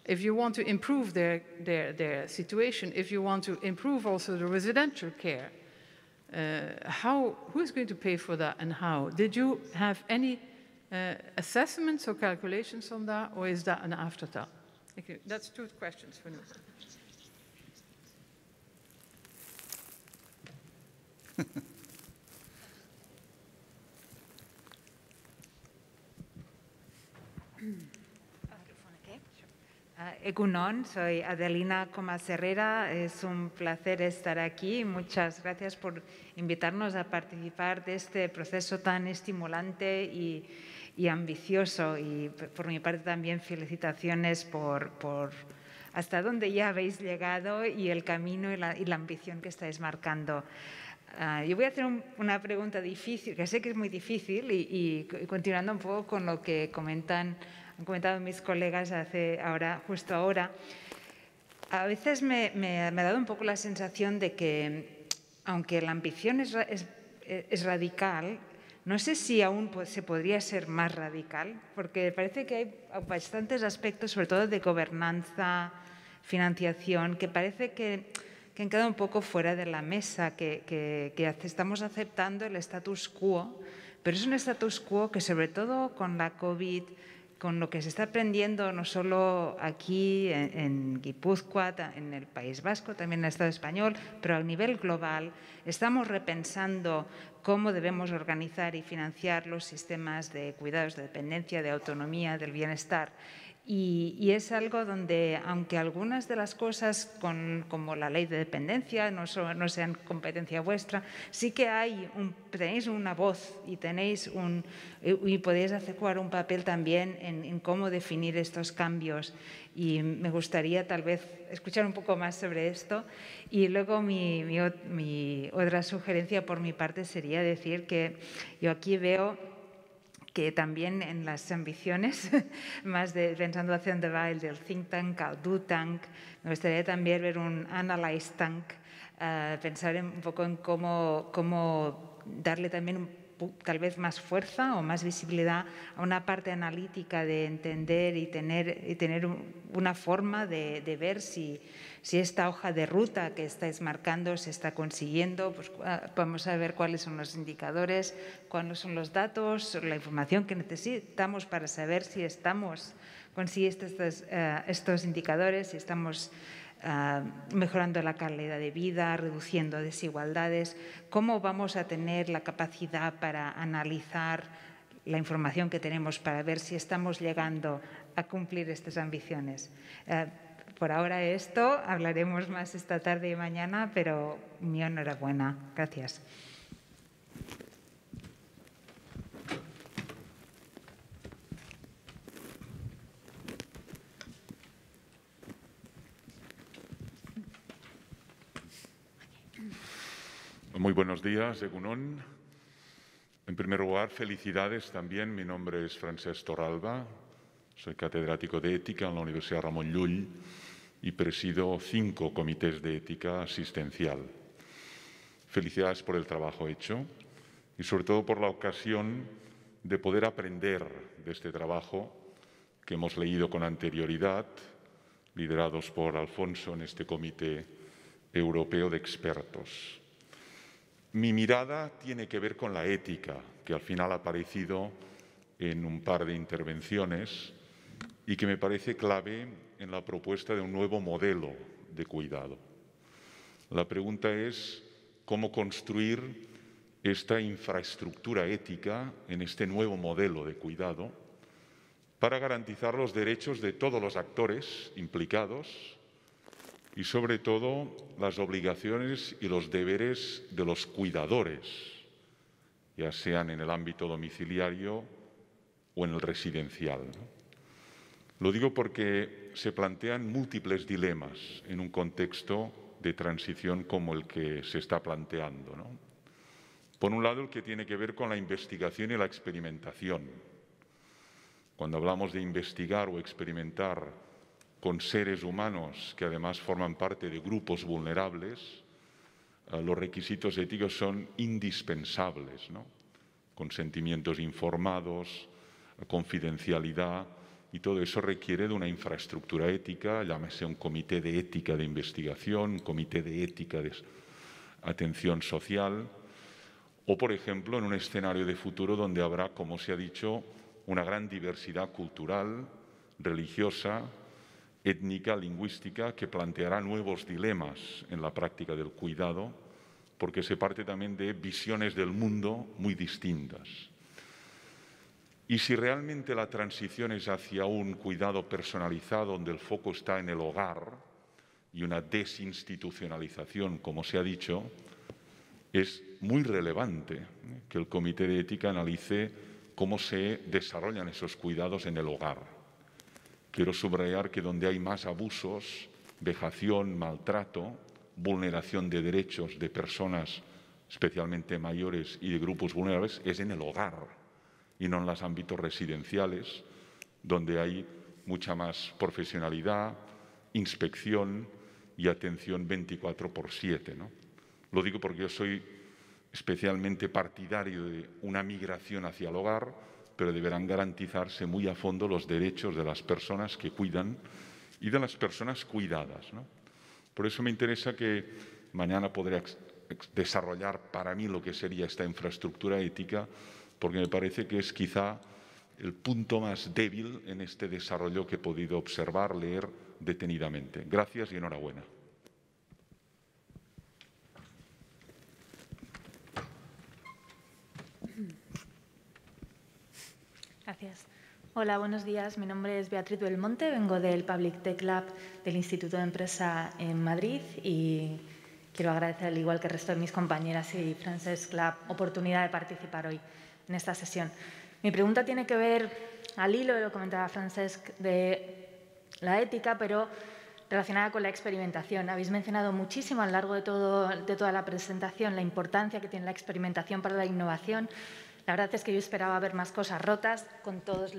if you want to improve their, their, their situation, if you want to improve also the residential care, uh, how, who is going to pay for that and how? Did you have any uh, assessments or calculations on that, or is that an afterthought? Thank you. That's two questions for now. Eh, Egunon, soy Adelina Comas Herrera. Es un placer estar aquí. Muchas gracias por invitarnos a participar de este proceso tan estimulante y, ambicioso. Y por mi parte también felicitaciones por, hasta dónde ya habéis llegado y el camino y la, ambición que estáis marcando. Ah, yo voy a hacer una pregunta difícil, que sé que es muy difícil, y continuando un poco con lo que comentan han comentado mis colegas hace ahora, justo ahora, a veces me, me, me ha dado un poco la sensación de que, aunque la ambición es, es, radical, no sé si aún se podría ser más radical, porque parece que hay bastantes aspectos, sobre todo de gobernanza, financiación, que parece que, que han quedado un poco fuera de la mesa, que, que, que, estamos aceptando el status quo, pero es un status quo que sobre todo con la COVID con lo que se está aprendiendo no solo aquí en, Guipúzcoa, en el País Vasco, también en el Estado español, pero a nivel global, estamos repensando cómo debemos organizar y financiar los sistemas de cuidados de dependencia, de autonomía, del bienestar. Y, es algo donde, aunque algunas de las cosas, como la ley de dependencia, no, sean competencia vuestra, sí que hay un, tenéis una voz y tenéis un y podéis jugar un papel también en, cómo definir estos cambios. Y me gustaría tal vez escuchar un poco más sobre esto. Y luego mi, mi otra sugerencia por mi parte sería decir que yo aquí veo que también en las ambiciones, más de pensando hacia dónde va del think tank al do tank, me gustaría también ver un analyze tank, eh, pensar un poco en cómo, cómo darle también un tal vez más fuerza o más visibilidad a una parte analítica de entender y tener, y tener una forma de, ver si, si, esta hoja de ruta que estáis marcando se está consiguiendo, pues vamos a ver cuáles son los indicadores, cuáles son los datos, la información que necesitamos para saber si estamos, consiguiendo estos, eh, estos indicadores, si estamos Ah, mejorando la calidad de vida, reduciendo desigualdades, cómo vamos a tener la capacidad para analizar la información que tenemos para ver si estamos llegando a cumplir estas ambiciones. Ah, por ahora esto, hablaremos más esta tarde y mañana, pero mi enhorabuena. Gracias. Muy buenos días, Egunon. En primer lugar, felicidades también. Mi nombre es Francesc Torralba, soy catedrático de ética en la Universidad Ramón Llull y presido cinco comités de ética asistencial. Felicidades por el trabajo hecho y sobre todo por la ocasión de poder aprender de este trabajo que hemos leído con anterioridad, liderados por Alfonso en este comité europeo de expertos. Mi mirada tiene que ver con la ética, que al final ha aparecido en un par de intervenciones y que me parece clave en la propuesta de un nuevo modelo de cuidado. La pregunta es cómo construir esta infraestructura ética en este nuevo modelo de cuidado para garantizar los derechos de todos los actores implicados y sobre todo las obligaciones y los deberes de los cuidadores, ya sean en el ámbito domiciliario o en el residencial. Lo digo porque se plantean múltiples dilemas en un contexto de transición como el que se está planteando. Por un lado, el que tiene que ver con la investigación y la experimentación. Cuando hablamos de investigar o experimentar con seres humanos que además forman parte de grupos vulnerables, eh, los requisitos éticos son indispensables, ¿no? consentimientos informados, confidencialidad, y todo eso requiere de una infraestructura ética, llámese un comité de ética de investigación, un comité de ética de atención social, o por ejemplo en un escenario de futuro donde habrá, como se ha dicho, una gran diversidad cultural, religiosa, étnica, lingüística, que planteará nuevos dilemas en la práctica del cuidado, porque se parte también de visiones del mundo muy distintas. Y si realmente la transición es hacia un cuidado personalizado donde el foco está en el hogar y una desinstitucionalización, como se ha dicho, es muy relevante ¿eh? que el Comité de Ética analice cómo se desarrollan esos cuidados en el hogar Quiero subrayar que donde hay más abusos, vejación, maltrato, vulneración de derechos de personas especialmente mayores y de grupos vulnerables es en el hogar y no en los ámbitos residenciales, donde hay mucha más profesionalidad, inspección y atención 24 por 7. Lo digo porque yo soy especialmente partidario de una migración hacia el hogar, pero deberán garantizarse muy a fondo los derechos de las personas que cuidan y de las personas cuidadas. ¿no? Por eso me interesa que mañana podré desarrollar para mí lo que sería esta infraestructura ética, porque me parece que es quizá el punto más débil en este desarrollo que he podido observar, leer detenidamente. Gracias y enhorabuena. Hola, buenos días. Mi nombre es Beatriz Belmonte, vengo del Public Tech Lab del Instituto de Empresa en Madrid y quiero agradecer, al igual que el resto de mis compañeras y Francesc, la oportunidad de participar hoy en esta sesión. Mi pregunta tiene que ver al hilo de lo que comentaba Francesc de la ética, pero relacionada con la experimentación. Habéis mencionado muchísimo a lo largo de toda la presentación la importancia que tiene la experimentación para la innovación, la verdad es que yo esperaba ver más cosas rotas con todas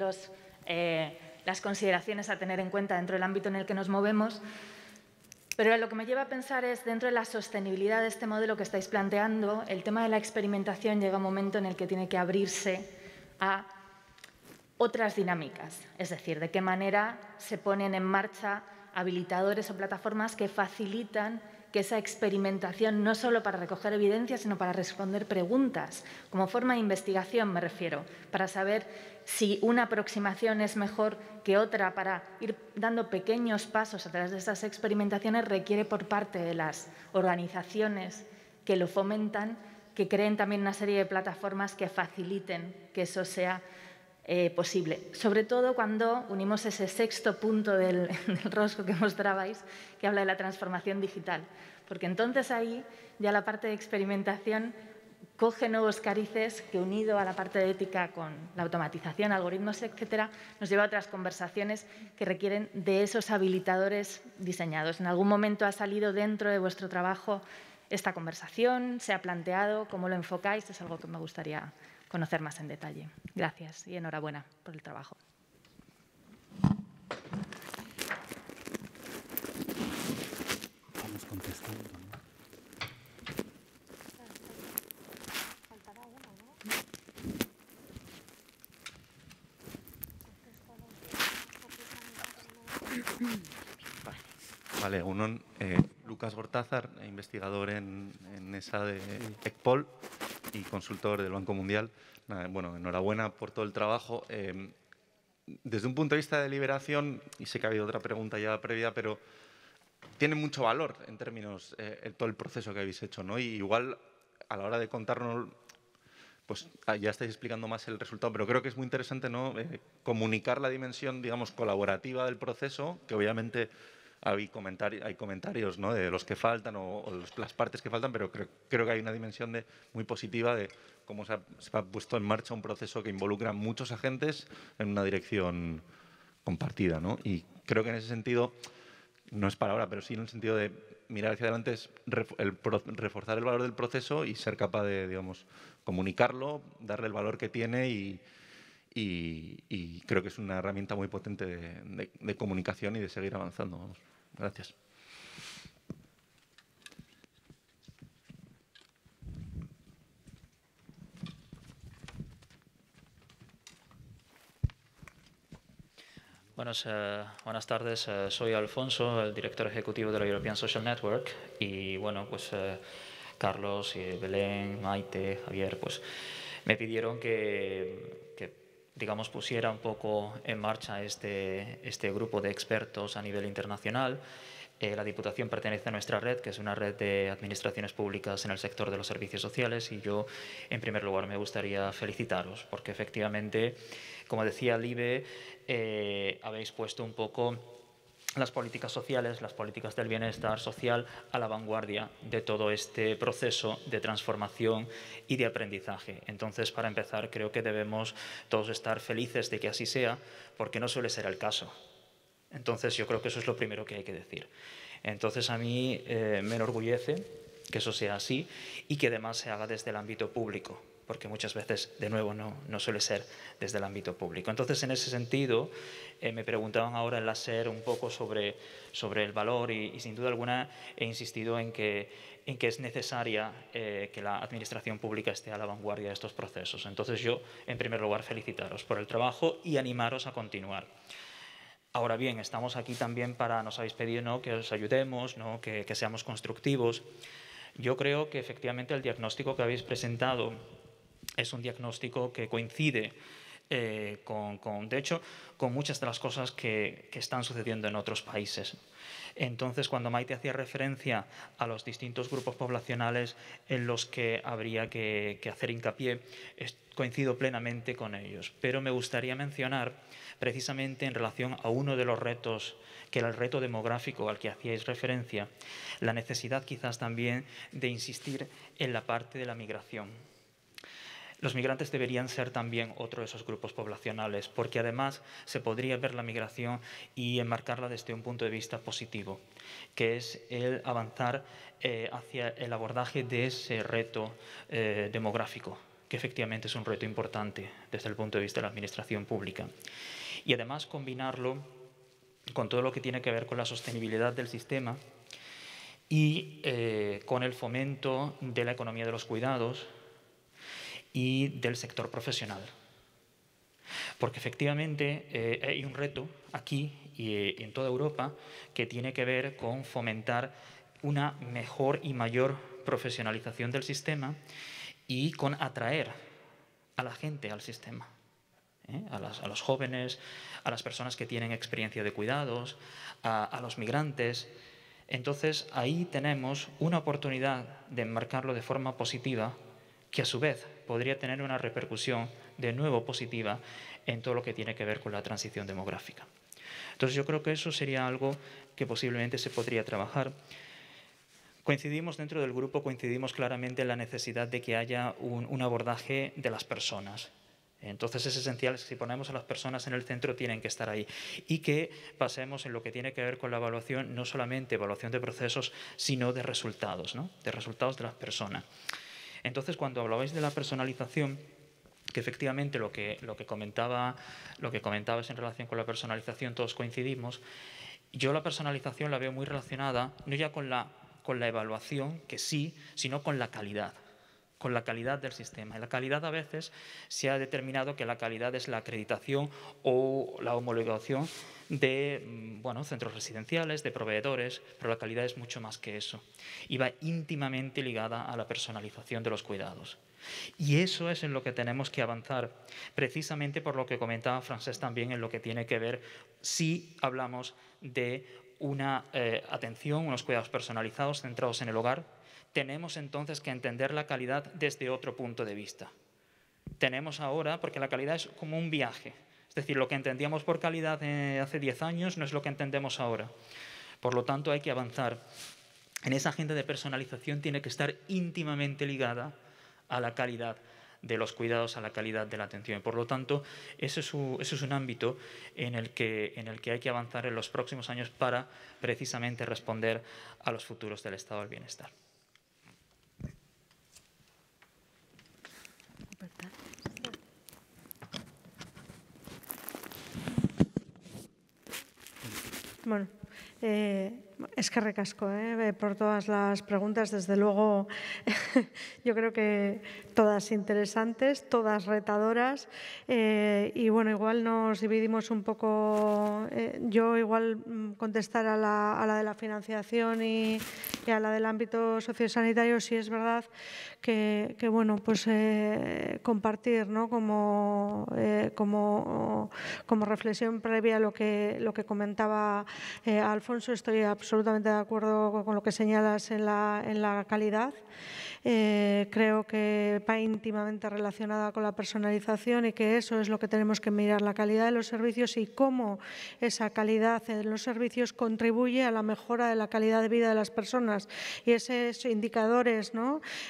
eh, las consideraciones a tener en cuenta dentro del ámbito en el que nos movemos. Pero lo que me lleva a pensar es, dentro de la sostenibilidad de este modelo que estáis planteando, el tema de la experimentación llega un momento en el que tiene que abrirse a otras dinámicas, es decir, de qué manera se ponen en marcha habilitadores o plataformas que facilitan que esa experimentación no solo para recoger evidencia, sino para responder preguntas, como forma de investigación me refiero, para saber si una aproximación es mejor que otra, para ir dando pequeños pasos a través de esas experimentaciones, requiere por parte de las organizaciones que lo fomentan, que creen también una serie de plataformas que faciliten que eso sea eh, posible. Sobre todo cuando unimos ese sexto punto del, rosco que mostrabais, que habla de la transformación digital. Porque entonces ahí ya la parte de experimentación coge nuevos carices que unido a la parte de ética con la automatización, algoritmos, etcétera, nos lleva a otras conversaciones que requieren de esos habilitadores diseñados. En algún momento ha salido dentro de vuestro trabajo esta conversación, se ha planteado, cómo lo enfocáis, es algo que me gustaría conocer más en detalle. Gracias y enhorabuena por el trabajo. Vamos contestando. Vale, uno, eh, Lucas Gortázar, investigador en, en esa de ECPOL, y consultor del Banco Mundial. Bueno, enhorabuena por todo el trabajo. Em, desde un punto de vista de liberación, y sé que ha habido otra pregunta ya previa, pero tiene mucho valor en términos eh, todo el proceso que habéis hecho, ¿no? Y igual a la hora de contarnos, pues ah, ya estáis explicando más el resultado, pero creo que es muy interesante, ¿no? Eh, comunicar la dimensión, digamos, colaborativa del proceso, que obviamente hay, hay comentarios ¿no? de los que faltan o, las partes que faltan, pero creo, creo que hay una dimensión de, muy positiva de cómo se ha, puesto en marcha un proceso que involucra a muchos agentes en una dirección compartida. ¿no? Y creo que en ese sentido, no es para ahora, pero sí en el sentido de mirar hacia adelante es reforzar el valor del proceso y ser capaz de, digamos, comunicarlo, darle el valor que tiene y, y, creo que es una herramienta muy potente de, comunicación y de seguir avanzando. Gracias. Buenos, eh, buenas tardes, eh, soy Alfonso, el director ejecutivo de la European Social Network y bueno, pues eh, Carlos, y Belén, Maite, Javier, pues me pidieron que digamos, pusiera un poco en marcha este, este grupo de expertos a nivel internacional. Eh, la Diputación pertenece a nuestra red, que es una red de administraciones públicas en el sector de los servicios sociales, y yo, en primer lugar, me gustaría felicitaros, porque efectivamente, como decía Libe, eh, habéis puesto un poco las políticas sociales, las políticas del bienestar social a la vanguardia de todo este proceso de transformación y de aprendizaje. Entonces, para empezar, creo que debemos todos estar felices de que así sea, porque no suele ser el caso. Entonces, yo creo que eso es lo primero que hay que decir. Entonces, a mí eh, me enorgullece que eso sea así y que además se haga desde el ámbito público, porque muchas veces, de nuevo, no, suele ser desde el ámbito público. Entonces, en ese sentido, eh, me preguntaban ahora en la SER un poco sobre, sobre el valor y, sin duda alguna, he insistido en que, en que es necesaria eh, que la Administración Pública esté a la vanguardia de estos procesos. Entonces, yo, en primer lugar, felicitaros por el trabajo y animaros a continuar. Ahora bien, estamos aquí también para, nos habéis pedido que os ayudemos, ¿no? que, que seamos constructivos. Yo creo que efectivamente el diagnóstico que habéis presentado es un diagnóstico que coincide eh, con, de hecho, con muchas de las cosas que, están sucediendo en otros países. Entonces, cuando Maite hacía referencia a los distintos grupos poblacionales en los que habría que, hacer hincapié, coincido plenamente con ellos. Pero me gustaría mencionar, precisamente en relación a uno de los retos, que era el reto demográfico al que hacíais referencia, la necesidad quizás también de insistir en la parte de la migración los migrantes deberían ser también otro de esos grupos poblacionales, porque además se podría ver la migración y enmarcarla desde un punto de vista positivo, que es el avanzar eh, hacia el abordaje de ese reto eh, demográfico, que efectivamente es un reto importante desde el punto de vista de la administración pública. Y además combinarlo con todo lo que tiene que ver con la sostenibilidad del sistema y eh, con el fomento de la economía de los cuidados, y del sector profesional. Porque efectivamente eh, hay un reto aquí y eh, en toda Europa que tiene que ver con fomentar una mejor y mayor profesionalización del sistema y con atraer a la gente al sistema. ¿eh? A, los jóvenes, a las personas que tienen experiencia de cuidados, a, a, los migrantes. Entonces ahí tenemos una oportunidad de enmarcarlo de forma positiva que a su vez podría tener una repercusión de nuevo positiva en todo lo que tiene que ver con la transición demográfica. Entonces yo creo que eso sería algo que posiblemente se podría trabajar. Coincidimos dentro del grupo, coincidimos claramente en la necesidad de que haya un, abordaje de las personas, entonces es esencial, que si ponemos a las personas en el centro, tienen que estar ahí. Y que pasemos en lo que tiene que ver con la evaluación, no solamente evaluación de procesos, sino de resultados, ¿no? de resultados de las personas. Entonces, cuando hablabais de la personalización, que efectivamente lo que, lo que, comentaba, lo en relación con la personalización, todos coincidimos, yo la personalización la veo muy relacionada no ya con la evaluación, que sí, sino con la calidad con la calidad del sistema. Y la calidad a veces se ha determinado que la calidad es la acreditación o la homologación de mm, bueno, centros residenciales, de proveedores, pero la calidad es mucho más que eso. Y va íntimamente ligada a la personalización de los cuidados. Y eso es en lo que tenemos que avanzar, precisamente por lo que comentaba Francés también en lo que tiene que ver si hablamos de una eh, atención, unos cuidados personalizados centrados en el hogar, tenemos entonces que entender la calidad desde otro punto de vista. Tenemos ahora, porque la calidad es como un viaje, es decir, lo que entendíamos por calidad eh, hace 10 años no es lo que entendemos ahora. Por lo tanto, hay que avanzar. En esa agenda de personalización tiene que estar íntimamente ligada a la calidad de los cuidados, a la calidad de la atención. Por lo tanto, ese es, un, ámbito en el, en el que hay que avanzar en los próximos años para precisamente responder a los futuros del estado del bienestar. Bueno, eh, es que recasco por todas las preguntas. Desde luego, yo creo que todas interesantes, todas retadoras. Eh, y bueno, igual nos dividimos un poco. Eh, yo igual mm, contestar a la, de la financiación y, a la del ámbito sociosanitario, si es verdad que, bueno, pues eh, compartir como, como, reflexión previa lo que, lo que comentaba Alfonso. Estoy absolutamente de acuerdo con lo que señalas en la, calidad. Eh, creo que está íntimamente relacionada con la personalización y que eso es lo que tenemos que mirar, la calidad de los servicios y cómo esa calidad en los servicios contribuye a la mejora de la calidad de vida de las personas. Y esos indicadores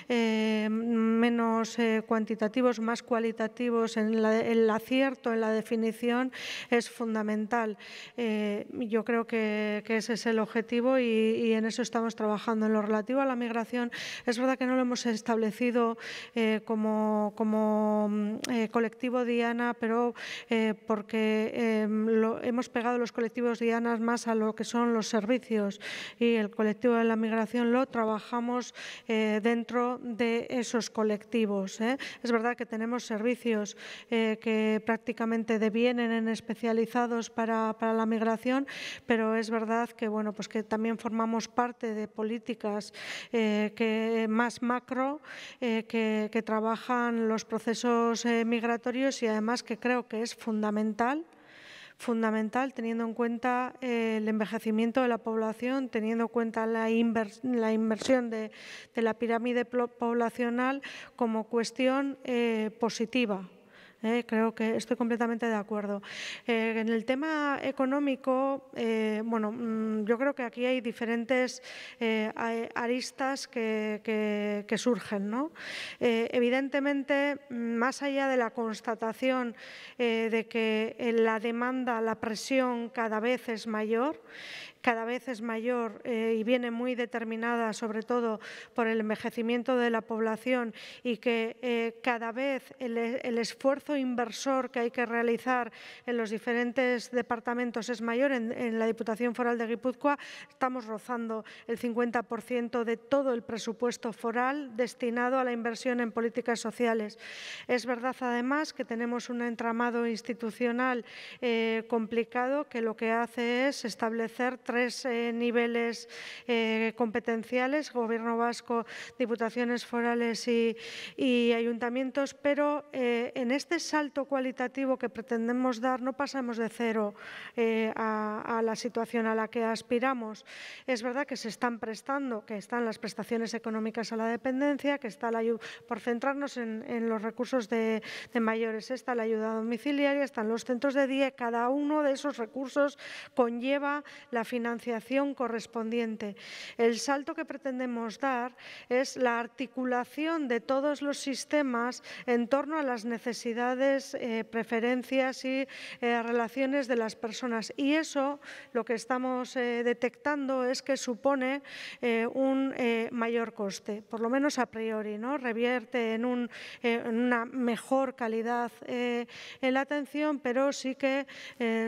eh, menos eh, cuantitativos, más cualitativos, en el acierto en la definición es fundamental. yo creo que ese es el objetivo y, en eso estamos trabajando. En lo relativo a la migración, es verdad que no lo hemos establecido eh, como, como mm, eh, colectivo Diana, pero eh, porque em, lo, hemos pegado los colectivos Dianas más a lo que son los servicios y el colectivo de la migración lo trabajamos dentro de esos colectivos. Es verdad que tenemos servicios que prácticamente devienen en especializados para, para la migración, pero es verdad que bueno, pues que también formamos parte de políticas eh, que eh, más macro eh, que, trabajan los procesos migratorios y además que creo que es fundamental fundamental teniendo en cuenta el envejecimiento de la población, teniendo en cuenta la, inversión de, la pirámide poblacional como cuestión positiva, ¿eh? creo que estoy completamente de acuerdo. Eh, en el tema económico, eh, bueno, mm, yo creo que aquí hay diferentes aristas que, surgen. evidentemente, más allá de la constatación de que la demanda, la presión cada vez es mayor, cada vez es mayor eh, y viene muy determinada sobre todo por el envejecimiento de la población y que eh, cada vez e, el, esfuerzo inversor que hay que realizar en los diferentes departamentos es mayor. En, la Diputación Foral de Guipúzcoa estamos rozando el 50% de todo el presupuesto foral destinado a la inversión en políticas sociales. Es verdad además que tenemos un entramado institucional eh, complicado que lo que hace es establecer tres eh, niveles eh, competenciales, Gobierno vasco, Diputaciones forales y, ayuntamientos, pero eh, en este salto cualitativo que pretendemos dar no pasamos de cero a, la situación a la que aspiramos. Es verdad que se están prestando, que están las prestaciones económicas a la dependencia, que está la por centrarnos en, los recursos de, mayores, está la ayuda domiciliaria, están los centros de día, cada uno de esos recursos conlleva la financiación financiación correspondiente. El salto que pretendemos dar es la articulación de todos los sistemas en torno a las necesidades, eh, preferencias y eh, relaciones de las personas. Y eso lo que estamos eh, detectando es que supone un mayor coste, por lo menos a priori, ¿no? Revierte en, en una mejor calidad en la atención, pero sí que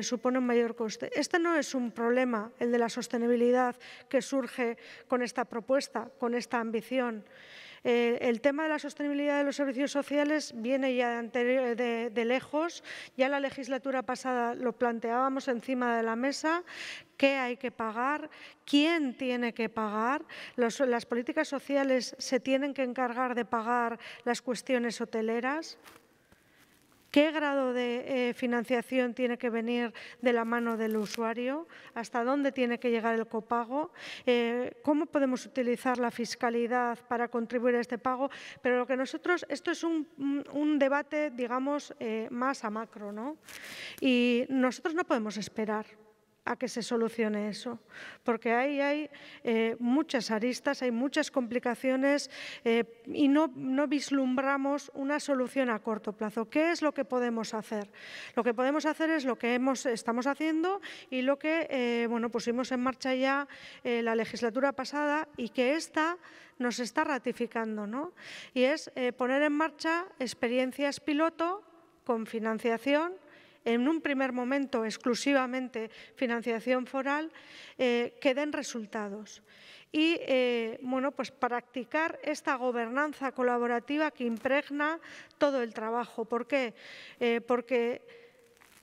supone un mayor coste. Este no es un problema el de la sostenibilidad, que surge con esta propuesta, con esta ambición. Eh, el tema de la sostenibilidad de los servicios sociales viene ya eh, de, lejos. Ya la legislatura pasada lo planteábamos encima de la mesa, qué hay que pagar, quién tiene que pagar. las políticas sociales se tienen que encargar de pagar las cuestiones hoteleras qué grado de eh, financiación tiene que venir de la mano del usuario, hasta dónde tiene que llegar el copago, eh, cómo podemos utilizar la fiscalidad para contribuir a este pago, pero lo que nosotros, esto es un, debate, digamos, eh, más a macro, ¿no? Y nosotros no podemos esperar a que se solucione eso, porque ahí hay eh, muchas aristas, hay muchas complicaciones eh, y no, vislumbramos una solución a corto plazo. ¿Qué es lo que podemos hacer? Lo que podemos hacer es lo que estamos haciendo y lo que eh, bueno, pusimos en marcha ya la legislatura pasada y que esta nos está ratificando, ¿no? y es poner en marcha experiencias piloto con financiación en un primer momento exclusivamente financiación foral, eh, que den resultados. Y eh, bueno, pues practicar esta gobernanza colaborativa que impregna todo el trabajo. ¿Por qué? Eh, porque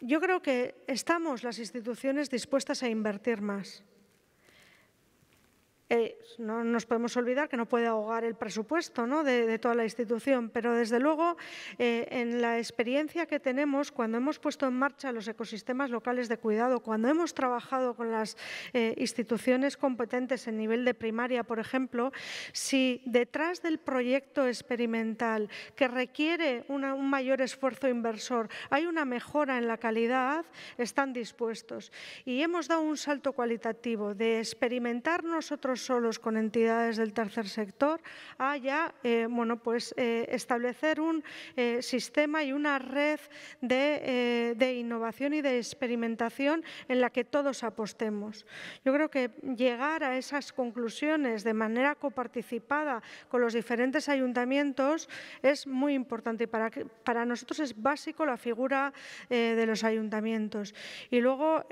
yo creo que estamos las instituciones dispuestas a invertir más eh, no nos podemos olvidar que no puede ahogar el presupuesto de, toda la institución, pero desde luego eh, en la experiencia que tenemos cuando hemos puesto en marcha los ecosistemas locales de cuidado, cuando hemos trabajado con las eh, instituciones competentes en nivel de primaria, por ejemplo, si detrás del proyecto experimental que requiere un mayor esfuerzo inversor hay una mejora en la calidad, están dispuestos. Y hemos dado un salto cualitativo de experimentar nosotros solos con entidades del tercer sector, haya eh, bueno, pues, eh, establecer un eh, sistema y una red de, innovación y de experimentación en la que todos apostemos. Yo creo que llegar a esas conclusiones de manera coparticipada con los diferentes ayuntamientos es muy importante y para, para nosotros es básico la figura de los ayuntamientos. Y luego,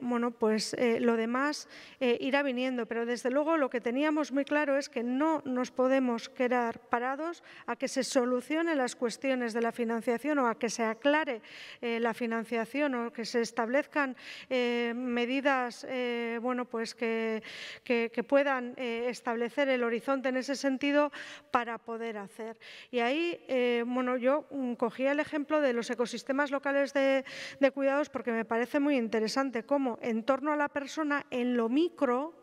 bueno, pues lo demás irá viniendo, pero desde luego lo que teníamos muy claro es que no nos podemos quedar parados a que se solucionen las cuestiones de la financiación o a que se aclare eh, la financiación o que se establezcan eh, medidas eh, bueno, pues que, puedan establecer el horizonte en ese sentido para poder hacer. Y ahí bueno, yo mm, cogía el ejemplo de los ecosistemas locales de cuidados porque me parece muy interesante cómo en torno a la persona, en lo micro,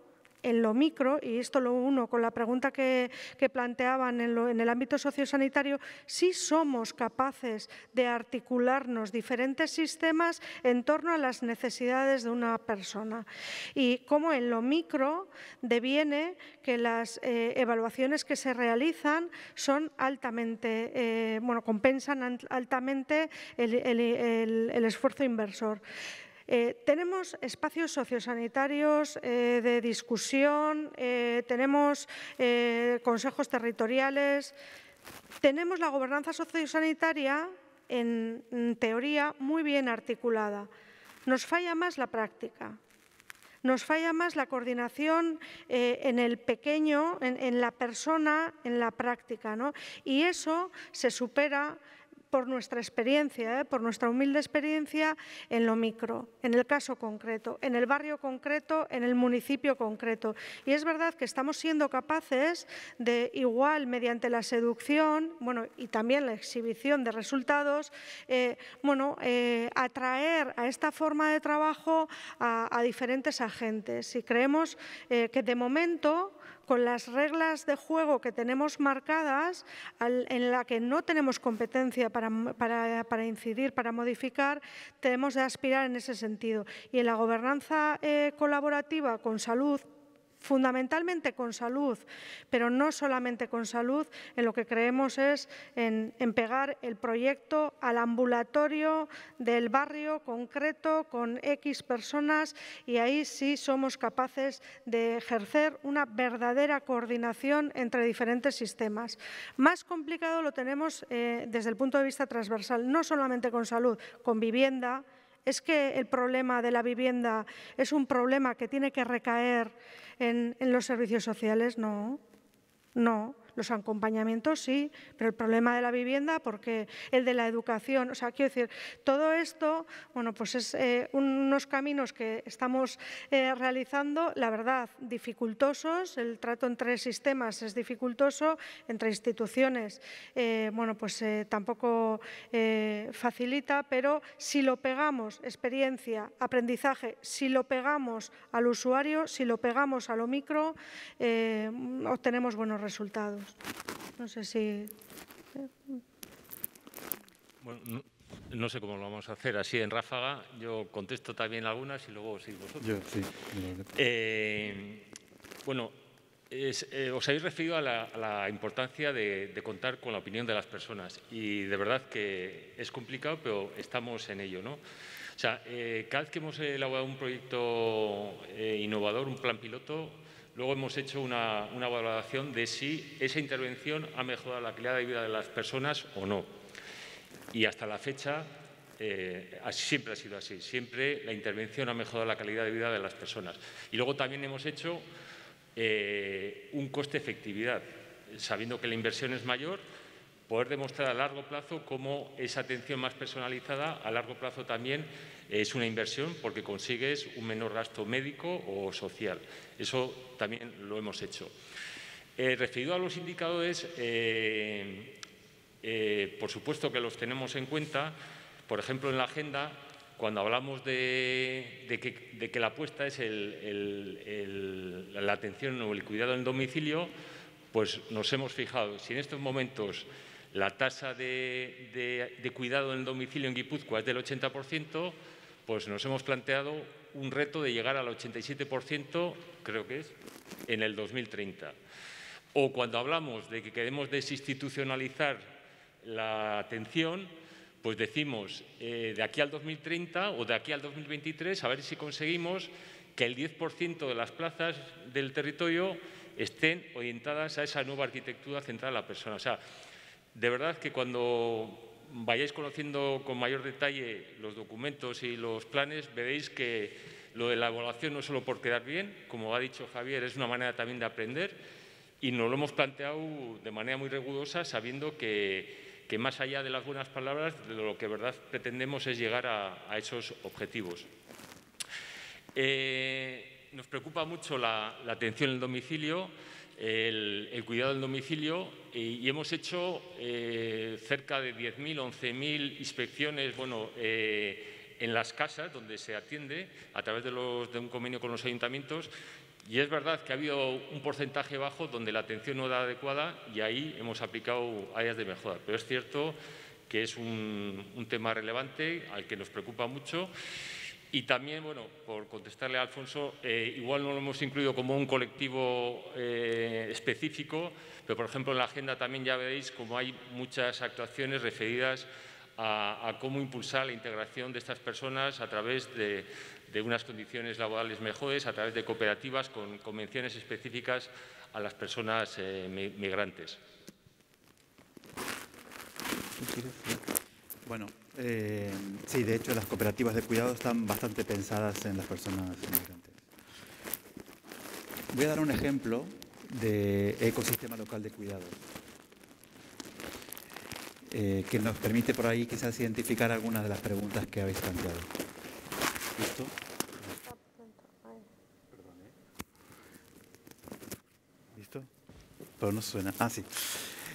en lo micro, y esto lo uno con la pregunta que, planteaban en, el ámbito sociosanitario, si somos capaces de articularnos diferentes sistemas en torno a las necesidades de una persona. Y cómo en lo micro deviene que las eh, evaluaciones que se realizan son altamente, eh, bueno, compensan altamente el esfuerzo inversor. Eh, tenemos espacios sociosanitarios eh, de discusión, eh, tenemos consejos territoriales, tenemos la gobernanza sociosanitaria en, teoría muy bien articulada. Nos falla más la práctica nos falla más la coordinación en el pequeño, en, la persona, en la práctica. Y eso se supera por nuestra experiencia, ¿eh? por nuestra humilde experiencia en lo micro, en el caso concreto, en el barrio concreto, en el municipio concreto. Y es verdad que estamos siendo capaces de igual mediante la seducción bueno, y también la exhibición de resultados, eh, bueno, eh, atraer a esta forma de trabajo a, a diferentes agentes. Y creemos que de momento con las reglas de juego que tenemos marcadas, en la que no tenemos competencia para, incidir, para modificar, tenemos de aspirar en ese sentido. Y en la gobernanza eh, colaborativa con salud, fundamentalmente con salud, pero no solamente con salud, en lo que creemos es en, pegar el proyecto al ambulatorio del barrio concreto con X personas y ahí sí somos capaces de ejercer una verdadera coordinación entre diferentes sistemas. Más complicado lo tenemos eh, desde el punto de vista transversal, no solamente con salud, con vivienda, es que el problema de la vivienda es un problema que tiene que recaer en, los servicios sociales. No, no los acompañamientos sí, pero el problema de la vivienda, porque el de la educación, o sea, quiero decir, todo esto, bueno, pues es eh, unos caminos que estamos eh, realizando, la verdad, dificultosos, el trato entre sistemas es dificultoso, entre instituciones, eh, bueno, pues tampoco facilita, pero si lo pegamos, experiencia, aprendizaje, si lo pegamos al usuario, si lo pegamos a lo micro, obtenemos buenos resultados. No sé si... Bueno, no, sé cómo lo vamos a hacer, así en ráfaga. Yo contesto también algunas y luego sí vosotros. Eh, bueno, eh, os habéis referido a la, importancia de, contar con la opinión de las personas y de verdad que es complicado, pero estamos en ello, ¿no? O sea, eh, cada vez que hemos elaborado un proyecto innovador, un plan piloto, Luego hemos hecho una, valoración de si esa intervención ha mejorado la calidad de vida de las personas o no. Y hasta la fecha eh, siempre ha sido así. Siempre la intervención ha mejorado la calidad de vida de las personas. Y luego también hemos hecho eh, un coste-efectividad. Sabiendo que la inversión es mayor, poder demostrar a largo plazo cómo esa atención más personalizada a largo plazo también es una inversión porque consigues un menor gasto médico o social. Eso también lo hemos hecho. Eh, referido a los indicadores, eh, eh, por supuesto que los tenemos en cuenta. Por ejemplo, en la agenda, cuando hablamos de, que, la apuesta es la atención o el cuidado en domicilio, pues nos hemos fijado, si en estos momentos la tasa de, cuidado en el domicilio en Guipúzcoa es del 80%, pues nos hemos planteado un reto de llegar al 87%, creo que es, en el 2030. O cuando hablamos de que queremos desinstitucionalizar la atención, pues decimos eh, de aquí al 2030 o de aquí al 2023, a ver si conseguimos que el 10% de las plazas del territorio estén orientadas a esa nueva arquitectura central a la persona. O sea, de verdad que cuando vayáis conociendo con mayor detalle los documentos y los planes, veréis que lo de la evaluación no es solo por quedar bien, como ha dicho Javier, es una manera también de aprender y nos lo hemos planteado de manera muy rigurosa, sabiendo que, más allá de las buenas palabras, lo que verdad pretendemos es llegar a, esos objetivos. Eh, nos preocupa mucho la, la atención en el domicilio el, cuidado del domicilio y, hemos hecho eh, cerca de 10.000, 11.000 inspecciones bueno, eh, en las casas donde se atiende a través de, los, un convenio con los ayuntamientos y es verdad que ha habido un porcentaje bajo donde la atención no era adecuada y ahí hemos aplicado áreas de mejora. Pero es cierto que es un tema relevante al que nos preocupa mucho y también, bueno, por contestarle a Alfonso, eh, igual no lo hemos incluido como un colectivo eh, específico, pero por ejemplo en la agenda también ya veréis como hay muchas actuaciones referidas a, cómo impulsar la integración de estas personas a través de, unas condiciones laborales mejores, a través de cooperativas con convenciones específicas a las personas eh, migrantes. Bueno, eh, sí, de hecho las cooperativas de cuidado están bastante pensadas en las personas migrantes. Voy a dar un ejemplo de ecosistema local de cuidado, eh, que nos permite por ahí quizás identificar algunas de las preguntas que habéis planteado. ¿Listo? ¿Listo? Pero no suena. Ah, sí.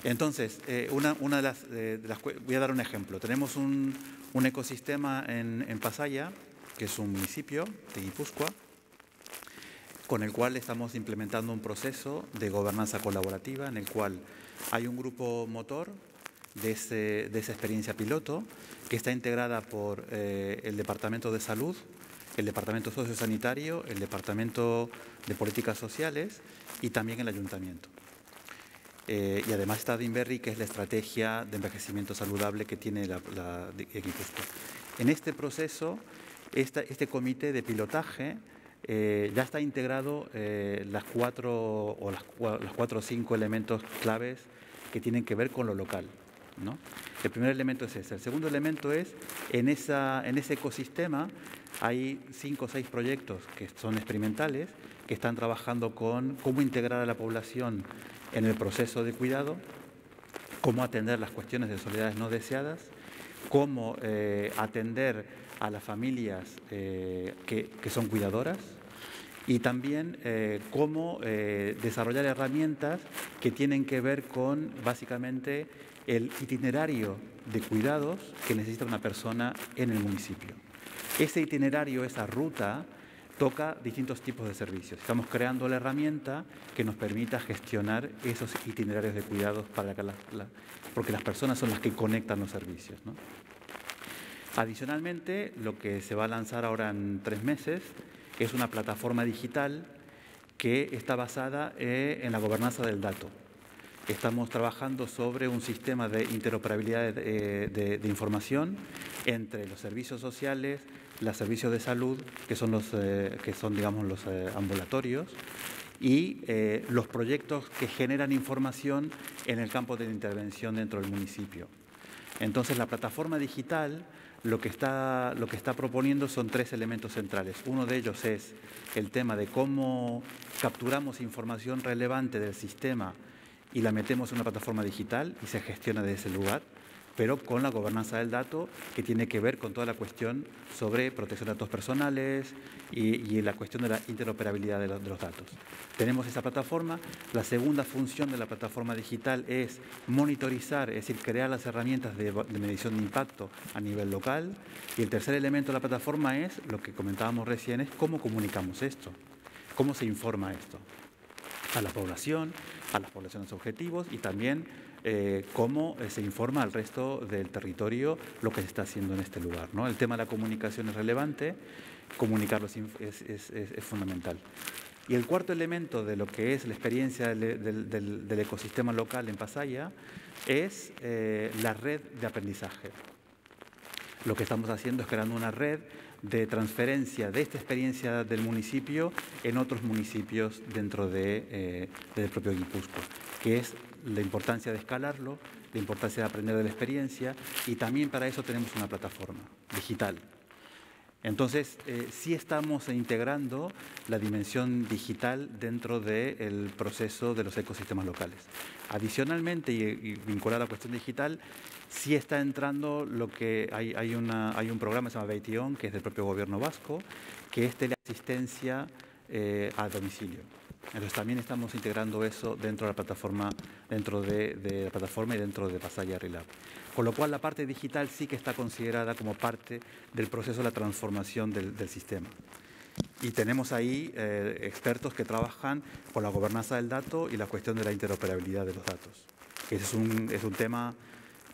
Entonces, eh, una, de, las, eh, voy a dar un ejemplo. Tenemos un, ecosistema en, Pasaya, que es un municipio de Guipúzcoa, con el cual estamos implementando un proceso de gobernanza colaborativa en el cual hay un grupo motor de, esa experiencia piloto que está integrada por eh, el Departamento de Salud, el Departamento Sociosanitario, el Departamento de Políticas Sociales y también el Ayuntamiento. Eh, y además está Dinberry, que es la estrategia de envejecimiento saludable que tiene la, la este, En este proceso, este comité de pilotaje eh, ya está integrado eh, las cuatro o las, cuatro o cinco elementos claves que tienen que ver con lo local. ¿no? El primer elemento es ese. El segundo elemento es, en, esa, en ese ecosistema hay cinco o seis proyectos que son experimentales, que están trabajando con cómo integrar a la población en el proceso de cuidado, cómo atender las cuestiones de soledades no deseadas, cómo eh, atender a las familias eh, que, son cuidadoras y también eh, cómo desarrollar herramientas que tienen que ver con básicamente el itinerario de cuidados que necesita una persona en el municipio. Ese itinerario, esa ruta, toca distintos tipos de servicios. Estamos creando la herramienta que nos permita gestionar esos itinerarios de cuidados para porque las personas son las que conectan los servicios. Adicionalmente, lo que se va a lanzar ahora en tres meses es una plataforma digital que está basada eh, en la gobernanza del dato. Estamos trabajando sobre un sistema de interoperabilidad eh, de información entre los servicios sociales, los servicios de salud, que son los, eh, que son, digamos, los eh, ambulatorios, y eh, los proyectos que generan información en el campo de intervención dentro del municipio. Entonces, la plataforma digital lo que, está, lo que está proponiendo son tres elementos centrales. Uno de ellos es el tema de cómo capturamos información relevante del sistema y la metemos en una plataforma digital y se gestiona desde ese lugar pero con la gobernanza del dato, que tiene que ver con toda la cuestión sobre protección de datos personales y, la cuestión de la interoperabilidad de, los datos. Tenemos esa plataforma. La segunda función de la plataforma digital es monitorizar, es decir, crear las herramientas de, de medición de impacto a nivel local. Y el tercer elemento de la plataforma es lo que comentábamos recién, es cómo comunicamos esto, cómo se informa esto a la población, a las poblaciones objetivos y también eh, cómo eh, se informa al resto del territorio lo que se está haciendo en este lugar. ¿no? El tema de la comunicación es relevante, comunicarlo es, fundamental. Y el cuarto elemento de lo que es la experiencia del, ecosistema local en Pasaya es eh, la red de aprendizaje. Lo que estamos haciendo es creando una red de transferencia de esta experiencia del municipio en otros municipios dentro del propio Guipúzcoa, que es la importancia de escalarlo, la importancia de aprender de la experiencia y también para eso tenemos una plataforma digital. Entonces, eh, sí estamos integrando la dimensión digital dentro del proceso de los ecosistemas locales. Adicionalmente, y, vinculada a la cuestión digital, sí está entrando lo que hay, un programa que se llama Beitión, que es del propio gobierno vasco, que es teleasistencia asistencia eh, a domicilio. Entonces también estamos integrando eso dentro de la plataforma, dentro de, la plataforma y dentro de Pasaya Relab. Con lo cual la parte digital sí que está considerada como parte del proceso de la transformación del, sistema. Y tenemos ahí eh, expertos que trabajan con la gobernanza del dato y la cuestión de la interoperabilidad de los datos. es un, tema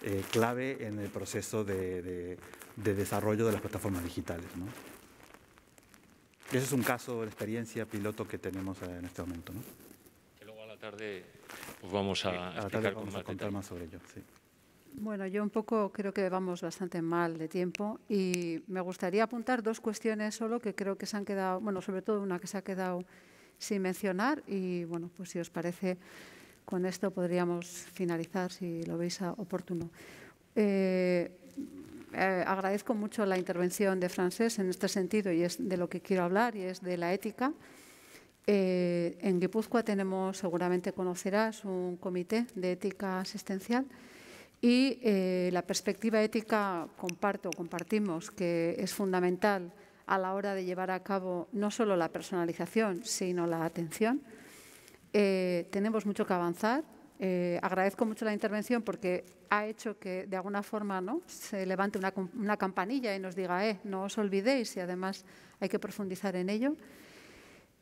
eh, clave en el proceso de, desarrollo de las plataformas digitales. Ese es un caso de experiencia piloto que tenemos eh, en este momento. ¿no? luego a la tarde pues vamos a, contar más sobre ello. Bueno, yo un poco creo que vamos bastante mal de tiempo y me gustaría apuntar dos cuestiones solo que creo que se han quedado, bueno, sobre todo una que se ha quedado sin mencionar y bueno, pues si os parece, con esto podríamos finalizar si lo veis oportuno. Eh, eh, agradezco mucho la intervención de Francés en este sentido y es de lo que quiero hablar y es de la ética. Eh, en Guipúzcoa tenemos, seguramente conocerás, un comité de ética asistencial y eh, la perspectiva ética comparto, compartimos que es fundamental a la hora de llevar a cabo no solo la personalización, sino la atención. tenemos mucho que avanzar eh, agradezco mucho la intervención porque ha hecho que de alguna forma ¿no? se levante una, campanilla y nos diga, eh, no os olvidéis y además hay que profundizar en ello.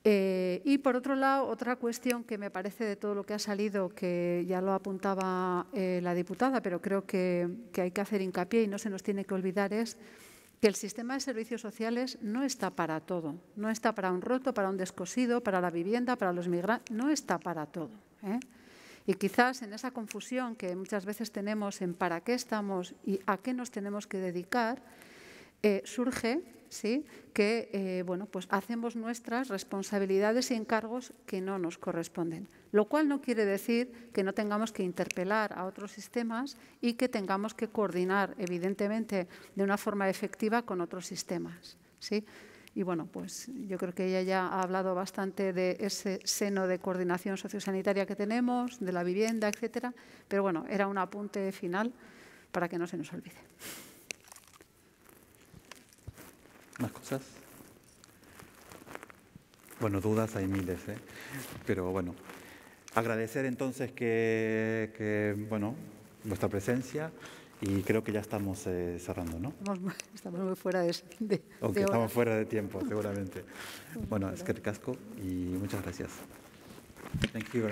Eh, y por otro lado, otra cuestión que me parece de todo lo que ha salido, que ya lo apuntaba eh, la diputada, pero creo que, hay que hacer hincapié y no se nos tiene que olvidar es que el sistema de servicios sociales no está para todo, no está para un roto, para un descosido, para la vivienda, para los migrantes, no está para todo. Y quizás en esa confusión que muchas veces tenemos en para qué estamos y a qué nos tenemos que dedicar, eh, surge ¿sí? que eh, bueno, pues hacemos nuestras responsabilidades y encargos que no nos corresponden. Lo cual no quiere decir que no tengamos que interpelar a otros sistemas y que tengamos que coordinar, evidentemente, de una forma efectiva con otros sistemas. ¿sí? Y bueno, pues yo creo que ella ya ha hablado bastante de ese seno de coordinación sociosanitaria que tenemos, de la vivienda, etcétera. Pero bueno, era un apunte final para que no se nos olvide. ¿Más cosas? Bueno, dudas hay miles, ¿eh? pero bueno, agradecer entonces que, que bueno, vuestra presencia. Y creo que ya estamos eh, cerrando, ¿no? Estamos, muy fuera de, de Aunque estamos fuera de tiempo, seguramente. bueno, es que el casco y muchas gracias. Thank you